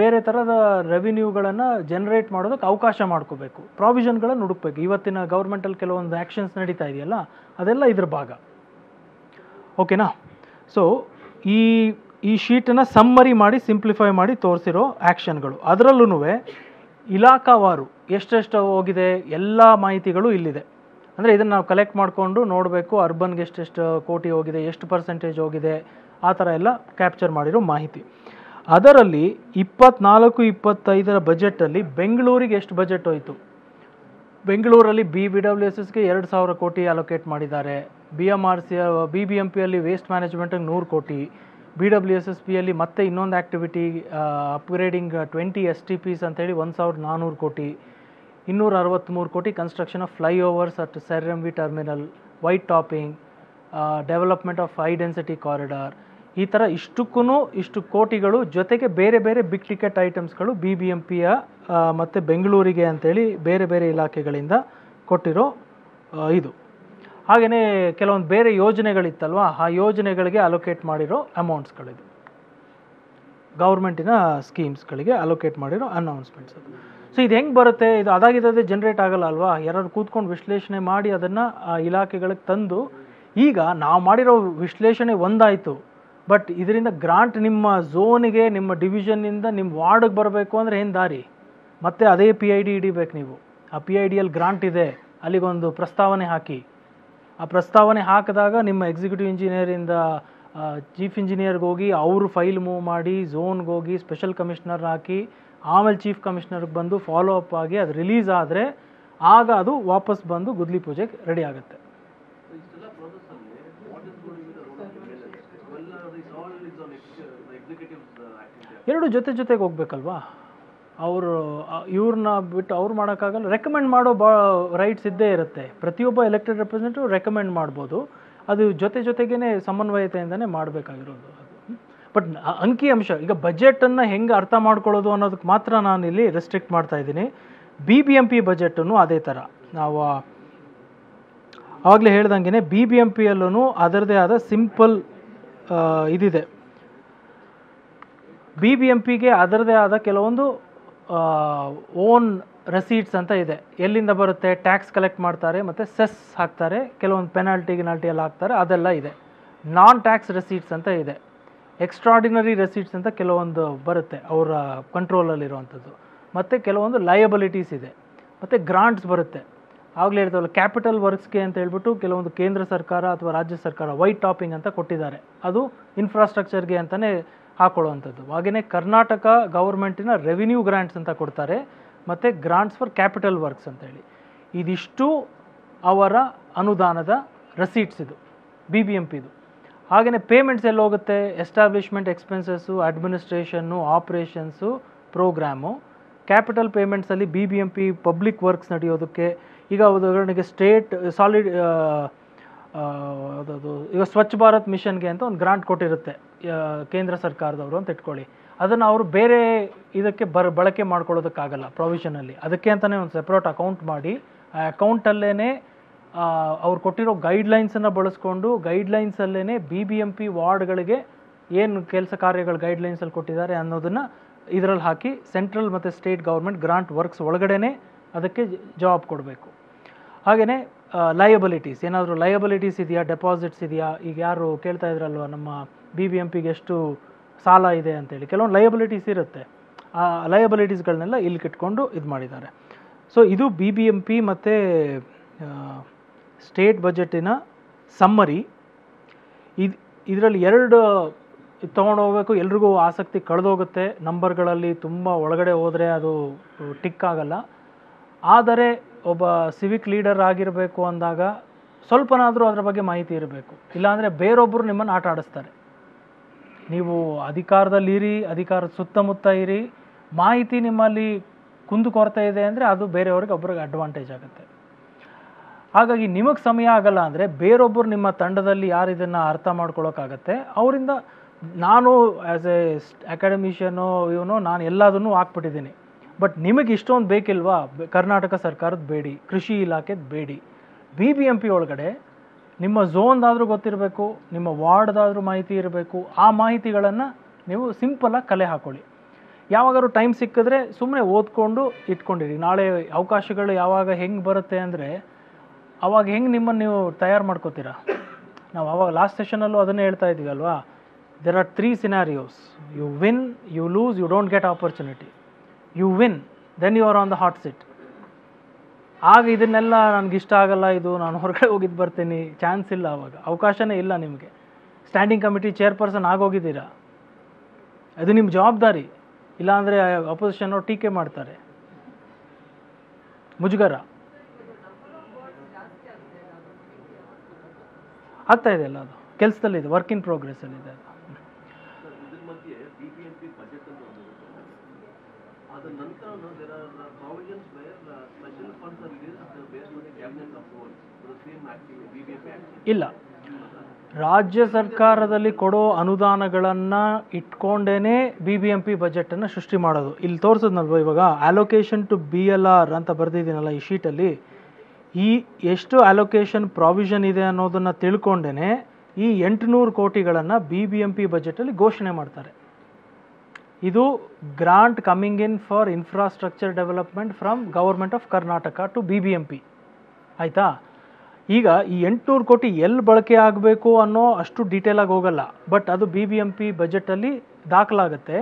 ಬೇರೆ ಥರದ ರೆವಿನ್ಯೂಗಳನ್ನು ಜನ್ರೇಟ್ ಮಾಡೋದಕ್ಕೆ ಅವಕಾಶ ಮಾಡ್ಕೋಬೇಕು ಪ್ರಾವಿಷನ್ಗಳನ್ನು ಹುಡುಕ್ಬೇಕು ಇವತ್ತಿನ ಗೌರ್ಮೆಂಟಲ್ಲಿ ಕೆಲವೊಂದು ಆ್ಯಕ್ಷನ್ಸ್ ನಡೀತಾ ಇದೆಯಲ್ಲ ಅದೆಲ್ಲ ಇದ್ರ ಭಾಗ ಓಕೆನಾ ಸೊ ಈ ಈ ಶೀಟನ್ನು ಸಮ್ಮರಿ ಮಾಡಿ ಸಿಂಪ್ಲಿಫೈ ಮಾಡಿ ತೋರಿಸಿರೋ ಆ್ಯಕ್ಷನ್ಗಳು ಅದರಲ್ಲೂ ಇಲಾಖಾವಾರು ಎಷ್ಟೆಷ್ಟು ಹೋಗಿದೆ ಎಲ್ಲ ಮಾಹಿತಿಗಳು ಇಲ್ಲಿದೆ ಅಂದರೆ ಇದನ್ನು ನಾವು ಕಲೆಕ್ಟ್ ಮಾಡಿಕೊಂಡು ನೋಡಬೇಕು ಅರ್ಬನ್ಗೆ ಎಷ್ಟೆಷ್ಟು ಕೋಟಿ ಹೋಗಿದೆ ಎಷ್ಟು ಪರ್ಸೆಂಟೇಜ್ ಹೋಗಿದೆ ಆ ಥರ ಎಲ್ಲ ಕ್ಯಾಪ್ಚರ್ ಮಾಡಿರೋ ಮಾಹಿತಿ ಅದರಲ್ಲಿ ಇಪ್ಪತ್ನಾಲ್ಕು ಇಪ್ಪತ್ತೈದರ ಬಜೆಟಲ್ಲಿ ಬೆಂಗಳೂರಿಗೆ ಎಷ್ಟು ಬಜೆಟ್ ಹೋಯಿತು ಬೆಂಗಳೂರಲ್ಲಿ ಬಿ ಬಿ ಡಬ್ಲ್ಯೂ ಎಸ್ ಎಸ್ಗೆ ಎರಡು ಸಾವಿರ ಕೋಟಿ ಅಲೋಕೇಟ್ ಮಾಡಿದ್ದಾರೆ B M R C B B M ಪಿಯಲ್ಲಿ ವೇಸ್ಟ್ ಮ್ಯಾನೇಜ್ಮೆಂಟಿಗೆ ನೂರು ಕೋಟಿ ಬಿ ಡಬ್ಲ್ಯೂ ಎಸ್ ಎಸ್ ಪಿಯಲ್ಲಿ ಮತ್ತೆ ಇನ್ನೊಂದು activity upgrading twenty S T Ps ಅಂತೇಳಿ ಒಂದು ಸಾವಿರದ ನಾನ್ನೂರು ಕೋಟಿ ಇನ್ನೂರ ಅರವತ್ತ್ಮೂರು ಕೋಟಿ construction of flyovers at sir V terminal white topping development of high density corridor ಈ ಥರ ಇಷ್ಟಕ್ಕೂ ಇಷ್ಟು ಕೋಟಿಗಳು ಜೊತೆಗೆ ಬೇರೆ ಬೇರೆ ಬಿಗ್ ಟಿಕೆಟ್ ಐಟಮ್ಸ್ಗಳು ಬಿ ಬಿ ಎಮ್ ಪಿಯ ಮತ್ತು ಬೆಂಗಳೂರಿಗೆ ಅಂಥೇಳಿ ಬೇರೆ ಬೇರೆ ಇಲಾಖೆಗಳಿಂದ ಕೊಟ್ಟಿರೋ ಇದು ಹಾಗೆಯೇ ಕೆಲವೊಂದು ಬೇರೆ ಯೋಜನೆಗಳಿತ್ತಲ್ವ ಆ ಯೋಜನೆಗಳಿಗೆ ಅಲೋಕೇಟ್ ಮಾಡಿರೋ ಅಮೌಂಟ್ಸ್ಗಳಿದು ಗೌರ್ಮೆಂಟಿನ ಸ್ಕೀಮ್ಸ್ಗಳಿಗೆ ಅಲೋಕೇಟ್ ಮಾಡಿರೋ ಅನೌನ್ಸ್ಮೆಂಟ್ಸ್ ಅದು ಸೊ ಇದು ಹೆಂಗೆ ಬರುತ್ತೆ ಇದು ಅದಾಗಿದ್ದೇ ಜನ್ರೇಟ್ ಆಗಲ್ಲ ಅಲ್ವಾ ಯಾರು ಕೂತ್ಕೊಂಡು ವಿಶ್ಲೇಷಣೆ ಮಾಡಿ ಅದನ್ನು ಆ ಇಲಾಖೆಗಳಿಗೆ ತಂದು ಈಗ ನಾವು ಮಾಡಿರೋ ವಿಶ್ಲೇಷಣೆ ಒಂದಾಯಿತು ಬಟ್ ಇದರಿಂದ ಗ್ರಾಂಟ್ ನಿಮ್ಮ ಝೋನಿಗೆ ನಿಮ್ಮ ಡಿವಿಷನ್ನಿಂದ ನಿಮ್ಮ ವಾರ್ಡ್ಗೆ ಬರಬೇಕು ಅಂದರೆ ಏನು ದಾರಿ ಮತ್ತೆ ಅದೇ ಪಿ ಐ ಡಿ ಹಿಡಿಬೇಕು ನೀವು ಆ ಪಿ ಐ ಡಿಯಲ್ಲಿ ಗ್ರಾಂಟ್ ಇದೆ ಅಲ್ಲಿಗೊಂದು ಪ್ರಸ್ತಾವನೆ ಹಾಕಿ ಆ ಪ್ರಸ್ತಾವನೆ ಹಾಕಿದಾಗ ನಿಮ್ಮ ಎಕ್ಸಿಕ್ಯೂಟಿವ್ ಇಂಜಿನಿಯರಿಂದ ಚೀಫ್ ಇಂಜಿನಿಯರ್ಗೆ ಹೋಗಿ ಅವರು ಫೈಲ್ ಮೂವ್ ಮಾಡಿ ಝೋನ್ಗೆ ಹೋಗಿ ಸ್ಪೆಷಲ್ ಕಮಿಷನರ್ ಹಾಕಿ ಆಮೇಲೆ ಚೀಫ್ ಕಮಿಷನರ್ಗೆ ಬಂದು ಫಾಲೋ ಅಪ್ ಆಗಿ ಅದು ರಿಲೀಸ್ ಆದರೆ ಆಗ ಅದು ವಾಪಸ್ ಬಂದು ಗುದ್ಲಿ ಪೂಜೆಗೆ ರೆಡಿ ಆಗುತ್ತೆ uh, ಎರಡು ಜೊತೆ ಜೊತೆಗೆ ಹೋಗ್ಬೇಕಲ್ವಾ ಅವರು ಇವ್ರನ್ನ ಬಿಟ್ಟು ಅವ್ರು ಮಾಡೋಕ್ಕಾಗಲ್ಲ ರೆಕಮೆಂಡ್ ಮಾಡೋ ಬಾ ರೈಟ್ಸ್ ಇದ್ದೇ ಇರುತ್ತೆ ಪ್ರತಿಯೊಬ್ಬ ಎಲೆಕ್ಟೆಡ್ ರೆಪ್ರೆಸೆಂಟೇಟಿವ್ ರೆಕಮೆಂಡ್ ಮಾಡ್ಬೋದು ಅದು ಜೊತೆ ಜೊತೆಗೇ ಸಮನ್ವಯತೆಯಿಂದನೇ ಮಾಡಬೇಕಾಗಿರೋದು ಬಟ್ ಅಂಕಿ ಅಂಶ ಈಗ ಬಜೆಟನ್ನು ಹೆಂಗೆ ಅರ್ಥ ಮಾಡ್ಕೊಳ್ಳೋದು ಅನ್ನೋದಕ್ಕೆ ಮಾತ್ರ ನಾನು ಇಲ್ಲಿ ರೆಸ್ಟ್ರಿಕ್ಟ್ ಮಾಡ್ತಾ ಇದ್ದೀನಿ ಬಿ ಬಿ ಎಂ ಪಿ ಬಜೆಟನ್ನು ಅದೇ ಥರ ನಾವು ಆವಾಗಲೇ ಹೇಳ್ದಂಗೆ ಬಿ ಬಿ ಎಂ ಪಿಯಲ್ಲೂ ಅದರದೇ ಆದ ಸಿಂಪಲ್ ಇದಿದೆ ಬಿ ಬಿ ಎಂ ಪಿಗೆ ಅದರದೇ ಆದ ಕೆಲವೊಂದು ಓನ್ ರೆಸೀಟ್ಸ್ ಅಂತ ಇದೆ ಎಲ್ಲಿಂದ ಬರುತ್ತೆ ಟ್ಯಾಕ್ಸ್ ಕಲೆಕ್ಟ್ ಮಾಡ್ತಾರೆ ಮತ್ತು ಸೆಸ್ ಹಾಕ್ತಾರೆ ಕೆಲವೊಂದು ಪೆನಾಲ್ಟಿ ಗಿನಾಲ್ಟಿ ಎಲ್ಲ ಹಾಕ್ತಾರೆ ಅದೆಲ್ಲ ಇದೆ ನಾನ್ ಟ್ಯಾಕ್ಸ್ ರೆಸೀಟ್ಸ್ ಅಂತ ಇದೆ ಎಕ್ಸ್ಟ್ರಾಡಿನರಿ ರೆಸೀಟ್ಸ್ ಅಂತ ಕೆಲವೊಂದು ಬರುತ್ತೆ ಅವರ ಕಂಟ್ರೋಲಲ್ಲಿರುವಂಥದ್ದು ಮತ್ತು ಕೆಲವೊಂದು ಲಯಬಿಲಿಟೀಸ್ ಇದೆ ಮತ್ತು ಗ್ರಾಂಟ್ಸ್ ಬರುತ್ತೆ ಆಗಲೇ ಇರ್ತವಲ್ಲ ಕ್ಯಾಪಿಟಲ್ ವರ್ಕ್ಸ್ಗೆ ಅಂತ ಹೇಳ್ಬಿಟ್ಟು ಕೆಲವೊಂದು ಕೇಂದ್ರ ಸರ್ಕಾರ ಅಥವಾ ರಾಜ್ಯ ಸರ್ಕಾರ ವೈಟ್ ಟಾಪಿಂಗ್ ಅಂತ ಕೊಟ್ಟಿದ್ದಾರೆ ಅದು ಇನ್ಫ್ರಾಸ್ಟ್ರಕ್ಚರ್ಗೆ ಅಂತಲೇ ಹಾಕೊಳ್ಳುವಂಥದ್ದು ಹಾಗೆಯೇ ಕರ್ನಾಟಕ ಗೌರ್ಮೆಂಟಿನ ರೆವಿನ್ಯೂ ಗ್ರಾಂಟ್ಸ್ ಅಂತ ಕೊಡ್ತಾರೆ ಮತ್ತು ಗ್ರಾಂಟ್ಸ್ ಫಾರ್ ಕ್ಯಾಪಿಟಲ್ ವರ್ಕ್ಸ್ ಅಂತೇಳಿ ಇದಿಷ್ಟು ಅವರ ಅನುದಾನದ ರಸೀಟ್ಸ್ ಇದು ಬಿ ಬಿ ಎಂ ಪಿದು ಹಾಗೆಯೇ ಪೇಮೆಂಟ್ಸ್ ಎಲ್ಲ ಹೋಗುತ್ತೆ establishment expenses administration operations programme capital ಪೇಮೆಂಟ್ಸಲ್ಲಿ B B M P public works ನಡೆಯೋದಕ್ಕೆ ಈಗ ಉದಾಹರಣೆಗೆ state solid uh, uh, uh, ಅದು ಈಗ ಸ್ವಚ್ಛ ಭಾರತ್ ಮಿಷನ್ಗೆ ಅಂತ ಒಂದು ಗ್ರಾಂಟ್ ಕೊಟ್ಟಿರುತ್ತೆ ಕೇಂದ್ರ ಸರ್ಕಾರದವರು ಅಂತ ಇಟ್ಕೊಳ್ಳಿ ಅದನ್ನು ಅವರು ಬೇರೆ ಇದಕ್ಕೆ ಬರ್ ಬಳಕೆ ಮಾಡ್ಕೊಳ್ಳೋದಕ್ಕಾಗಲ್ಲ ಪ್ರೊವಿಷನಲ್ಲಿ ಅದಕ್ಕೆ ಅಂತಲೇ ಒಂದು ಸೆಪ್ರೇಟ್ ಅಕೌಂಟ್ ಮಾಡಿ ಆ ಅಕೌಂಟಲ್ಲೇ ಅವ್ರು ಕೊಟ್ಟಿರೋ ಗೈಡ್ಲೈನ್ಸನ್ನು ಬಳಸ್ಕೊಂಡು ಗೈಡ್ಲೈನ್ಸಲ್ಲೇ ಬಿ ಬಿ ಎಮ್ ಪಿ ವಾರ್ಡ್ಗಳಿಗೆ ಏನು ಕೆಲಸ ಕಾರ್ಯಗಳು ಗೈಡ್ಲೈನ್ಸಲ್ಲಿ ಕೊಟ್ಟಿದ್ದಾರೆ ಅನ್ನೋದನ್ನು ಇದರಲ್ಲಿ ಹಾಕಿ ಸೆಂಟ್ರಲ್ ಮತ್ತು ಸ್ಟೇಟ್ ಗೌರ್ಮೆಂಟ್ ಗ್ರಾಂಟ್ ವರ್ಕ್ಸ್ ಒಳಗಡೆನೇ ಅದಕ್ಕೆ ಜಾಬ್ ಕೊಡಬೇಕು ಹಾಗೆಯೇ ಲಯಬಿಲಿಟೀಸ್ ಏನಾದರೂ ಲಯಬಿಲಿಟೀಸ್ ಇದೆಯಾ ಡೆಪಾಸಿಟ್ಸ್ ಇದೆಯಾ ಈಗ ಯಾರು ಕೇಳ್ತಾ ಇದ್ರಲ್ವ ನಮ್ಮ ಬಿ ಬಿ ಎಂ ಪಿಗೆ ಎಷ್ಟು ಸಾಲ ಇದೆ ಅಂತೇಳಿ ಕೆಲವೊಂದು ಲಯಬಿಲಿಟೀಸ್ ಇರುತ್ತೆ ಆ ಲಯಬಿಲಿಟೀಸ್ಗಳನ್ನೆಲ್ಲ ಇಲ್ಲಿ ಕಿಟ್ಕೊಂಡು ಇದು ಮಾಡಿದ್ದಾರೆ ಸೊ ಇದು ಬಿ ಬಿ ಎಂ ಪಿ ಮತ್ತು ಸ್ಟೇಟ್ ಬಜೆಟಿನ ಸಮ್ಮರಿ ಇದು ಇದರಲ್ಲಿ ಎರಡು ಹೋಗಬೇಕು ಎಲ್ರಿಗೂ ಆಸಕ್ತಿ ಕಳೆದೋಗುತ್ತೆ ನಂಬರ್ಗಳಲ್ಲಿ ತುಂಬ ಒಳಗಡೆ ಹೋದರೆ ಅದು ಟಿಕ್ ಆಗಲ್ಲ ಆದರೆ ಒಬ್ಬ ಸಿವಿಕ್ ಲೀಡರ್ ಆಗಿರಬೇಕು ಅಂದಾಗ ಸ್ವಲ್ಪನಾದರೂ ಅದರ ಬಗ್ಗೆ ಮಾಹಿತಿ ಇರಬೇಕು ಇಲ್ಲಾಂದರೆ ಬೇರೊಬ್ಬರು ನಿಮ್ಮನ್ನು ಆಟ ಆಡಿಸ್ತಾರೆ ನೀವು ಅಧಿಕಾರದಲ್ಲಿರಿ ಅಧಿಕಾರದ ಸುತ್ತಮುತ್ತ ಇರಿ ಮಾಹಿತಿ ನಿಮ್ಮಲ್ಲಿ ಕುಂದು ಕೊರತೆ ಇದೆ ಅಂದರೆ ಅದು ಬೇರೆಯವ್ರಿಗೆ ಒಬ್ರಿಗೆ ಅಡ್ವಾಂಟೇಜ್ ಆಗುತ್ತೆ ಹಾಗಾಗಿ ನಿಮಗೆ ಸಮಯ ಆಗಲ್ಲ ಅಂದರೆ ಬೇರೊಬ್ಬರು ನಿಮ್ಮ ತಂಡದಲ್ಲಿ ಯಾರು ಇದನ್ನು ಅರ್ಥ ಮಾಡ್ಕೊಳ್ಳೋಕ್ಕಾಗತ್ತೆ ಅವರಿಂದ ನಾನು ಆ್ಯಸ್ ಎ ಅಕಾಡೆಮಿಷಿಯನು ಇವನು ನಾನು ಎಲ್ಲದನ್ನು ಹಾಕ್ಬಿಟ್ಟಿದ್ದೀನಿ ಬಟ್ ನಿಮಗೆ ಇಷ್ಟೊಂದು ಬೇಕಿಲ್ವಾ ಕರ್ನಾಟಕ ಸರ್ಕಾರದ ಬೇಡಿ ಕೃಷಿ ಇಲಾಖೆದು ಬೇಡಿ ಬಿ ಬಿ ಎಂ ಪಿ ಒಳಗಡೆ ನಿಮ್ಮ ಝೋನ್ದಾದರೂ ಗೊತ್ತಿರಬೇಕು ನಿಮ್ಮ ವಾರ್ಡ್ದಾದರೂ ಮಾಹಿತಿ ಇರಬೇಕು ಆ ಮಾಹಿತಿಗಳನ್ನು ನೀವು ಸಿಂಪಲಾಗಿ ಕಲೆ ಹಾಕೊಳ್ಳಿ ಯಾವಾಗಾದ್ರೂ ಟೈಮ್ ಸಿಕ್ಕಿದ್ರೆ ಸುಮ್ಮನೆ ಓದ್ಕೊಂಡು ಇಟ್ಕೊಂಡಿರಿ ನಾಳೆ ಅವಕಾಶಗಳು ಯಾವಾಗ ಹೆಂಗೆ ಬರುತ್ತೆ ಅಂದರೆ ಅವಾಗ ಹೆಂಗೆ ನಿಮ್ಮನ್ನು ನೀವು ತಯಾರು ಮಾಡ್ಕೋತೀರಾ ನಾವು ಅವಾಗ ಲಾಸ್ಟ್ ಸೆಷನಲ್ಲೂ ಅದನ್ನೇ ಹೇಳ್ತಾ ಇದ್ವಿ ಅಲ್ವಾ there are three scenarios you win you lose you don't get opportunity you win then you are on the hot seat ಆಗ ಇದನ್ನೆಲ್ಲ ಇಷ್ಟ ಆಗಲ್ಲ ಇದು ನಾನು ಹೊರಗಡೆ ಹೋಗಿದ್ದು ಬರ್ತೀನಿ ಚಾನ್ಸ್ ಇಲ್ಲ ಅವಾಗ ಅವಕಾಶನೇ ಇಲ್ಲ ನಿಮಗೆ ಸ್ಟ್ಯಾಂಡಿಂಗ್ ಕಮಿಟಿ ಚೇರ್ಪರ್ಸನ್ ಆಗೋಗಿದ್ದೀರಾ ಅದು ನಿಮ್ಮ ಜವಾಬ್ದಾರಿ ಇಲ್ಲಾಂದರೆ ಅಪೋಸಿಷನ್ ಅವ್ರು ಟೀಕೆ ಮಾಡ್ತಾರೆ ಮುಜುಗರ ಆಗ್ತಾ ಇದೆ ಅಲ್ಲ ಅದು ಇದೆ ವರ್ಕ್ ಇನ್ ಪ್ರೋಗ್ರೆಸ್ಸಲ್ಲಿದೆ ಅದು ಇಲ್ಲ ರಾಜ್ಯ ಸರ್ಕಾರದಲ್ಲಿ ಕೊಡೋ ಅನುದಾನಗಳನ್ನು ಇಟ್ಕೊಂಡೇನೆ ಬಿ ಬಿ ಎಂ ಪಿ ಬಜೆಟನ್ನು ಸೃಷ್ಟಿ ಮಾಡೋದು ಇಲ್ಲಿ ತೋರಿಸೋದ್ನಲ್ವ ಇವಾಗ allocation to B L R ಅಂತ ಬರೆದಿದ್ದೀನಲ್ಲ ಈ ಶೀಟಲ್ಲಿ ಈ ಎಷ್ಟು ಅಲೋಕೇಶನ್ ಪ್ರಾವಿಷನ್ ಇದೆ ಅನ್ನೋದನ್ನು ತಿಳ್ಕೊಂಡೇ ಈ ಎಂಟುನೂರು ಕೋಟಿಗಳನ್ನು ಬಿ ಬಿ ಎಂ ಪಿ ಬಜೆಟಲ್ಲಿ ಘೋಷಣೆ ಮಾಡ್ತಾರೆ ಇದು grant coming in for infrastructure development from government of Karnataka to B B M P ಆಯಿತಾ ಈಗ ಈ ಎಂಟುನೂರು ಕೋಟಿ ಎಲ್ಲಿ ಬಳಕೆ ಆಗಬೇಕು ಅನ್ನೋ ಅಷ್ಟು ಡೀಟೇಲಾಗಿ ಹೋಗಲ್ಲ ಬಟ್ ಅದು ಬಿ ಬಿ ಎಂ ಪಿ ಬಜೆಟಲ್ಲಿ ದಾಖಲಾಗುತ್ತೆ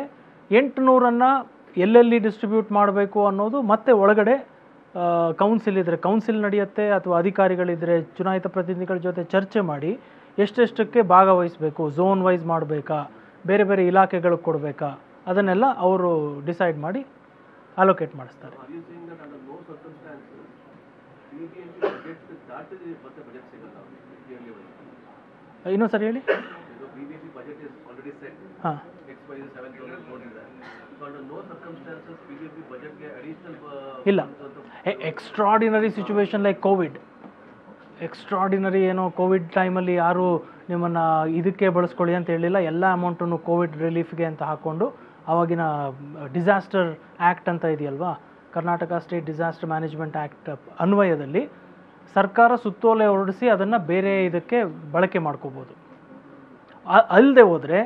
ಎಂಟುನೂರನ್ನು ಎಲ್ಲೆಲ್ಲಿ ಡಿಸ್ಟ್ರಿಬ್ಯೂಟ್ ಮಾಡಬೇಕು ಅನ್ನೋದು ಮತ್ತೆ ಒಳಗಡೆ ಕೌನ್ಸಿಲ್ ಇದ್ದರೆ ಕೌನ್ಸಿಲ್ ನಡೆಯುತ್ತೆ ಅಥವಾ ಅಧಿಕಾರಿಗಳಿದ್ರೆ ಚುನಾಯಿತ ಪ್ರತಿನಿಧಿಗಳ ಜೊತೆ ಚರ್ಚೆ ಮಾಡಿ ಎಷ್ಟೆಷ್ಟಕ್ಕೆ ಭಾಗವಹಿಸಬೇಕು ಝೋನ್ ವೈಸ್ ಮಾಡಬೇಕಾ ಬೇರೆ ಬೇರೆ ಇಲಾಖೆಗಳಿಗೆ ಕೊಡಬೇಕಾ ಅದನ್ನೆಲ್ಲ ಅವರು ಡಿಸೈಡ್ ಮಾಡಿ ಅಲೋಕೇಟ್ ಮಾಡಿಸ್ತಾರೆ ಇನ್ನೊಂದು ಸರಿ ಹೇಳಿ ಹಾಂ uh, ಇಲ್ಲ extraordinary situation like Covid extraordinary ಏನೋ ಕೋವಿಡ್ ಟೈಮಲ್ಲಿ ಯಾರು ನಿಮ್ಮನ್ನು ಇದಕ್ಕೆ ಬಳಸ್ಕೊಳ್ಳಿ ಅಂತ ಹೇಳಿಲ್ಲ ಎಲ್ಲ ಅಮೌಂಟನ್ನು ಕೋವಿಡ್ ರಿಲೀಫ್ಗೆ ಅಂತ ಹಾಕ್ಕೊಂಡು ಅವಾಗಿನ ಡಿಸಾಸ್ಟರ್ ಆ್ಯಕ್ಟ್ ಅಂತ ಇದೆಯಲ್ವಾ Karnataka state disaster management act ಅನ್ವಯದಲ್ಲಿ ಸರ್ಕಾರ ಸುತ್ತೋಲೆ ಹೊರಡಿಸಿ ಅದನ್ನು ಬೇರೆ ಇದಕ್ಕೆ ಬಳಕೆ ಮಾಡ್ಕೋಬೋದು ಅಲ್ಲದೆ ಹೋದರೆ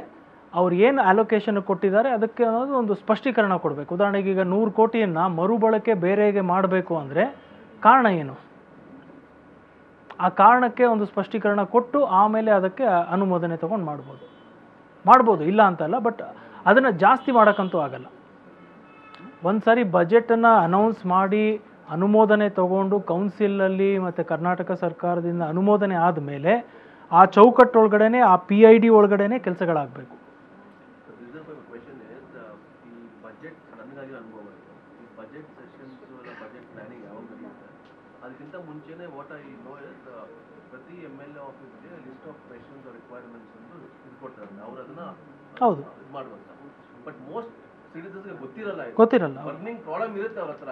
ಅವ್ರು ಏನು ಅಲೋಕೇಶನ್ ಕೊಟ್ಟಿದ್ದಾರೆ ಅದಕ್ಕೆ ಅನ್ನೋದು ಒಂದು ಸ್ಪಷ್ಟೀಕರಣ ಕೊಡಬೇಕು ಉದಾಹರಣೆಗೆ ಈಗ ನೂರು ಕೋಟಿಯನ್ನು ಮರುಬಳಕೆ ಬೇರೆಗೆ ಮಾಡಬೇಕು ಅಂದರೆ ಕಾರಣ ಏನು ಆ ಕಾರಣಕ್ಕೆ ಒಂದು ಸ್ಪಷ್ಟೀಕರಣ ಕೊಟ್ಟು ಆಮೇಲೆ ಅದಕ್ಕೆ ಅನುಮೋದನೆ ತೊಗೊಂಡು ಮಾಡ್ಬೋದು ಮಾಡ್ಬೋದು ಇಲ್ಲ ಅಂತಲ್ಲ ಬಟ್ ಅದನ್ನು ಜಾಸ್ತಿ ಮಾಡೋಕ್ಕಂತೂ ಆಗಲ್ಲ ಒಂದು ಸಾರಿ ಬಜೆಟನ್ನು ಅನೌನ್ಸ್ ಮಾಡಿ ಅನುಮೋದನೆ ತಗೊಂಡು ಕೌನ್ಸಿಲಲ್ಲಿ ಮತ್ತು ಕರ್ನಾಟಕ ಸರ್ಕಾರದಿಂದ ಅನುಮೋದನೆ ಆದಮೇಲೆ ಆ ಚೌಕಟ್ಟೊಳಗಡೆ ಆ ಪಿ ಐ ಡಿ ಒಳಗಡೆ ಕೆಲಸಗಳಾಗಬೇಕು ಹೌದು ಗೊತ್ತಿರಲ್ಲ ಗೊತ್ತಿರಲ್ಲ ಬರ್ನಿಂಗ್ ಪ್ರಾಬ್ಲಮ್ ಇರುತ್ತೆ ಅವ್ರ ಹತ್ರ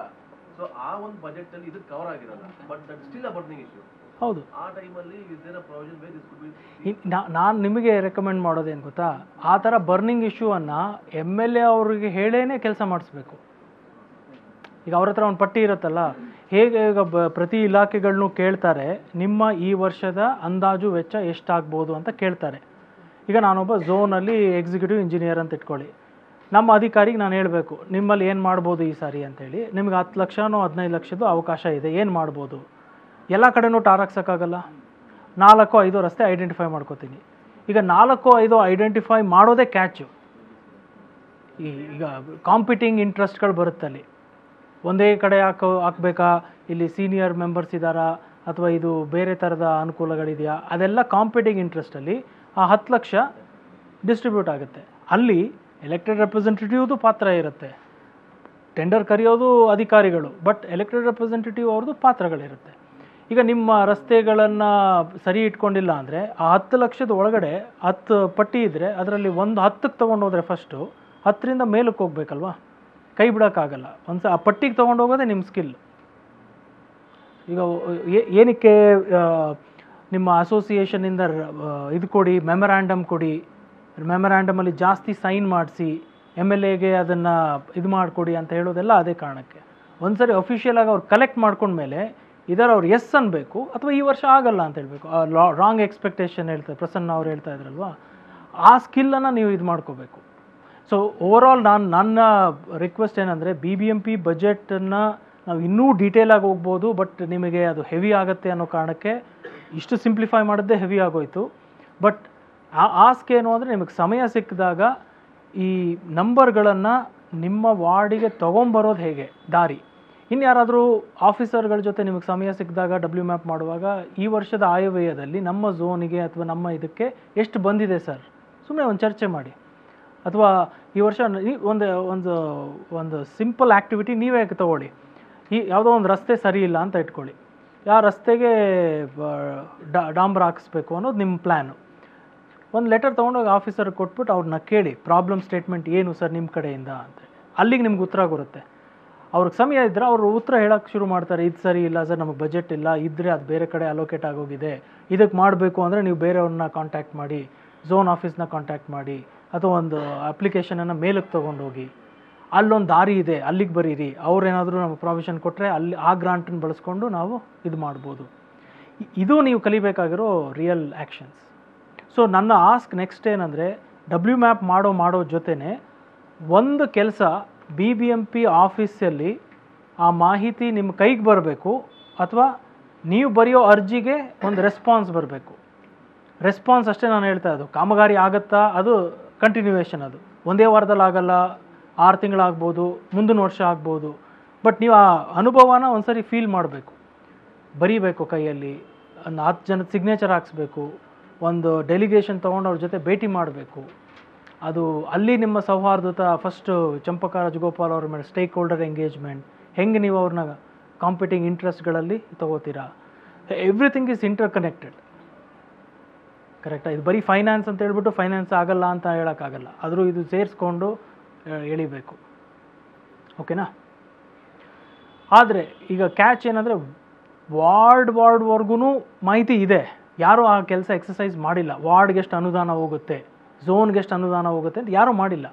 ಆ ಒಂದು ಬಜೆಟ್ ಅಲ್ಲಿ ಇದಕ್ಕೆ ಕವರ್ ಆಗಿರಲ್ಲ but that still a burning issue ಹೌದು ಆ ಟೈಮಲ್ಲಿ ನಾನು ನಿಮಗೆ ರೆಕಮೆಂಡ್ ಮಾಡೋದೇನು ಗೊತ್ತಾ ಆ ಥರ ಬರ್ನಿಂಗ್ ಇಶ್ಯೂವನ್ನು ಎಮ್ ಎಲ್ ಎ ಅವರಿಗೆ ಹೇಳೇನೆ ಕೆಲಸ ಮಾಡಿಸ್ಬೇಕು ಈಗ ಅವ್ರ ಹತ್ರ ಒಂದು ಪಟ್ಟಿ ಇರುತ್ತಲ್ಲ ಹೇಗೆ ಈಗ ಬ ಪ್ರತಿ ಇಲಾಖೆಗಳನ್ನೂ ಕೇಳ್ತಾರೆ ನಿಮ್ಮ ಈ ವರ್ಷದ ಅಂದಾಜು ವೆಚ್ಚ ಎಷ್ಟಾಗ್ಬೋದು ಅಂತ ಕೇಳ್ತಾರೆ ಈಗ ನಾನೊಬ್ಬ ಝೋನಲ್ಲಿ ಎಕ್ಸಿಕ್ಯೂಟಿವ್ ಇಂಜಿನಿಯರ್ ಅಂತ ಇಟ್ಕೊಳ್ಳಿ ನಮ್ಮ ಅಧಿಕಾರಿಗೆ ನಾನು ಹೇಳಬೇಕು ನಿಮ್ಮಲ್ಲಿ ಏನು ಮಾಡ್ಬೋದು ಈ ಸಾರಿ ಅಂತೇಳಿ ನಿಮಗೆ ಹತ್ತು ಲಕ್ಷನೋ ಹದಿನೈದು ಲಕ್ಷದ್ದು ಅವಕಾಶ ಇದೆ ಏನು ಮಾಡ್ಬೋದು ಎಲ್ಲ ಕಡೆನೂ ಟಾರಾಕ್ಸೋಕ್ಕಾಗಲ್ಲ ನಾಲ್ಕು ಐದು ರಸ್ತೆ ಐಡೆಂಟಿಫೈ ಮಾಡ್ಕೋತೀನಿ ಈಗ ನಾಲ್ಕು ಐದು ಐಡೆಂಟಿಫೈ ಮಾಡೋದೇ ಕ್ಯಾಚು ಈ ಈಗ ಕಾಂಪಿಟಿಂಗ್ ಇಂಟ್ರೆಸ್ಟ್ಗಳು ಬರುತ್ತಲ್ಲಿ ಒಂದೇ ಕಡೆ ಹಾಕೋ ಹಾಕ್ಬೇಕಾ ಇಲ್ಲಿ ಸೀನಿಯರ್ ಮೆಂಬರ್ಸ್ ಇದ್ದಾರಾ ಅಥವಾ ಇದು ಬೇರೆ ಥರದ ಅನುಕೂಲಗಳಿದೆಯಾ ಅದೆಲ್ಲ ಕಾಂಪಿಟಿಂಗ್ ಇಂಟ್ರೆಸ್ಟಲ್ಲಿ ಆ ಹತ್ತು ಲಕ್ಷ ಡಿಸ್ಟ್ರಿಬ್ಯೂಟ್ ಆಗುತ್ತೆ ಅಲ್ಲಿ ಎಲೆಕ್ಟೆಡ್ ರೆಪ್ರೆಸೆಂಟೇಟಿವ್ದು ಪಾತ್ರ ಇರುತ್ತೆ ಟೆಂಡರ್ ಕರೆಯೋದು ಅಧಿಕಾರಿಗಳು ಬಟ್ ಎಲೆಕ್ಟೆಡ್ ರೆಪ್ರೆಸೆಂಟೇಟಿವ್ ಅವ್ರದ್ದು ಪಾತ್ರಗಳಿರುತ್ತೆ ಈಗ ನಿಮ್ಮ ರಸ್ತೆಗಳನ್ನು ಸರಿ ಇಟ್ಕೊಂಡಿಲ್ಲ ಅಂದರೆ ಆ ಹತ್ತು ಲಕ್ಷದ ಒಳಗಡೆ ಹತ್ತು ಪಟ್ಟಿ ಇದ್ದರೆ ಅದರಲ್ಲಿ ಒಂದು ಹತ್ತಕ್ಕೆ ಹೋದರೆ ಫಸ್ಟು ಹತ್ತರಿಂದ ಮೇಲಕ್ಕೆ ಹೋಗ್ಬೇಕಲ್ವಾ ಕೈ ಬಿಡೋಕ್ಕಾಗಲ್ಲ ಒಂದು ಸ ಆ ಪಟ್ಟಿಗೆ ಹೋಗೋದೇ ನಿಮ್ಮ ಸ್ಕಿಲ್ ಈಗ ಏನಕ್ಕೆ ನಿಮ್ಮ ಅಸೋಸಿಯೇಷನಿಂದ ಇದು ಕೊಡಿ ಮೆಮರ್ಯಾಂಡಮ್ ಕೊಡಿ ಮೆಮೊರ್ಯಾಂಡಮಲ್ಲಿ ಜಾಸ್ತಿ ಸೈನ್ ಮಾಡಿಸಿ ಎಮ್ ಎಲ್ ಎಗೆ ಅದನ್ನು ಇದು ಮಾಡಿಕೊಡಿ ಅಂತ ಹೇಳೋದೆಲ್ಲ ಅದೇ ಕಾರಣಕ್ಕೆ ಒಂದು ಸರಿ ಅಫಿಷಿಯಲಾಗಿ ಅವ್ರು ಕಲೆಕ್ಟ್ ಮಾಡ್ಕೊಂಡ್ಮೇಲೆ ಇದರ ಅವ್ರು ಎಸ್ ಅನ್ಬೇಕು ಅಥವಾ ಈ ವರ್ಷ ಆಗಲ್ಲ ಅಂತ ಹೇಳಬೇಕು ರಾಂಗ್ ಎಕ್ಸ್ಪೆಕ್ಟೇಷನ್ ಹೇಳ್ತಾರೆ ಪ್ರಸನ್ನ ಅವ್ರು ಹೇಳ್ತಾ ಇದ್ರಲ್ವಾ ಆ ಸ್ಕಿಲ್ಲನ್ನು ನೀವು ಇದು ಮಾಡ್ಕೋಬೇಕು ಸೊ ಓವರ್ ಆಲ್ ನಾನು ನನ್ನ ರಿಕ್ವೆಸ್ಟ್ ಏನಂದರೆ ಬಿ ಬಿ ಎಂ ಪಿ ಬಜೆಟನ್ನು ನಾವು ಇನ್ನೂ ಡೀಟೇಲಾಗಿ ಹೋಗ್ಬೋದು ಬಟ್ ನಿಮಗೆ ಅದು ಹೆವಿ ಆಗುತ್ತೆ ಅನ್ನೋ ಕಾರಣಕ್ಕೆ ಇಷ್ಟು ಸಿಂಪ್ಲಿಫೈ ಮಾಡಿದ್ದೇ ಹೆವಿ ಆಗೋಯಿತು ಬಟ್ ಆ ಆಸ್ಕ್ ಏನು ಅಂದರೆ ನಿಮಗೆ ಸಮಯ ಸಿಕ್ಕಿದಾಗ ಈ ನಂಬರ್ಗಳನ್ನು ನಿಮ್ಮ ವಾರ್ಡಿಗೆ ತೊಗೊಂಬರೋದು ಹೇಗೆ ದಾರಿ ಇನ್ಯಾರಾದರೂ ಆಫೀಸರ್ಗಳ ಜೊತೆ ನಿಮಗೆ ಸಮಯ ಸಿಕ್ಕಿದಾಗ ಡಬ್ಲ್ಯೂ ಮ್ಯಾಪ್ ಮಾಡುವಾಗ ಈ ವರ್ಷದ ಆಯವ್ಯಯದಲ್ಲಿ ನಮ್ಮ ಝೋನಿಗೆ ಅಥವಾ ನಮ್ಮ ಇದಕ್ಕೆ ಎಷ್ಟು ಬಂದಿದೆ ಸರ್ ಸುಮ್ಮನೆ ಒಂದು ಚರ್ಚೆ ಮಾಡಿ ಅಥವಾ ಈ ವರ್ಷ ಒಂದು ಒಂದು ಒಂದು ಸಿಂಪಲ್ ಆ್ಯಕ್ಟಿವಿಟಿ ನೀವೇ ತಗೊಳ್ಳಿ ಈ ಯಾವುದೋ ಒಂದು ರಸ್ತೆ ಸರಿ ಇಲ್ಲ ಅಂತ ಇಟ್ಕೊಳ್ಳಿ ಯಾವ ರಸ್ತೆಗೆ ಡಾಂಬ್ರ ಹಾಕಿಸ್ಬೇಕು ಅನ್ನೋದು ನಿಮ್ಮ ಪ್ಲ್ಯಾನು ಒಂದು ಲೆಟರ್ ತೊಗೊಂಡೋಗಿ ಆಫೀಸರ್ ಕೊಟ್ಬಿಟ್ಟು ಅವ್ರನ್ನ ಕೇಳಿ ಪ್ರಾಬ್ಲಮ್ ಸ್ಟೇಟ್ಮೆಂಟ್ ಏನು ಸರ್ ನಿಮ್ಮ ಕಡೆಯಿಂದ ಅಂತ ಅಲ್ಲಿಗೆ ನಿಮ್ಗೆ ಉತ್ತರ ಬರುತ್ತೆ ಅವ್ರಿಗೆ ಸಮಯ ಇದ್ದರೆ ಅವರು ಉತ್ತರ ಹೇಳೋಕ್ಕೆ ಶುರು ಮಾಡ್ತಾರೆ ಇದು ಸರಿ ಇಲ್ಲ ಸರ್ ನಮಗೆ ಬಜೆಟ್ ಇಲ್ಲ ಇದ್ದರೆ ಅದು ಬೇರೆ ಕಡೆ ಅಲೋಕೇಟ್ ಆಗೋಗಿದೆ ಇದಕ್ಕೆ ಮಾಡಬೇಕು ಅಂದರೆ ನೀವು ಬೇರೆಯವ್ರನ್ನ ಕಾಂಟ್ಯಾಕ್ಟ್ ಮಾಡಿ ಝೋನ್ ಆಫೀಸ್ನ ಕಾಂಟ್ಯಾಕ್ಟ್ ಮಾಡಿ ಅಥವಾ ಒಂದು ಅಪ್ಲಿಕೇಶನನ್ನು ಮೇಲಕ್ಕೆ ತೊಗೊಂಡೋಗಿ ಅಲ್ಲೊಂದು ದಾರಿ ಇದೆ ಅಲ್ಲಿಗೆ ಬರೀರಿ ಅವ್ರೇನಾದರೂ ನಮ್ಮ ಪ್ರಾವಿಷನ್ ಕೊಟ್ಟರೆ ಅಲ್ಲಿ ಆ ಗ್ರಾಂಟನ್ನು ಬಳಸ್ಕೊಂಡು ನಾವು ಇದು ಮಾಡ್ಬೋದು ಇದು ನೀವು ಕಲಿಬೇಕಾಗಿರೋ ರಿಯಲ್ ಆ್ಯಕ್ಷನ್ಸ್ ಸೊ ನನ್ನ ಆಸ್ಕ್ ನೆಕ್ಸ್ಟ್ ಏನಂದರೆ ಡಬ್ಲ್ಯೂ ಮ್ಯಾಪ್ ಮಾಡೋ ಮಾಡೋ ಜೊತೆನೆ ಒಂದು ಕೆಲಸ ಬಿ ಬಿ ಎಮ್ ಪಿ ಆಫೀಸಲ್ಲಿ ಆ ಮಾಹಿತಿ ನಿಮ್ಮ ಕೈಗೆ ಬರಬೇಕು ಅಥವಾ ನೀವು ಬರೆಯೋ ಅರ್ಜಿಗೆ ಒಂದು ರೆಸ್ಪಾನ್ಸ್ ಬರಬೇಕು ರೆಸ್ಪಾನ್ಸ್ ಅಷ್ಟೇ ನಾನು ಹೇಳ್ತಾ ಇದ್ದು ಕಾಮಗಾರಿ ಆಗುತ್ತಾ ಅದು ಕಂಟಿನ್ಯೂವೇಷನ್ ಅದು ಒಂದೇ ವಾರದಲ್ಲಿ ಆಗಲ್ಲ ಆರು ತಿಂಗಳಾಗ್ಬೋದು ಮುಂದಿನ ವರ್ಷ ಆಗ್ಬೋದು ಬಟ್ ನೀವು ಆ ಅನುಭವನ ಒಂದು ಸರಿ ಫೀಲ್ ಮಾಡಬೇಕು ಬರೀಬೇಕು ಕೈಯಲ್ಲಿ ಒಂದು ಹತ್ತು ಜನ ಸಿಗ್ನೇಚರ್ ಹಾಕ್ಸ್ಬೇಕು ಒಂದು ಡೆಲಿಗೇಷನ್ ತೊಗೊಂಡು ಅವ್ರ ಜೊತೆ ಭೇಟಿ ಮಾಡಬೇಕು ಅದು ಅಲ್ಲಿ ನಿಮ್ಮ ಸೌಹಾರ್ದತ ಫಸ್ಟ್ ಚಂಪಕ ರಾಜಗೋಪಾಲ್ ಅವ್ರ ಮೇಲೆ ಸ್ಟೇಕ್ ಹೋಲ್ಡರ್ ಎಂಗೇಜ್ಮೆಂಟ್ ಹೆಂಗೆ ನೀವು ಅವ್ರನ್ನ ಕಾಂಪಿಟಿಂಗ್ ಇಂಟ್ರೆಸ್ಟ್ಗಳಲ್ಲಿ ತಗೋತೀರಾ ಎವ್ರಿಥಿಂಗ್ ಇಸ್ ಇಂಟರ್ ಕನೆಕ್ಟೆಡ್ ಕರೆಕ್ಟಾ ಇದು ಬರೀ ಫೈನಾನ್ಸ್ ಅಂತ ಹೇಳ್ಬಿಟ್ಟು ಫೈನಾನ್ಸ್ ಆಗಲ್ಲ ಅಂತ ಹೇಳೋಕ್ಕಾಗಲ್ಲ ಆದರೂ ಇದು ಸೇರಿಸ್ಕೊಂಡು ಎಳಿಬೇಕು ಓಕೆನಾ ಆದರೆ ಈಗ ಕ್ಯಾಚ್ ಏನಂದರೆ ವಾರ್ಡ್ ವಾರ್ಡ್ವರೆಗೂ ಮಾಹಿತಿ ಇದೆ ಯಾರೂ ಆ ಕೆಲಸ ಎಕ್ಸಸೈಸ್ ಮಾಡಿಲ್ಲ ವಾರ್ಡ್ಗೆಷ್ಟು ಅನುದಾನ ಹೋಗುತ್ತೆ ಝೋನ್ಗೆಷ್ಟು ಅನುದಾನ ಹೋಗುತ್ತೆ ಅಂತ ಯಾರೂ ಮಾಡಿಲ್ಲ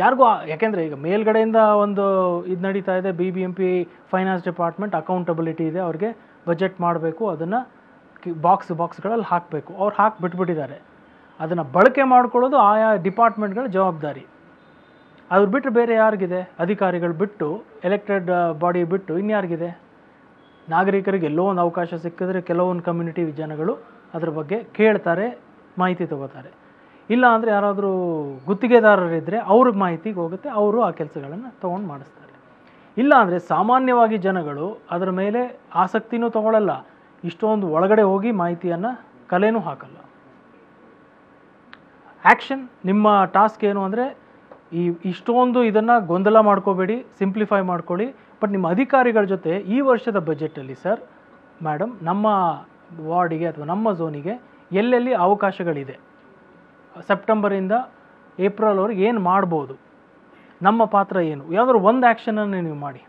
ಯಾರಿಗೂ ಯಾಕೆಂದರೆ ಈಗ ಮೇಲ್ಗಡೆಯಿಂದ ಒಂದು ಇದು ನಡೀತಾ ಇದೆ B B M P finance department accountability ಇದೆ ಅವ್ರಿಗೆ ಬಜೆಟ್ ಮಾಡಬೇಕು ಅದನ್ನು ಬಾಕ್ಸ್ ಬಾಕ್ಸ್ಗಳಲ್ಲಿ ಹಾಕಬೇಕು ಅವ್ರು ಹಾಕಿ ಬಿಟ್ಬಿಟ್ಟಿದ್ದಾರೆ ಅದನ್ನು ಬಳಕೆ ಮಾಡ್ಕೊಳ್ಳೋದು ಆಯಾ ಡಿಪಾರ್ಟ್ಮೆಂಟ್ಗಳ ಜವಾಬ್ದಾರಿ ಅದ್ರ ಬಿಟ್ಟರೆ ಬೇರೆ ಯಾರಿಗಿದೆ ಅಧಿಕಾರಿಗಳು ಬಿಟ್ಟು ಎಲೆಕ್ಟೆಡ್ ಬಾಡಿ ಬಿಟ್ಟು ಇನ್ಯಾರಿಗಿದೆ ನಾಗರಿಕರಿಗೆ ಎಲ್ಲೋ ಒಂದು ಅವಕಾಶ ಸಿಕ್ಕಿದ್ರೆ ಕೆಲವೊಂದು ಕಮ್ಯುನಿಟಿ ಜನಗಳು ಅದರ ಬಗ್ಗೆ ಕೇಳ್ತಾರೆ ಮಾಹಿತಿ ತಗೋತಾರೆ ಇಲ್ಲ ಅಂದರೆ ಯಾರಾದರೂ ಗುತ್ತಿಗೆದಾರರಿದ್ದರೆ ಅವ್ರಿಗೆ ಮಾಹಿತಿಗೆ ಹೋಗುತ್ತೆ ಅವರು ಆ ಕೆಲಸಗಳನ್ನು ತೊಗೊಂಡು ಮಾಡಿಸ್ತಾರೆ ಇಲ್ಲ ಅಂದರೆ ಸಾಮಾನ್ಯವಾಗಿ ಜನಗಳು ಅದರ ಮೇಲೆ ಆಸಕ್ತಿನೂ ತಗೊಳ್ಳಲ್ಲ ಇಷ್ಟೊಂದು ಒಳಗಡೆ ಹೋಗಿ ಮಾಹಿತಿಯನ್ನು ಕಲೆನೂ ಹಾಕಲ್ಲ ಆ್ಯಕ್ಷನ್ ನಿಮ್ಮ ಟಾಸ್ಕ್ ಏನು ಅಂದರೆ ಈ ಇಷ್ಟೊಂದು ಇದನ್ನು ಗೊಂದಲ ಮಾಡ್ಕೋಬೇಡಿ ಸಿಂಪ್ಲಿಫೈ ಮಾಡ್ಕೊಳ್ಳಿ ಬಟ್ ನಿಮ್ಮ ಅಧಿಕಾರಿಗಳ ಜೊತೆ ಈ ವರ್ಷದ ಬಜೆಟಲ್ಲಿ ಸರ್ ಮೇಡಮ್ ನಮ್ಮ ವಾರ್ಡಿಗೆ ಅಥವಾ ನಮ್ಮ ಝೋನಿಗೆ ಎಲ್ಲೆಲ್ಲಿ ಅವಕಾಶಗಳಿದೆ ಸೆಪ್ಟೆಂಬರಿಂದ ಏಪ್ರಿಲ್ವರೆಗೆ ಏನು ಮಾಡ್ಬೋದು ನಮ್ಮ ಪಾತ್ರ ಏನು ಯಾವುದಾದ್ರು ಒಂದು ಆ್ಯಕ್ಷನನ್ನು ನೀವು ಮಾಡಿ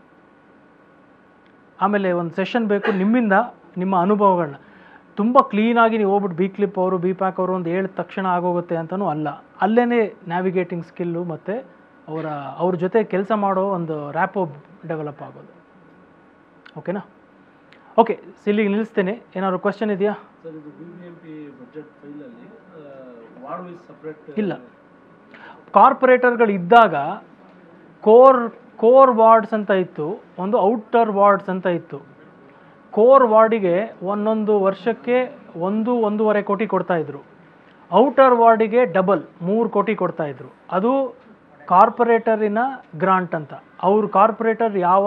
ಆಮೇಲೆ ಒಂದು ಸೆಷನ್ ಬೇಕು ನಿಮ್ಮಿಂದ ನಿಮ್ಮ ಅನುಭವಗಳನ್ನ ತುಂಬ ಕ್ಲೀನಾಗಿ ನೀವು ಹೋಗ್ಬಿಟ್ಟು ಬಿ ಕ್ಲಿಪ್ ಅವರು ಬಿ ಪ್ಯಾಕ್ ಅವರು ಒಂದು ಹೇಳಿದ ತಕ್ಷಣ ಆಗೋಗುತ್ತೆ ಅಂತಲೂ ಅಲ್ಲ ಅಲ್ಲೇ ನ್ಯಾವಿಗೇಟಿಂಗ್ ಸ್ಕಿಲ್ಲು ಮತ್ತು ಅವರ ಅವ್ರ ಜೊತೆ ಕೆಲಸ ಮಾಡೋ ಒಂದು ರ್ಯಾಪೋ ಡೆವಲಪ್ ಆಗೋದು ಓಕೆನಾ ಓಕೆ ಇಲ್ಲಿಗೆ ನಿಲ್ಲಿಸ್ತೇನೆ ಏನಾದ್ರು ಕ್ವಶನ್ ಇದೆಯಾ ಇಲ್ಲ ಕಾರ್ಪೊರೇಟರ್ಗಳು ಇದ್ದಾಗ ಕೋರ್ ಕೋರ್ ವಾರ್ಡ್ಸ್ ಅಂತ ಇತ್ತು ಒಂದು ಔಟರ್ ವಾರ್ಡ್ಸ್ ಅಂತ ಇತ್ತು ಕೋರ್ ವಾರ್ಡಿಗೆ ಒಂದೊಂದು ವರ್ಷಕ್ಕೆ ಒಂದು ಒಂದೂವರೆ ಕೋಟಿ ಕೊಡ್ತಾ ಇದ್ರು ಔಟರ್ ವಾರ್ಡಿಗೆ ಡಬಲ್ ಮೂರು ಕೋಟಿ ಕೊಡ್ತಾಯಿದ್ರು ಅದು ಕಾರ್ಪೊರೇಟರಿನ ಗ್ರಾಂಟ್ ಅಂತ ಅವರು ಕಾರ್ಪೊರೇಟರ್ ಯಾವ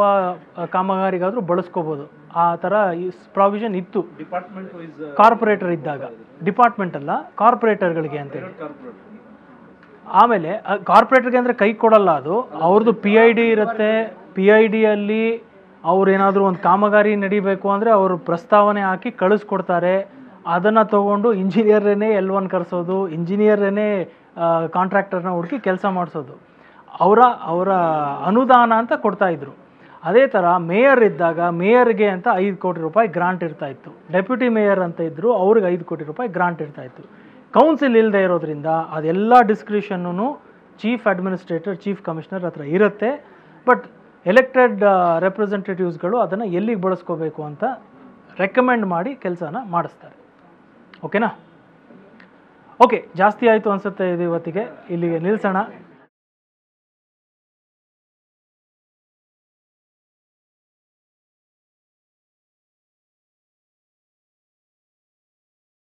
ಕಾಮಗಾರಿಗಾದರೂ ಬಳಸ್ಕೋಬೋದು ಆ ಥರ ಪ್ರಾವಿಷನ್ ಇತ್ತು ಡಿಪಾರ್ಟ್ಮೆಂಟ್ uh, ಕಾರ್ಪೊರೇಟರ್ ಇದ್ದಾಗ ಡಿಪಾರ್ಟ್ಮೆಂಟ್ ಅಲ್ಲ ಕಾರ್ಪೊರೇಟರ್ಗಳಿಗೆ ಅಂತೇಳಿ ಆಮೇಲೆ ಕಾರ್ಪೊರೇಟರ್ಗೆ ಅಂದರೆ ಕೈ ಕೊಡಲ್ಲ ಅದು ಅವ್ರದ್ದು ಪಿ ಐ ಡಿ ಇರುತ್ತೆ ಪಿ ಐ ಡಿಯಲ್ಲಿ ಅವ್ರು ಏನಾದರೂ ಒಂದು ಕಾಮಗಾರಿ ನಡಿಬೇಕು ಅಂದರೆ ಅವರು ಪ್ರಸ್ತಾವನೆ ಹಾಕಿ ಕಳಿಸ್ಕೊಡ್ತಾರೆ ಅದನ್ನು ತಗೊಂಡು ಇಂಜಿನಿಯರೇನೇ ಎಲ್ ಒನ್ ಕರೆಸೋದು ಇಂಜಿನಿಯರೇನೇ ಕಾಂಟ್ರಾಕ್ಟರ್ನ ಹುಡುಕಿ ಕೆಲಸ ಮಾಡಿಸೋದು ಅವರ ಅವರ ಅನುದಾನ ಅಂತ ಕೊಡ್ತಾ ಇದ್ರು ಅದೇ ಥರ ಮೇಯರ್ ಇದ್ದಾಗ ಮೇಯರ್ಗೆ ಅಂತ ಐದು ಕೋಟಿ ರೂಪಾಯಿ ಗ್ರಾಂಟ್ ಇರ್ತಾ ಇತ್ತು ಡೆಪ್ಯೂಟಿ ಮೇಯರ್ ಅಂತ ಇದ್ದರು ಅವ್ರಿಗೆ ಐದು ಕೋಟಿ ರೂಪಾಯಿ ಗ್ರಾಂಟ್ ಇರ್ತಾ ಇತ್ತು ಕೌನ್ಸಿಲ್ ಇಲ್ಲದೆ ಇರೋದ್ರಿಂದ ಅದೆಲ್ಲ discretion chief administrator chief commissioner ಹತ್ರ ಇರುತ್ತೆ ಬಟ್ ಎಲೆಕ್ಟೆಡ್ ರೆಪ್ರೆಸೆಂಟೇಟಿವ್ಸ್ಗಳು ಅದನ್ನು ಎಲ್ಲಿಗೆ ಬಳಸ್ಕೋಬೇಕು ಅಂತ ರೆಕಮೆಂಡ್ ಮಾಡಿ ಕೆಲಸನ ಮಾಡಿಸ್ತಾರೆ ಓಕೆನಾ ಓಕೆ ಜಾಸ್ತಿ ಆಯಿತು ಅನಿಸುತ್ತೆ ಇದು ಇವತ್ತಿಗೆ ಇಲ್ಲಿಗೆ ನಿಲ್ಲಿಸೋಣ